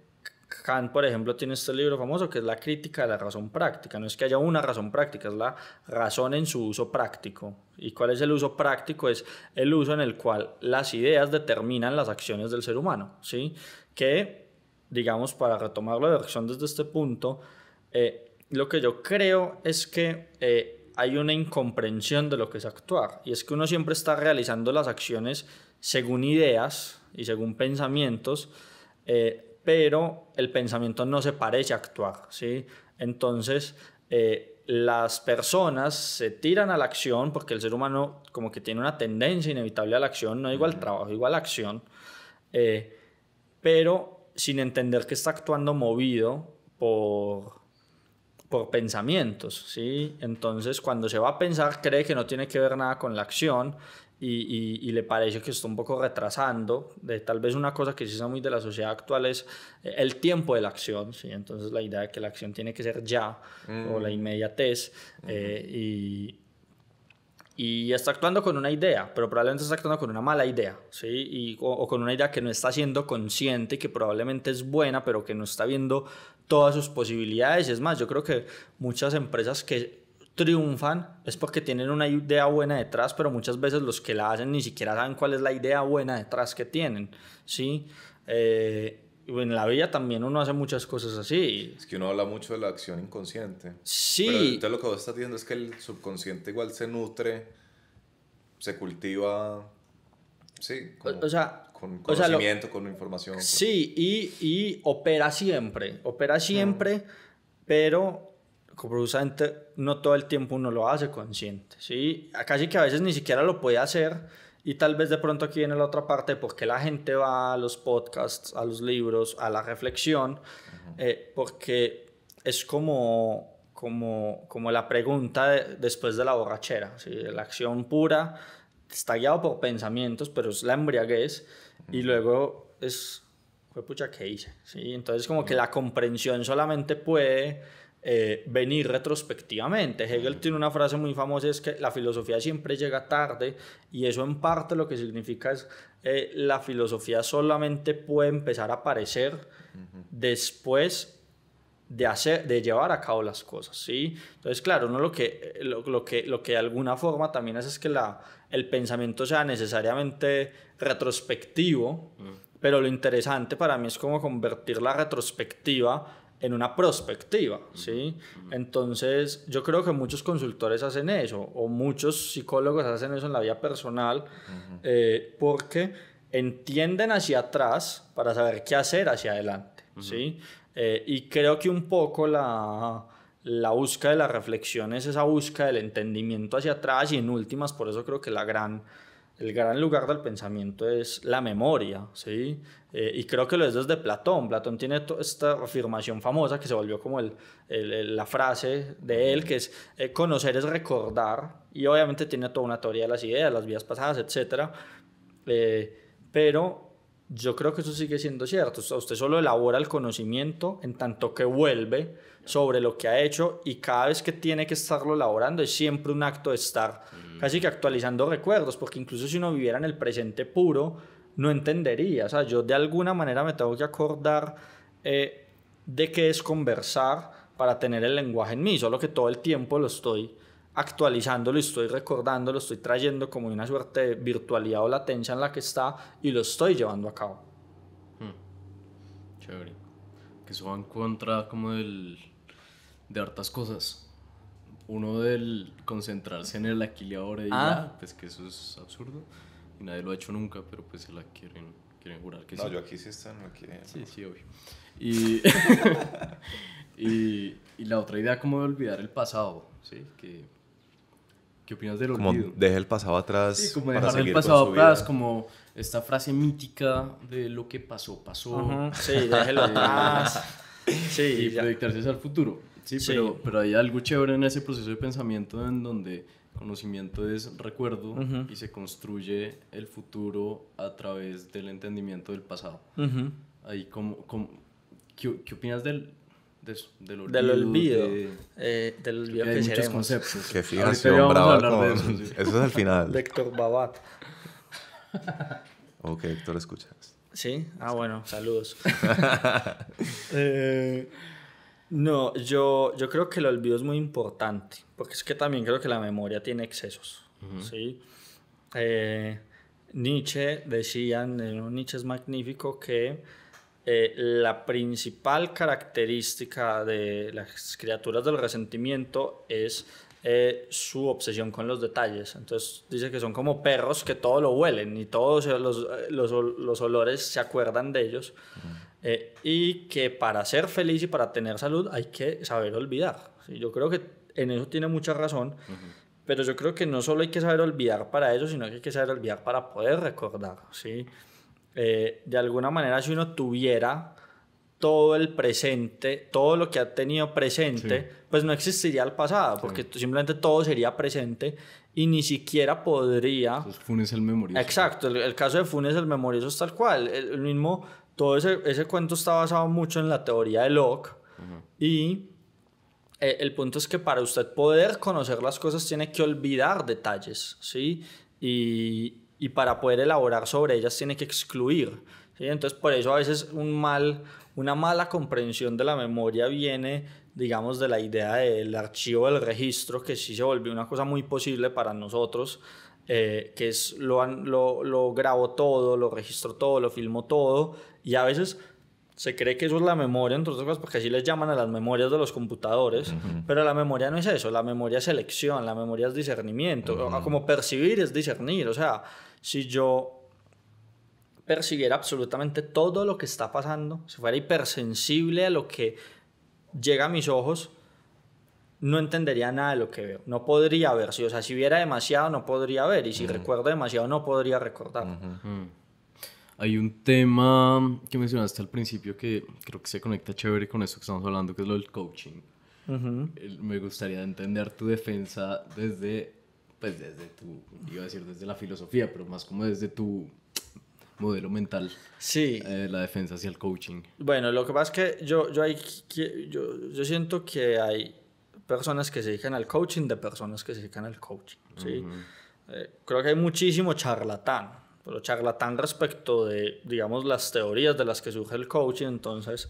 Kant, por ejemplo, tiene este libro famoso que es la crítica de la razón práctica. No es que haya una razón práctica, es la razón en su uso práctico. ¿Y cuál es el uso práctico? Es el uso en el cual las ideas determinan las acciones del ser humano. ¿sí? Que, digamos, para retomar la versión desde este punto, eh, lo que yo creo es que hay una incomprensión de lo que es actuar. Y es que uno siempre está realizando las acciones según ideas y según pensamientos, eh, pero el pensamiento no se parece a actuar, ¿sí? Entonces, eh, las personas se tiran a la acción porque el ser humano como que tiene una tendencia inevitable a la acción, no igual trabajo, igual acción, eh, pero sin entender que está actuando movido por, por pensamientos, ¿sí? Entonces, cuando se va a pensar, cree que no tiene que ver nada con la acción y, le parece que está un poco retrasando. De, tal vez una cosa que se usa muy de la sociedad actual es eh, el tiempo de la acción, ¿sí? entonces la idea de que la acción tiene que ser ya o la mm. inmediatez eh, y, está actuando con una idea, pero probablemente está actuando con una mala idea, ¿sí? Y, o, o, con una idea que no está siendo consciente y que probablemente es buena, pero que no está viendo todas sus posibilidades. Es más, yo creo que muchas empresas que triunfan es porque tienen una idea buena detrás, pero muchas veces los que la hacen ni siquiera saben cuál es la idea buena detrás que tienen, ¿sí? Eh, en la vida también uno hace muchas cosas así. Es que uno habla mucho de la acción inconsciente.
Sí. Pero lo que vos estás diciendo es que el subconsciente igual se nutre, se cultiva,
sí, con, conocimiento,
con información.
Sí, Y, opera siempre, opera siempre, pero producente no todo el tiempo uno lo hace consciente, ¿sí? Casi que a veces ni siquiera lo puede hacer y tal vez de pronto aquí viene la otra parte porque la gente va a los podcasts, a los libros, a la reflexión, eh, porque es como, como, como la pregunta después de la borrachera, ¿sí? La acción pura está guiado por pensamientos, pero es la embriaguez y luego es, fue pucha, ¿qué hice? ¿Sí? Entonces como que la comprensión solamente puede eh, venir retrospectivamente. Hegel tiene una frase muy famosa, es que la filosofía siempre llega tarde y eso en parte lo que significa es eh, la filosofía solamente puede empezar a aparecer después de, hacer, de llevar a cabo las cosas, ¿sí? Entonces, claro, uno lo que, lo, que, lo que de alguna forma también hace es que la, el pensamiento sea necesariamente retrospectivo, pero lo interesante para mí es como convertir la retrospectiva en una prospectiva, ¿sí? Entonces, yo creo que muchos consultores hacen eso, o muchos psicólogos hacen eso en la vida personal, eh, porque entienden hacia atrás para saber qué hacer hacia adelante, ¿sí? Eh, y creo que un poco la, la búsqueda de la reflexión es esa búsqueda del entendimiento hacia atrás, y en últimas, por eso creo que la gran el gran lugar del pensamiento es la memoria, ¿sí? Eh, y creo que lo es desde Platón. Platón tiene esta afirmación famosa que se volvió como el, la frase de él, que es eh, conocer es recordar, y obviamente tiene toda una teoría de las ideas, las vidas pasadas, etc. Eh, pero yo creo que eso sigue siendo cierto. Usted solo elabora el conocimiento en tanto que vuelve sobre lo que ha hecho y cada vez que tiene que estarlo elaborando es siempre un acto de estar mm. casi que actualizando recuerdos, porque incluso si uno viviera en el presente puro, no entendería. O sea, yo de alguna manera me tengo que acordar eh, de qué es conversar para tener el lenguaje en mí, solo que todo el tiempo lo estoy Actualizándolo... estoy recordándolo... estoy trayendo como una suerte de virtualidad o latencia en la que está y lo estoy llevando a cabo.
Hmm. Chévere. Que eso va en contra como del, de hartas cosas. Uno del concentrarse en el aquí y ahora ya, pues que eso es absurdo. Y nadie lo ha hecho nunca, pero pues se la quieren, quieren jurar que no, sí. No, yo aquí
sí está, no aquí. Sí, sí, obvio.
Y, [LAUGHS] [LAUGHS] y, y la otra idea como de olvidar el pasado, ¿sí? Que ¿Qué opinas de lo olvido? Como
deja el pasado atrás. Sí, como dejar el pasado atrás,
como esta frase mítica de lo que pasó, pasó. [LAUGHS] Sí, déjelo atrás. y hacia el futuro. Sí, Pero, hay algo chévere en ese proceso de pensamiento en donde conocimiento es recuerdo y se construye el futuro a través del entendimiento del pasado. Ahí como ¿qué,
opinas del, del olvido. Del olvido. De, eh, del que, hay que muchos Eso, eso, es el final. Héctor Babat.
[LAUGHS] ok, Héctor, escuchas.
Sí, ah, bueno, saludos. [LAUGHS] Eh, no, yo, yo creo que el olvido es muy importante, porque es que también creo que la memoria tiene excesos. ¿sí? Eh, Nietzsche decía, Nietzsche es magnífico, que eh, la principal característica de las criaturas del resentimiento es eh, su obsesión con los detalles. Entonces dice que son como perros que todo lo huelen y todos los, eh, los, los olores se acuerdan de ellos. y que para ser feliz y para tener salud hay que saber olvidar. Yo creo que en eso tiene mucha razón. Pero yo creo que no solo hay que saber olvidar para eso, sino que hay que saber olvidar para poder recordar. ¿sí? Eh, de alguna manera si uno tuviera todo el presente, todo lo que ha tenido presente, pues no existiría el pasado, porque simplemente todo sería presente y ni siquiera podría...
Funes el memorioso.
Exacto, el, caso de Funes el memorioso es tal cual. El, mismo, todo ese, ese, cuento está basado mucho en la teoría de Locke y eh, el punto es que para usted poder conocer las cosas tiene que olvidar detalles, ¿sí? Y, y para poder elaborar sobre ellas tiene que excluir. ¿sí? Entonces, por eso a veces un mal, una mala comprensión de la memoria viene, digamos, de la idea del archivo del registro, que sí se volvió una cosa muy posible para nosotros, eh, que es lo, lo, lo grabo todo, lo registro todo, lo filmo todo, y a veces se cree que eso es la memoria, entre otras cosas, porque así les llaman a las memorias de los computadores, pero la memoria no es eso, la memoria es selección la memoria es discernimiento, como percibir es discernir, o sea, si yo percibiera absolutamente todo lo que está pasando, si fuera hipersensible a lo que llega a mis ojos, no entendería nada de lo que veo, no podría ver, si, o sea, si viera demasiado no podría ver, y si recuerdo demasiado no podría recordar.
Hay un tema que mencionaste al principio que creo que se conecta chévere con eso que estamos hablando, que es lo del coaching. Me gustaría entender tu defensa desde, pues desde tu, iba a decir desde la filosofía, pero más como desde tu modelo mental. Sí. Eh, la defensa hacia el coaching.
Bueno, lo que pasa es que yo, yo, hay, yo, yo siento que hay personas que se dedican al coaching de personas que se dedican al coaching. ¿sí? Eh, creo que hay muchísimo charlatán pero tan respecto de, digamos, las teorías de las que surge el coaching, entonces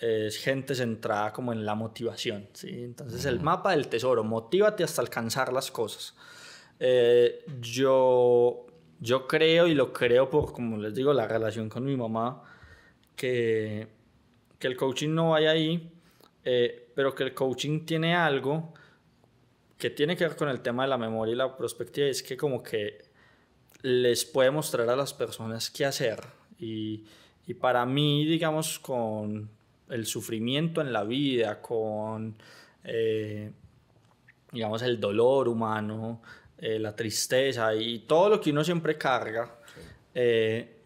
es gente centrada como en la motivación, ¿sí? Entonces el mapa del tesoro, motívate hasta alcanzar las cosas. Eh, yo, yo creo, y lo creo por, como les digo, la relación con mi mamá, que, que el coaching no vaya ahí, eh, pero que el coaching tiene algo que tiene que ver con el tema de la memoria y la perspectiva, es que como que les puede mostrar a las personas qué hacer. Y, para mí, digamos, con el sufrimiento en la vida, con, eh, digamos, el dolor humano, eh, la tristeza y todo lo que uno siempre carga, eh,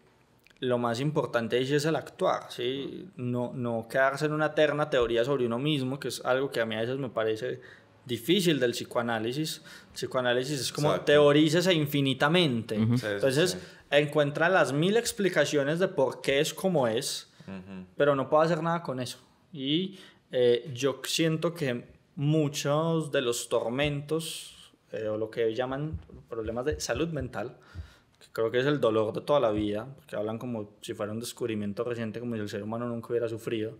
lo más importante es el actuar, ¿sí? No, no quedarse en una eterna teoría sobre uno mismo, que es algo que a mí a veces me parece difícil del psicoanálisis. El psicoanálisis es como Exacto. infinitamente. Entonces, encuentra las mil explicaciones de por qué es como es, pero no puedo hacer nada con eso. Y eh, yo siento que muchos de los tormentos eh, o lo que llaman problemas de salud mental creo que es el dolor de toda la vida, porque hablan como si fuera un descubrimiento reciente, como si el ser humano nunca hubiera sufrido.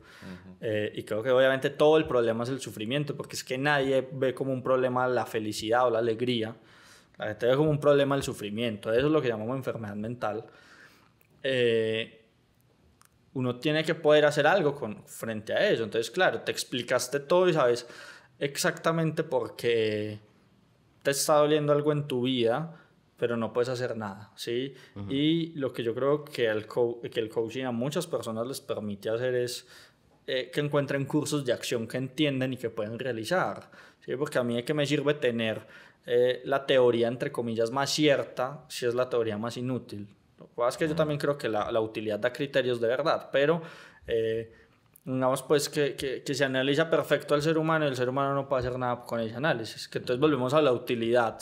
Eh, y creo que obviamente todo el problema es el sufrimiento, porque es que nadie ve como un problema la felicidad o la alegría. La gente ve como un problema el sufrimiento. Eso es lo que llamamos enfermedad mental. Eh, uno tiene que poder hacer algo con, frente a eso. Entonces, claro, te explicaste todo y sabes exactamente por qué te está doliendo algo en tu vida pero no puedes hacer nada, ¿sí? Y lo que yo creo que el, que el coaching a muchas personas les permite hacer es eh, que encuentren cursos de acción que entienden y que pueden realizar, ¿sí? Porque a mí es que me sirve tener eh, la teoría, entre comillas, más cierta si es la teoría más inútil. Lo que es que yo también creo que la, utilidad da criterios de verdad, pero... Eh, digamos pues que, se analiza perfecto al ser humano y el ser humano no puede hacer nada con ese análisis. Que entonces volvemos a la utilidad.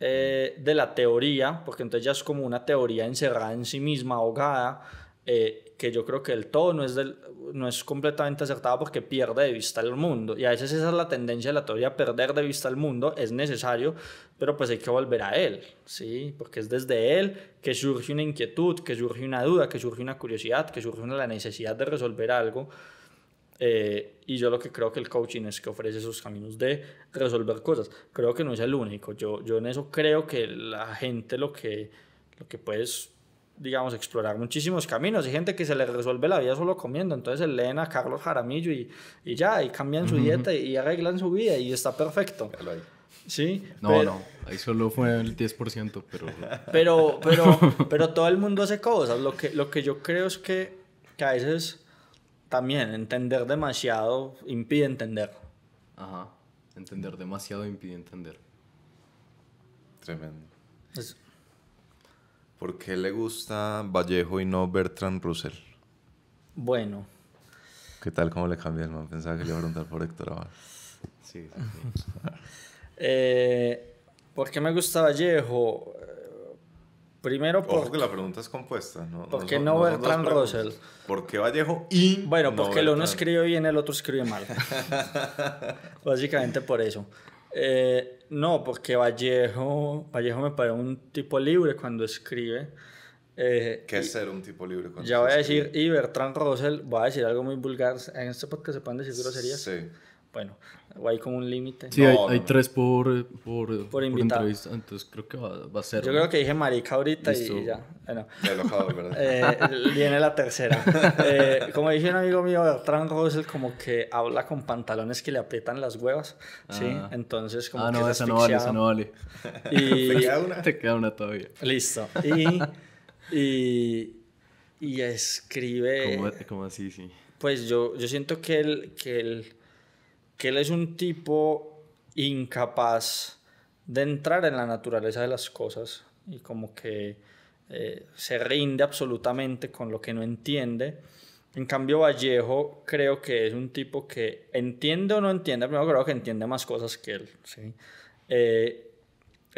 Eh, de la teoría, porque entonces ya es como una teoría encerrada en sí misma, ahogada, eh, que yo creo que el todo no es, no es completamente acertado porque pierde de vista el mundo. Y a veces esa es la tendencia de la teoría, perder de vista el mundo es necesario, pero pues hay que volver a él, ¿sí? Porque es desde él que surge una inquietud, que surge una duda, que surge una curiosidad, que surge la necesidad de resolver algo. Eh, y yo lo que creo que el coaching es que ofrece esos caminos de resolver cosas. Creo que no es el único. Yo, yo en eso creo que la gente lo que, lo que puedes, digamos, explorar muchísimos caminos. Hay gente que se le resuelve la vida solo comiendo. Entonces leen a Carlos Jaramillo y, y ya, y cambian su dieta y, arreglan su vida y está perfecto. Sí.
No, no, ahí solo fue el 10%, pero... [LAUGHS] Pero, pero,
pero todo el mundo hace cosas. Lo que, lo que yo creo es que, que a veces también entender demasiado impide entender. Ajá, entender demasiado impide entender. Tremendo. Eso.
¿Por qué le gusta Vallejo y no Bertrand Russell? Bueno. ¿Qué tal cómo le cambié el nombre? Pensaba que le iba a preguntar por Héctor Sí,
sí. [LAUGHS] Eh, ¿Por qué me gusta Vallejo? Primero porque la pregunta
es compuesta, ¿no? ¿Por qué no, Bertrand Russell? ¿Por qué Vallejo y Bueno, porque el uno escribe
bien, el otro escribe mal. [LAUGHS] Básicamente por eso. Eh, no, porque Vallejo, Vallejo me parece un tipo libre cuando escribe. Eh, ¿Qué es ser un tipo libre? Cuando escribe? ya voy a decir, y Bertrand Russell, voy a decir algo muy vulgar. En esto podcast se pueden decir groserías. Sí. Bueno, o hay como un límite. Sí, hay, tres
por, por, por, entrevista, entonces creo que va, va a ser. Yo creo que
dije marica ahorita y ya. Bueno, [LAUGHS] eh, viene la tercera. [LAUGHS] Eh, como dije un amigo mío, Bertrand Russell, como que habla con pantalones que le aprietan las huevas, ¿sí? Ah. Entonces, como ah, que no, esa no vale, esa no vale. [LAUGHS] Y... ¿Te queda una? todavía. Listo. Y, y, y escribe... Como así, sí? Pues yo, yo siento que el... Que él que él es un tipo incapaz de entrar en la naturaleza de las cosas y como que eh, se rinde absolutamente con lo que no entiende. En cambio, Vallejo creo que es un tipo que entiende o no entiende, pero creo que entiende más cosas que él. ¿sí? Eh,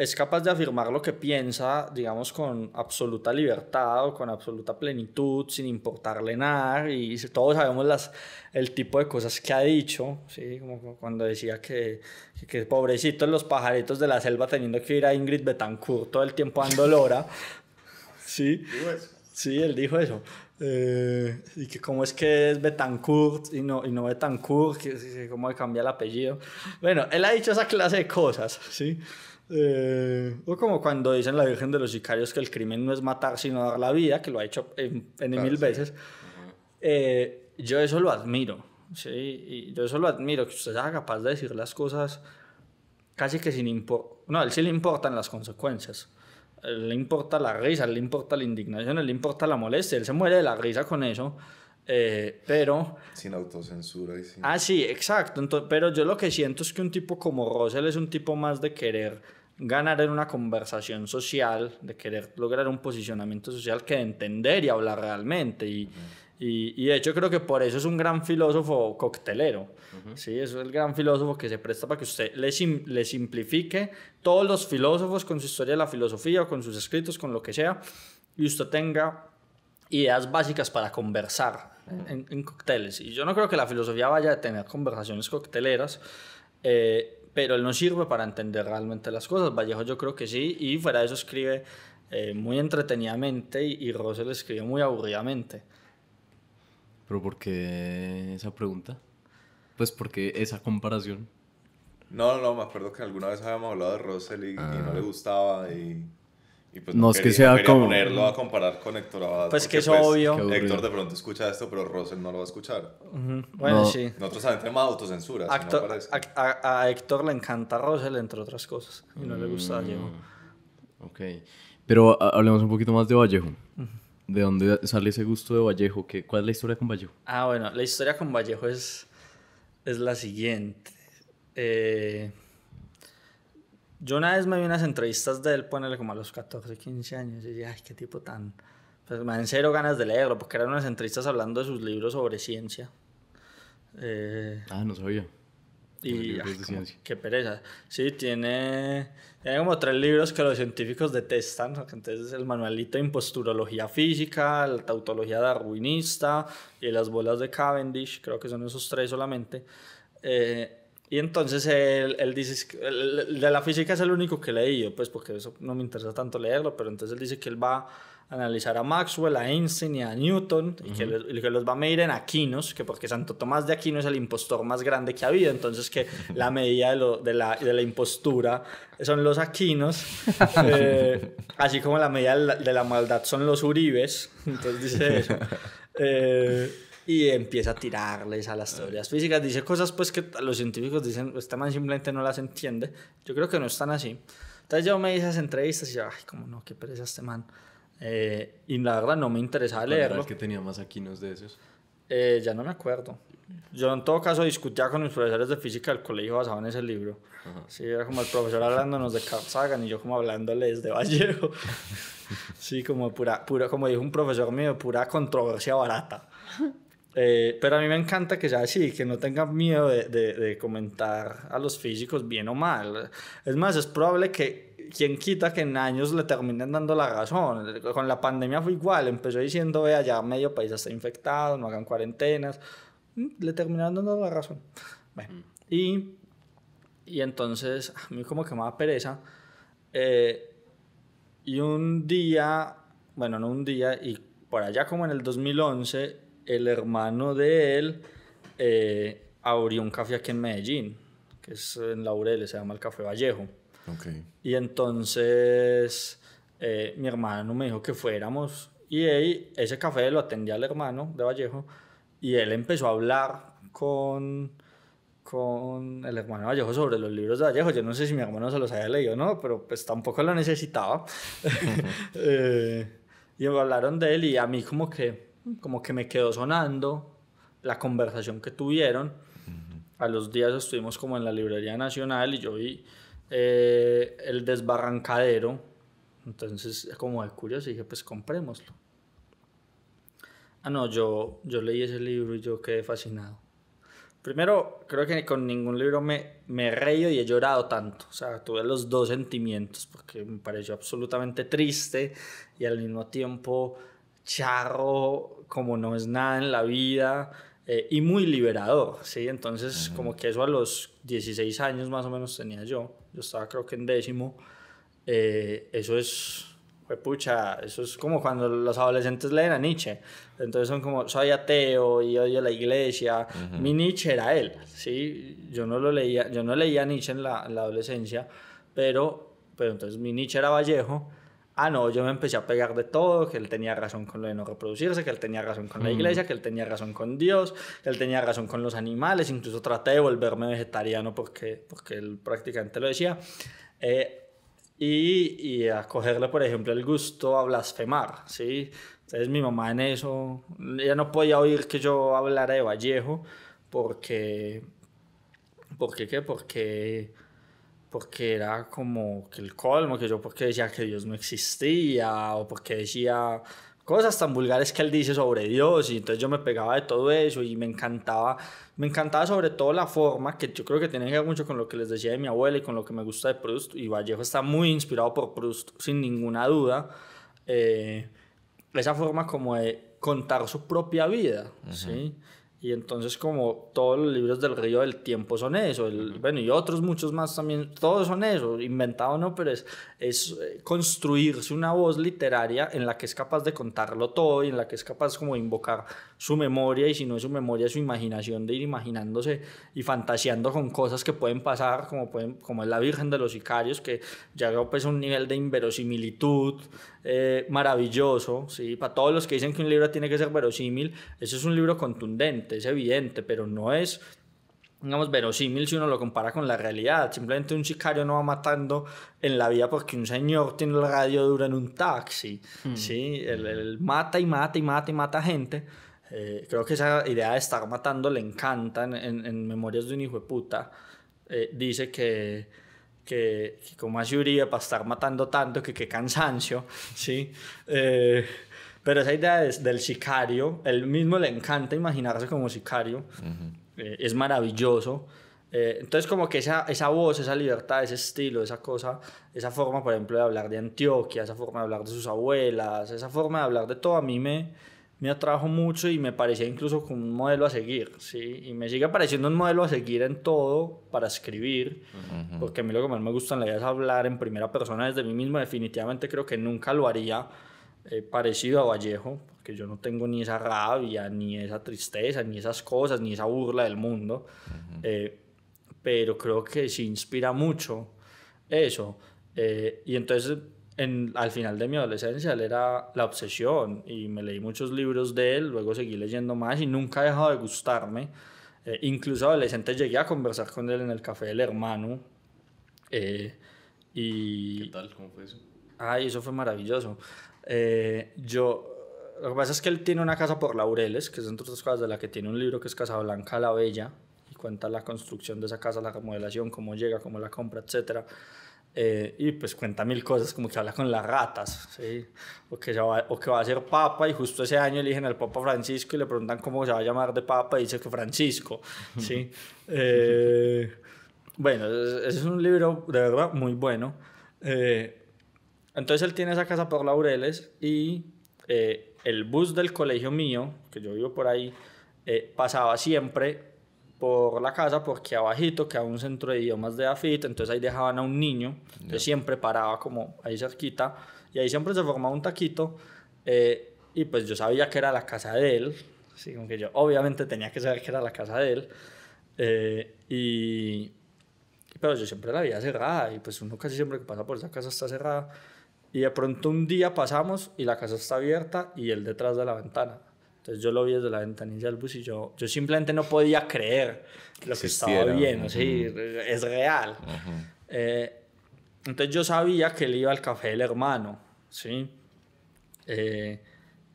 es capaz de afirmar lo que piensa, digamos, con absoluta libertad o con absoluta plenitud, sin importarle nada, y todos sabemos las, el tipo de cosas que ha dicho, ¿sí? como cuando decía que, que, que pobrecitos los pajaritos de la selva teniendo que ir a Ingrid Betancourt todo el tiempo dando lora, [LAUGHS] ¿sí? Sí, él dijo eso. Eh, y que cómo es que es Betancourt y no, y no Betancourt, que, que cambia el apellido. Bueno, él ha dicho esa clase de cosas, ¿sí? sí eh, o como cuando dicen la Virgen de los Sicarios que el crimen no es matar sino dar la vida, que lo ha hecho en, mil veces. Eh, yo eso lo admiro, ¿sí? Y yo eso lo admiro, que usted sea capaz de decir las cosas casi que sin importar. No, a él sí le importan las consecuencias. le importa la risa, le importa la indignación, le importa la molestia, él se muere de la risa con eso. Eh, pero. Sin autocensura Ah, sí, exacto. pero yo lo que siento es que un tipo como Russell es un tipo más de querer ganar en una conversación social, de querer lograr un posicionamiento social que de entender y hablar realmente. Y, y, y, de hecho creo que por eso es un gran filósofo coctelero. Es el gran filósofo que se presta para que usted le, le, simplifique todos los filósofos con su historia de la filosofía o con sus escritos, con lo que sea, y usted tenga ideas básicas para conversar en, cocteles, cócteles. Y yo no creo que la filosofía vaya a tener conversaciones cocteleras. Eh, pero él no sirve para entender realmente las cosas. Vallejo yo creo que sí, y fuera de eso escribe eh, muy entretenidamente y, Rosel escribe muy aburridamente.
¿Pero por qué esa pregunta? Pues porque esa comparación.
No, no, me acuerdo que alguna vez habíamos
hablado de Rosel y no le ah. gustaba y y pues no, es que sea como... ponerlo a comparar
con Héctor Abad. Pues que es pues, obvio. Héctor de pronto escucha esto, pero Rosel no lo va a escuchar. Bueno, sí. Nosotros también tenemos autocensura. a, Héctor le encanta Rosell, entre otras cosas. Y no le gusta mm, Vallejo. Ok.
Pero hablemos un poquito más de Vallejo. ¿De dónde sale ese gusto de Vallejo? ¿Qué, ¿Cuál es la historia con Vallejo?
Ah, bueno, la historia con Vallejo es, es la siguiente. Eh, yo una vez me vi unas entrevistas de él, ponele como a los 14, 15 años, y dije, ay, qué tipo tan... Pues me dan cero ganas de leerlo, porque eran unas entrevistas hablando de sus libros sobre ciencia.
Eh, ah, no sabía. Y
qué pereza. Sí, tiene, tiene como tres libros que los científicos detestan. Entonces, el manualito de imposturología física, la tautología darwinista y las bolas de Cavendish, creo que son esos tres solamente. Eh, y entonces él, él dice, el de la física es el único que leí yo, pues porque eso no me interesa tanto leerlo, pero entonces él dice que él va a analizar a Maxwell, a Einstein y a Newton, y que, los va a medir en aquinos, que porque Santo Tomás de Aquino es el impostor más grande que ha habido, entonces que [LAUGHS] la medida de, de, la, de la, impostura son los aquinos, [LAUGHS] eh, así como la medida de la, maldad son los uribes, entonces dice eso. [LAUGHS] Eh, y empieza a tirarles a las ah. teorías físicas. Dice cosas pues que los científicos dicen, este man simplemente no las entiende. Yo creo que no están así. Entonces yo me hice esas entrevistas y yo, ay, como no, qué pereza este man. Eh, y la verdad no me interesaba leerlo. que
tenía más aquinos de esos?
Eh, ya no me acuerdo. Yo en todo caso discutía con mis profesores de física del colegio basado en ese libro. Sí, era como el profesor hablándonos de Carl Sagan y yo como hablándoles de Vallejo. [LAUGHS] sí, como pura, pura, como dijo un profesor mío, pura controversia barata. Eh, pero a mí me encanta que sea así, que no tengan miedo de, comentar a los físicos bien o mal. Es más, es probable que quien quita que en años le terminen dando la razón. Con la pandemia fue igual, empezó diciendo, vea, ya medio país está infectado, no hagan cuarentenas. Mm, le terminaron dando la razón. Mm. y, y entonces a mí como que me da pereza. Eh, y un día, bueno, no un día, y por allá como en el 2011, el hermano de él eh, abrió un café aquí en Medellín, que es en Laureles, se llama el Café Vallejo. Okay. Y entonces eh, mi hermano me dijo que fuéramos y ese café lo atendía el hermano de Vallejo y él empezó a hablar con, con el hermano Vallejo sobre los libros de Vallejo. Yo no sé si mi hermano se los haya leído o no, pero pues tampoco lo necesitaba. [LAUGHS] [LAUGHS] Eh, y hablaron de él y a mí como que como que me quedó sonando la conversación que tuvieron. A los días estuvimos como en la Librería Nacional y yo vi eh, el desbarrancadero. Entonces, como de curioso, dije, pues comprémoslo. Ah, no, yo, yo leí ese libro y yo quedé fascinado. Primero, creo que con ningún libro me, me he reído y he llorado tanto. O sea, tuve los dos sentimientos porque me pareció absolutamente triste y al mismo tiempo charro, como no es nada en la vida. Eh, y muy liberador, ¿sí? Entonces, como que eso a los 16 años más o menos tenía yo. Yo estaba creo que en décimo. Eh, eso es, pucha, eso es como cuando los adolescentes leen a Nietzsche. Entonces son como, soy ateo y odio la iglesia. Mi Nietzsche era él, ¿sí? Yo no lo leía, yo no leía Nietzsche en la, adolescencia, pero, pero entonces mi Nietzsche era Vallejo ah, no, yo me empecé a pegar de todo, que él tenía razón con lo de no reproducirse, que él tenía razón con la iglesia, que él tenía razón con Dios, que él tenía razón con los animales, incluso traté de volverme vegetariano porque, porque él prácticamente lo decía, eh, y, y, a cogerle, por ejemplo, el gusto a blasfemar, ¿sí? Entonces mi mamá en eso, ella no podía oír que yo hablara de Vallejo porque... ¿Por qué? Porque porque era como que el colmo, que yo porque decía que Dios no existía, o porque decía cosas tan vulgares que él dice sobre Dios, y entonces yo me pegaba de todo eso y me encantaba, me encantaba sobre todo la forma, que yo creo que tiene que ver mucho con lo que les decía de mi abuela y con lo que me gusta de Proust, y Vallejo está muy inspirado por Proust, sin ninguna duda, eh, esa forma como de contar su propia vida, ¿sí? Y entonces como todos los libros del río del tiempo son eso, el, bueno, y otros muchos más también, todos son eso, inventado no, pero es, es eh, construirse una voz literaria en la que es capaz de contarlo todo y en la que es capaz como de invocar su memoria y si no es su memoria, su imaginación de ir imaginándose y fantaseando con cosas que pueden pasar, como, pueden, como es la Virgen de los Sicarios, que ya pues un nivel de inverosimilitud eh, maravilloso, ¿sí? Para todos los que dicen que un libro tiene que ser verosímil, eso es un libro contundente, es evidente, pero no es digamos, verosímil si uno lo compara con la realidad. Simplemente un sicario no va matando en la vida... porque un señor tiene el radio dura en un taxi, mm. ¿sí? él, mata y mata y mata y mata gente, eh, creo que esa idea de estar matando le encanta en, en, Memorias de un hijo de puta. Eh, dice que, que, como hace Uribe para estar matando tanto, que qué cansancio, ¿sí? Eh, pero esa idea del sicario, él mismo le encanta imaginarse como sicario, es maravilloso. entonces como que esa, esa voz, esa libertad, ese estilo, esa cosa, esa forma, por ejemplo, de hablar de Antioquia, esa forma de hablar de sus abuelas, esa forma de hablar de todo, a mí me me atrajo mucho y me parecía incluso como un modelo a seguir, ¿sí? Y me sigue pareciendo un modelo a seguir en todo para escribir, porque a mí lo que más me gusta en la vida es hablar en primera persona desde mí mismo. Definitivamente creo que nunca lo haría eh, parecido a Vallejo, porque yo no tengo ni esa rabia, ni esa tristeza, ni esas cosas, ni esa burla del mundo. Eh, pero creo que sí inspira mucho eso. Eh, y entonces al final de mi adolescencia, él era la obsesión y me leí muchos libros de él, luego seguí leyendo más y nunca ha dejado de gustarme. Eh, incluso adolescente llegué a conversar con él en el café del hermano. Eh, y, ¿Qué tal? ¿Cómo fue eso? Ay, eso fue maravilloso. Eh, yo, lo que pasa es que él tiene una casa por Laureles, que es entre otras cosas de la que tiene un libro que es Blanca la Bella, y cuenta la construcción de esa casa, la remodelación, cómo llega, cómo la compra, etcétera. Eh, y pues cuenta mil cosas, como que habla con las ratas, ¿sí? o, que va, a ser papa y justo ese año eligen al papa Francisco y le preguntan cómo se va a llamar de papa y dice que Francisco. ¿sí? [LAUGHS] Eh, bueno, es, es, un libro de verdad muy bueno. Eh, entonces él tiene esa casa por laureles y el bus del colegio mío, que yo vivo por ahí, pasaba siempre por la casa porque abajito quedaba un centro de idiomas de AFIT, entonces ahí dejaban a un niño, que siempre paraba como ahí cerquita, y ahí siempre se formaba un taquito, eh, y pues yo sabía que era la casa de él, así como que yo obviamente tenía que saber que era la casa de él, eh, y, pero yo siempre la había cerrada, y pues uno casi siempre que pasa por esa casa está cerrada, y de pronto un día pasamos y la casa está abierta y él detrás de la ventana. Entonces yo lo vi desde la ventanilla del bus y yo, yo simplemente no podía creer lo que estaba viendo, sí, es real. Eh, entonces yo sabía que él iba al café del hermano, ¿sí? Eh,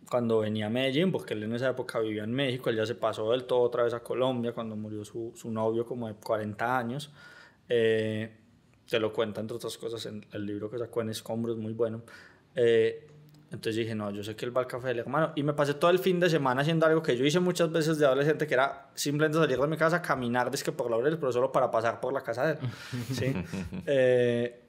cuando venía a Medellín, porque él en esa época vivía en México, él ya se pasó del todo otra vez a Colombia cuando murió su, su novio como de 40 años. Eh, te lo cuenta, entre otras cosas, en el libro que sacó en Escombros, muy bueno. Entonces dije, no, yo sé que el va al café del hermano. Y me pasé todo el fin de semana haciendo algo que yo hice muchas veces de adolescente, que era simplemente salir de mi casa, caminar desde que por pero solo para pasar por la casa de él. ¿sí? [LAUGHS] Eh,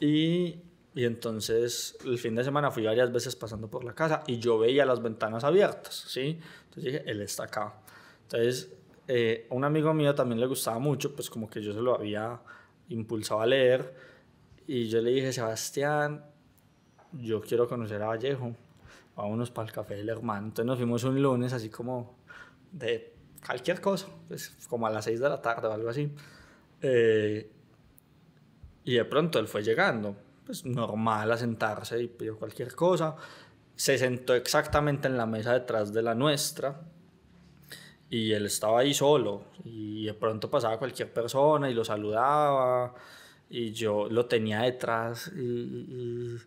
y, y, entonces el fin de semana fui varias veces pasando por la casa y yo veía las ventanas abiertas, ¿sí? Entonces dije, él está acá. Entonces, eh, a un amigo mío también le gustaba mucho, pues como que yo se lo había impulsado a leer. Y yo le dije, Sebastián, yo quiero conocer a Vallejo, vámonos para el café del hermano. Entonces nos fuimos un lunes así como de cualquier cosa, pues, como a las 6 de la tarde o algo así. Eh, y de pronto él fue llegando, pues normal a sentarse y pidió cualquier cosa. Se sentó exactamente en la mesa detrás de la nuestra y él estaba ahí solo y de pronto pasaba cualquier persona y lo saludaba y yo lo tenía detrás y, y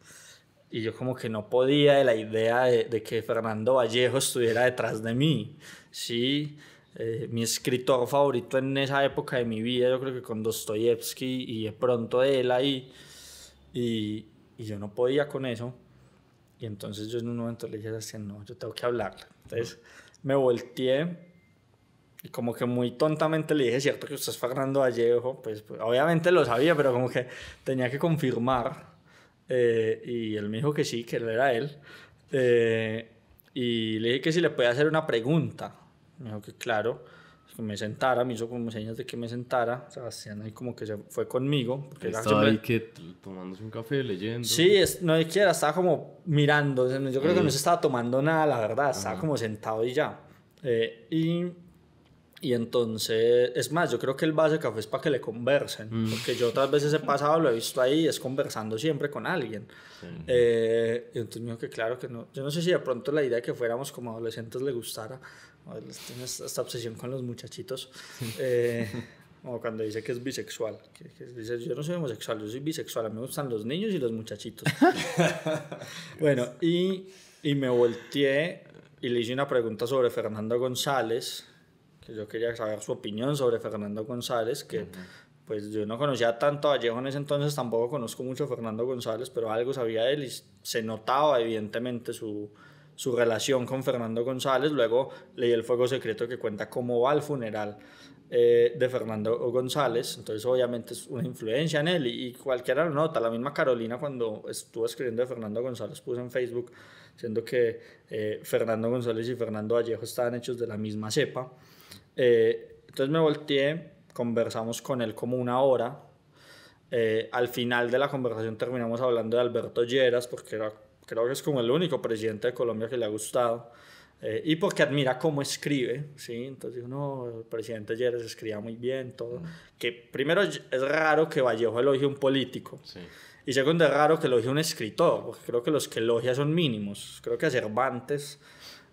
y yo como que no podía de la idea de, que Fernando Vallejo estuviera detrás de mí, ¿sí? Eh, mi escritor favorito en esa época de mi vida, yo creo que con Dostoyevsky y de pronto él ahí, y, y yo no podía con eso, y entonces yo en un momento le dije así no, yo tengo que hablarle. entonces me volteé y como que muy tontamente le dije, cierto que usted es Fernando Vallejo, pues, pues obviamente lo sabía, pero como que tenía que confirmar, eh, y él me dijo que sí, que él era él. Eh, y le dije que si le podía hacer una pregunta. Me dijo que claro, que me sentara, me hizo como señas de que me sentara. Sebastián ahí como que se fue conmigo. Porque estaba ahí
que tomándose un café, leyendo. Sí,
es, no es que estaba como mirando. Yo creo que no se estaba tomando nada, la verdad. Estaba como sentado y ya. Eh, y y entonces, es más, yo creo que el base de café es para que le conversen, mm. porque yo otras veces he pasado, lo he visto ahí, es conversando siempre con alguien. Eh, y entonces me dijo que claro que no, yo no sé si de pronto la idea de que fuéramos como adolescentes le gustara, Tiene esta obsesión con los muchachitos, [LAUGHS] eh, O cuando dice que es bisexual, que, que dice yo no soy homosexual, yo soy bisexual, a mí me gustan los niños y los muchachitos. [LAUGHS] bueno, y, y me volteé y le hice una pregunta sobre Fernando González yo quería saber su opinión sobre Fernando González, que pues yo no conocía tanto a Vallejo en ese entonces, tampoco conozco mucho a Fernando González, pero algo sabía de él y se notaba evidentemente su, su relación con Fernando González. Luego leí El Fuego Secreto que cuenta cómo va el funeral eh, de Fernando González. Entonces, obviamente, es una influencia en él. Y, cualquiera lo nota. La misma Carolina, cuando estuvo escribiendo de Fernando González, puso en Facebook diciendo que eh, Fernando González y Fernando Vallejo estaban hechos de la misma cepa. Eh, entonces me volteé, conversamos con él como una hora. Eh, al final de la conversación terminamos hablando de Alberto Lleras, porque creo que es como el único presidente de Colombia que le ha gustado. Eh, y porque admira cómo escribe, ¿sí? Entonces no, el presidente Lleras escribía muy bien, todo. Mm. Que primero es raro que Vallejo elogie un político. Y segundo es raro que elogie un escritor, porque creo que los que elogia son mínimos. Creo que a Cervantes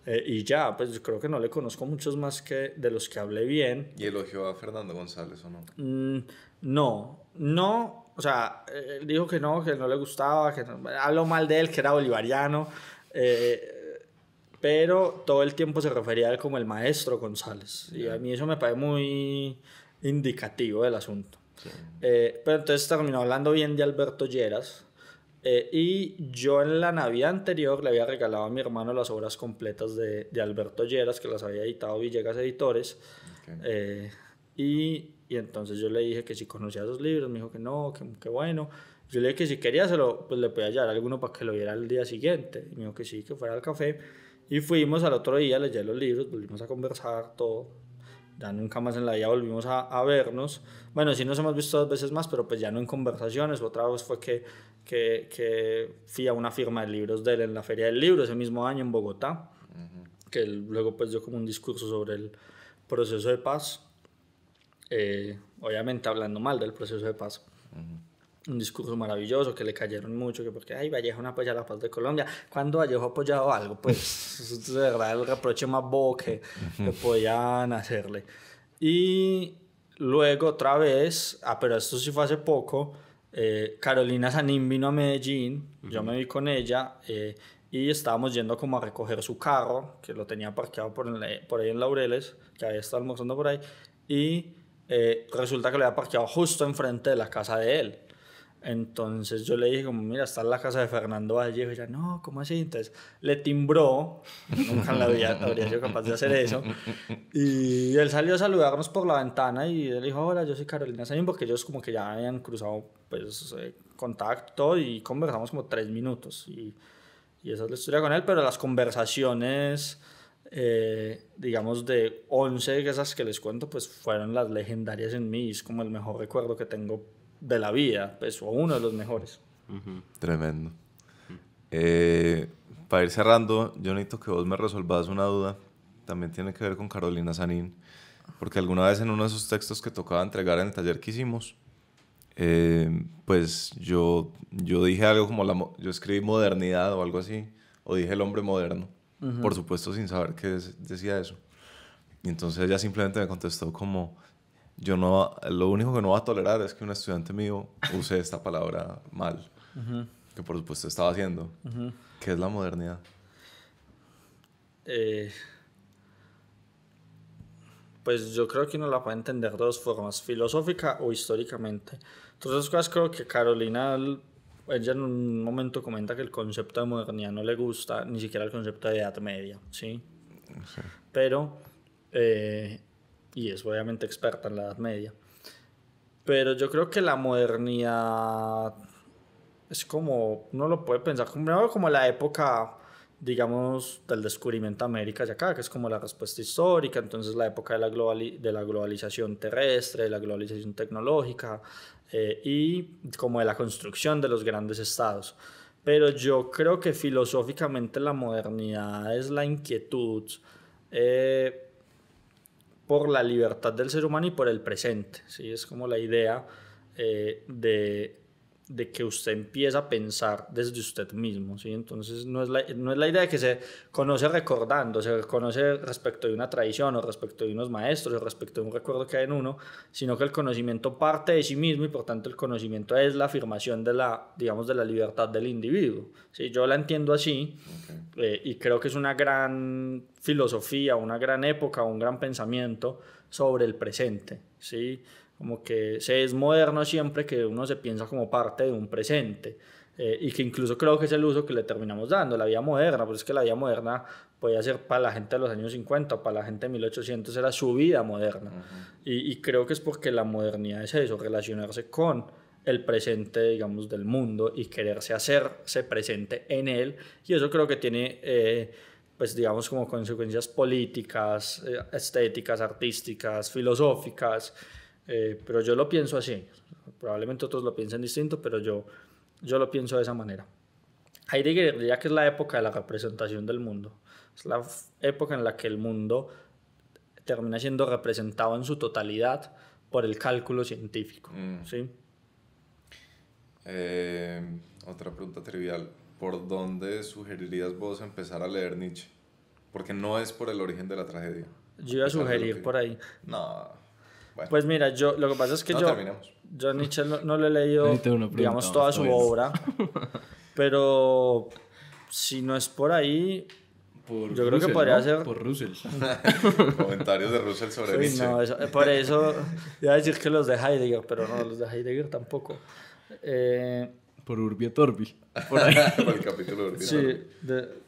eh, y ya, pues creo que no le conozco muchos más que de los que hablé bien. ¿Y elogió a Fernando González o no? Mm, no, no, o sea, eh, dijo que no, que no le gustaba, que habló mal de él, que era bolivariano, eh, pero todo el tiempo se refería a él como el maestro González. Y a mí eso me parece muy indicativo del asunto. pero entonces terminó hablando bien de Alberto Lleras, eh, y yo en la Navidad anterior le había regalado a mi hermano las obras completas de, de Alberto Lleras, que las había editado Villegas Editores. Eh, y, entonces yo le dije que si conocía esos libros, me dijo que no, que, bueno. Yo le dije que si quería, se lo, pues le podía hallar alguno para que lo viera el día siguiente. Y me dijo que sí, que fuera al café. Y fuimos al otro día, leí los libros, volvimos a conversar, todo ya nunca más en la vida volvimos a, vernos. Bueno, sí nos hemos visto dos veces más, pero pues ya no en conversaciones. Otra vez fue que, que, fui a una firma de libros de él en la Feria del Libro ese mismo año en Bogotá, que luego pues dio como un discurso sobre el proceso de paz, eh, obviamente hablando mal del proceso de paz un discurso maravilloso que le cayeron mucho, que porque, ay, Vallejo no apoya la paz de Colombia. cuando Vallejo ha apoyado algo? Pues, [LAUGHS] de verdad, el reproche más bobo que, podían hacerle. Y luego otra vez, ah, pero esto sí fue hace poco, eh, Carolina Sanín vino a Medellín, yo me vi con ella, eh, y estábamos yendo como a recoger su carro, que lo tenía parqueado por, por ahí en Laureles, que había estado almorzando por ahí, y eh, resulta que lo había parqueado justo enfrente de la casa de él entonces yo le dije como, mira, está en la casa de Fernando Vallejo. Y ella, no, ¿cómo así? Entonces le timbró, nunca la vida habría sido capaz de hacer eso. Y él salió a saludarnos por la ventana y él dijo, hola, yo soy Carolina Sain, porque ellos como que ya habían cruzado pues eh, contacto y conversamos como tres minutos. Y, y esa es la historia con él, pero las conversaciones... Eh, digamos, de 11 de esas que les cuento, pues fueron las legendarias en mí. Es como el mejor recuerdo que tengo de la vida, pues, o uno de los mejores.
Tremendo. Eh, para ir cerrando, yo necesito que vos me resolvas una duda. También tiene que ver con Carolina Sanín. Porque alguna vez en uno de esos textos que tocaba entregar en el taller que hicimos, eh, pues yo, yo dije algo como la... Yo escribí modernidad o algo así. O dije el hombre moderno. Por supuesto, sin saber que decía eso. Y entonces ella simplemente me contestó como yo no, lo único que no va a tolerar es que un estudiante mío use esta palabra mal, que por supuesto estaba haciendo, que es la modernidad.
Eh, pues yo creo que uno la puede entender de dos formas, filosófica o históricamente. Entonces, cosas creo que Carolina, ella en un momento comenta que el concepto de modernidad no le gusta, ni siquiera el concepto de edad media, ¿sí? Pero... Eh, y es obviamente experta en la Edad Media. Pero yo creo que la modernidad es como, uno lo puede pensar como, como la época, digamos, del descubrimiento de América y acá, que es como la respuesta histórica, entonces la época de la, de la globalización terrestre, de la globalización tecnológica eh, y como de la construcción de los grandes estados. Pero yo creo que filosóficamente la modernidad es la inquietud. Eh, por la libertad del ser humano y por el presente. ¿sí? Es como la idea eh, de de que usted empieza a pensar desde usted mismo, ¿sí? Entonces no es, la, idea de que se conoce recordando, se conoce respecto de una tradición o respecto de unos maestros o respecto de un recuerdo que hay en uno, sino que el conocimiento parte de sí mismo y por tanto el conocimiento es la afirmación de la, digamos, de la libertad del individuo, ¿sí? Yo la entiendo así eh, y creo que es una gran filosofía, una gran época, un gran pensamiento sobre el presente, ¿sí? sí como que se es moderno siempre que uno se piensa como parte de un presente. Eh, y que incluso creo que es el uso que le terminamos dando, la vida moderna, pues es que la vida moderna podía ser para la gente de los años 50 para la gente de 1800, era su vida moderna. y, y, creo que es porque la modernidad es eso, relacionarse con el presente, digamos, del mundo y quererse hacerse presente en él. Y eso creo que tiene, eh, pues digamos, como consecuencias políticas, eh, estéticas, artísticas, filosóficas. Eh, pero yo lo pienso así. Probablemente otros lo piensen distinto, pero yo, yo lo pienso de esa manera. Heidegger diría que es la época de la representación del mundo. Es la época en la que el mundo termina siendo representado en su totalidad por el cálculo científico. Mm. ¿sí? Eh,
otra pregunta trivial. ¿Por dónde sugerirías vos empezar a leer Nietzsche?
Porque no es por el origen de la tragedia. Yo iba a sugerir por ahí. No. Pues mira, yo lo que pasa es que yo, yo Nietzsche no, le he leído, digamos, toda su obra, [LAUGHS] pero si no es por ahí, por yo creo que podría ser... Por Russell. [LAUGHS] Comentarios de Russell sobre sí, Nietzsche. por eso, iba a decir que los de Heidegger, pero no, los de Heidegger tampoco. Eh,
por Urbio Torbi. [LAUGHS] Por, el capítulo de Sí,
de,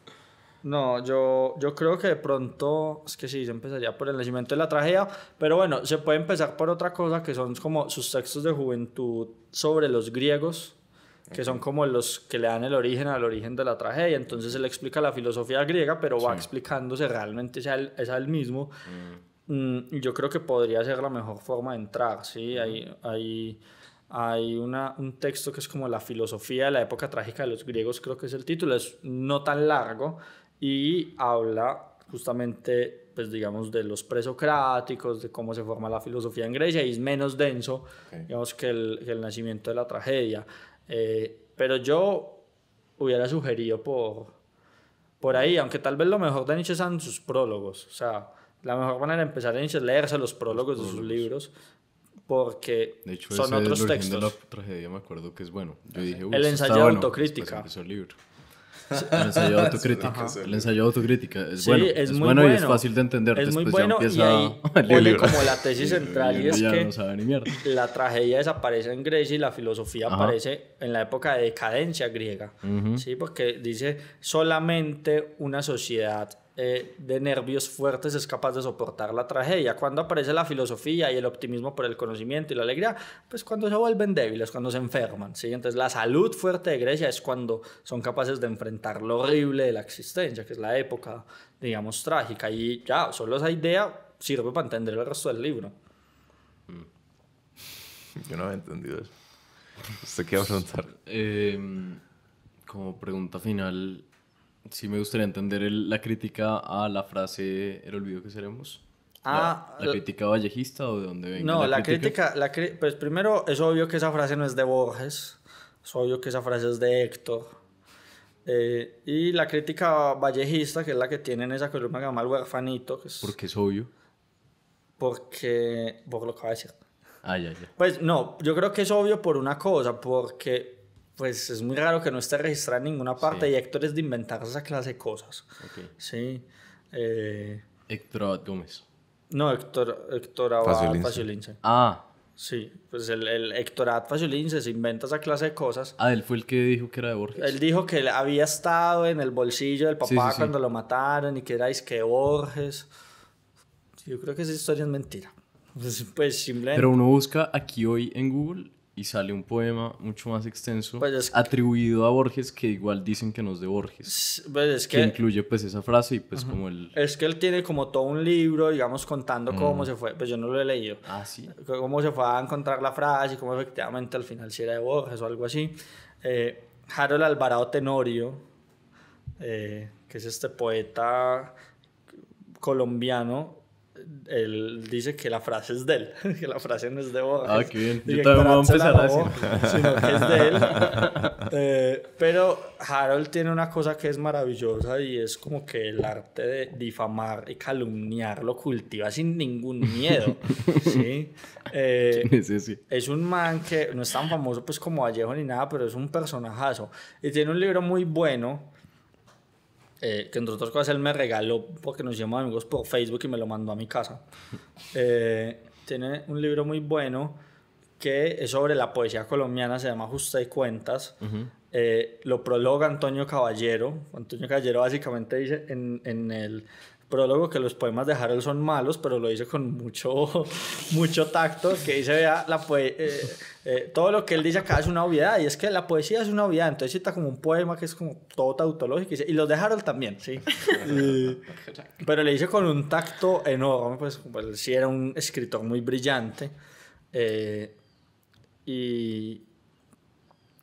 no, yo, yo creo que de pronto, es que sí, se empezaría por el nacimiento de la tragedia, pero bueno, se puede empezar por otra cosa que son como sus textos de juventud sobre los griegos, que son como los que le dan el origen al origen de la tragedia. Entonces él explica la filosofía griega, pero va explicándose realmente es al, es el mismo. Mm. Mm, yo creo que podría ser la mejor forma de entrar, ¿sí? Mm. Hay, hay, hay una, un texto que es como la filosofía de la época trágica de los griegos, creo que es el título, es no tan largo, y habla justamente, pues digamos, de los presocráticos, de cómo se forma la filosofía en Grecia y es menos denso, digamos, que el, nacimiento de la tragedia. Eh, pero yo hubiera sugerido por, por ahí, aunque tal vez lo mejor de Nietzsche sean sus prólogos, o sea, la mejor manera de empezar a Nietzsche es leerse los prólogos, de sus libros, porque son otros textos.
tragedia me acuerdo que es bueno. Ah, el ensayo de pues, autocrítica. El ensayo de [LAUGHS] autocrítica. el ensayo de autocrítica es bueno. Es, bueno, y es fácil de entender. Es muy Después bueno y ahí [LAUGHS] pone como la tesis central y es que
la tragedia desaparece en Grecia y la filosofía aparece en la época de decadencia griega. porque dice solamente una sociedad eh, de nervios fuertes es capaz de soportar la tragedia. Cuando aparece la filosofía y el optimismo por el conocimiento y la alegría, pues cuando se vuelven débiles, cuando se enferman. ¿sí? Entonces la salud fuerte de Grecia es cuando son capaces de enfrentar lo horrible de la existencia, que es la época, digamos, trágica. Y ya, solo esa idea sirve para entender el resto del libro.
Mm. [LAUGHS] Yo no había entendido eso. ¿Usted qué
em, como pregunta final, sí me gustaría entender la crítica a la frase el olvido que seremos. ¿La, ah, crítica vallejista o de dónde venga? No, la, crítica,
la pues primero es obvio que esa frase no es de Borges, es obvio que esa frase es de Héctor. Eh, y la crítica vallejista, que es la que tiene en esa columna que se llama huerfanito. Que es, porque es obvio. Porque, por lo que va a decir. Ah, pues no, yo creo que es obvio por una cosa, porque pues es muy raro que no esté registrada en ninguna parte y Héctor es de inventar esa clase de cosas. Okay. Sí. Eh, Gómez. No, Héctor, Héctor Abad Faciolince. Ah. Sí, pues el, el Héctor Abad Faciolince se inventa esa clase de cosas.
Ah, él fue el que dijo que era de Borges.
Él dijo que había estado en el bolsillo del papá cuando lo mataron y que era que Borges. Yo creo que esa historia es mentira. [LAUGHS] Pues, pues simplemente... Pero uno
busca aquí hoy en Google y sale un poema mucho más extenso pues atribuido a Borges que igual dicen que no es de Borges. Pues que, incluye pues esa frase y pues como el...
Es que él tiene como todo un libro, digamos, contando cómo mm. se fue, pues yo no lo he leído. Ah, sí. Cómo se fue a encontrar la frase y cómo efectivamente al final si era de Borges o algo así. Eh, Harold Alvarado Tenorio, eh, que es este poeta colombiano él dice que la frase es de él, [LAUGHS] que la frase no es de vos. Ah, qué bien. Yo también voy a empezar a Sino que es de él. [LAUGHS] Eh, pero Harold tiene una cosa que es maravillosa y es como que el arte de difamar y calumniar lo cultiva sin ningún miedo. [LAUGHS] Eh, ¿sí? sí, sí, Es un man que no es tan famoso pues como Vallejo ni nada, pero es un personajazo. Y tiene un libro muy bueno eh, que entre otras cosas él me regaló porque nos llamó amigos por Facebook y me lo mandó a mi casa. Eh, tiene un libro muy bueno que es sobre la poesía colombiana, se llama Justa y Cuentas. Eh, lo prologa Antonio Caballero. Antonio Caballero básicamente dice en, en el prólogo que los poemas de Harold son malos, pero lo dice con mucho, [LAUGHS] mucho tacto, que dice, vea, la poesía... Eh, todo lo que él dice acá es una obviedad, y es que la poesía es una obviedad, entonces cita como un poema que es como todo tautológico, y, los de Harold también, sí. [LAUGHS] pero le hice con un tacto enorme, pues, pues sí era un escritor muy brillante. Eh, y,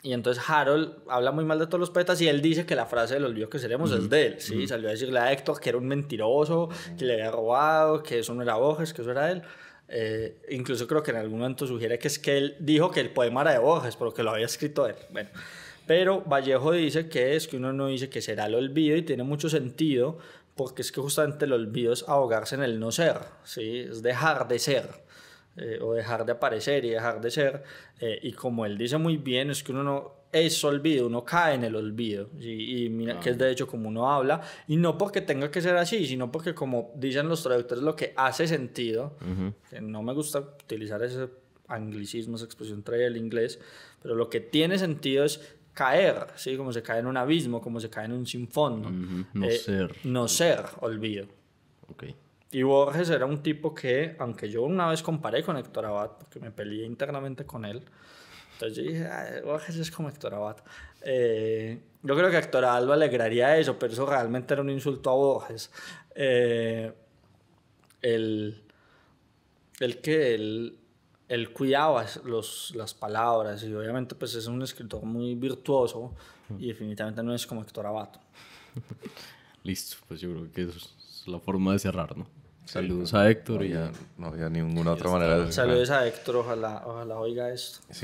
y entonces Harold habla muy mal de todos los poetas y él dice que la frase de del olvido que seremos es de él. Sí, salió a decirle a Héctor que era un mentiroso, que le había robado, que eso no era Borges, que eso era él. Eh, incluso creo que en algún momento sugiere que es que él dijo que el poema era de Borges, pero que lo había escrito él. pero Vallejo dice que es que uno no dice que será el olvido y tiene mucho sentido porque es que justamente el olvido es ahogarse en el no ser, ¿sí? es dejar de ser. Eh, o dejar de aparecer y dejar de ser. Eh, y como él dice muy bien, es que uno no es olvido, uno cae en el olvido, y mira, que es de hecho como uno habla, y no porque tenga que ser así, sino porque como dicen los traductores, lo que hace sentido, no me gusta utilizar ese anglicismo, esa expresión trae el inglés, pero lo que tiene sentido es caer, ¿sí? como se cae en un abismo, como se cae en un sinfón, No eh, ser. No ser, olvido. Y Borges era un tipo que, aunque yo una vez comparé con Héctor Abad, porque me peleé internamente con él, yo dije, ah, Borges es como Héctor Abato eh, yo creo que Héctor alegraría eso, pero eso realmente era un insulto a Borges. Eh, el, el que él, cuidaba las palabras y obviamente pues es un escritor muy virtuoso y definitivamente no es como Héctor Abato
Listo, pues yo creo que es la forma de cerrar, ¿no? Saludos a Héctor y ya No había ninguna otra manera de... Saludos
a Héctor, ojalá, ojalá oiga esto.
Sí.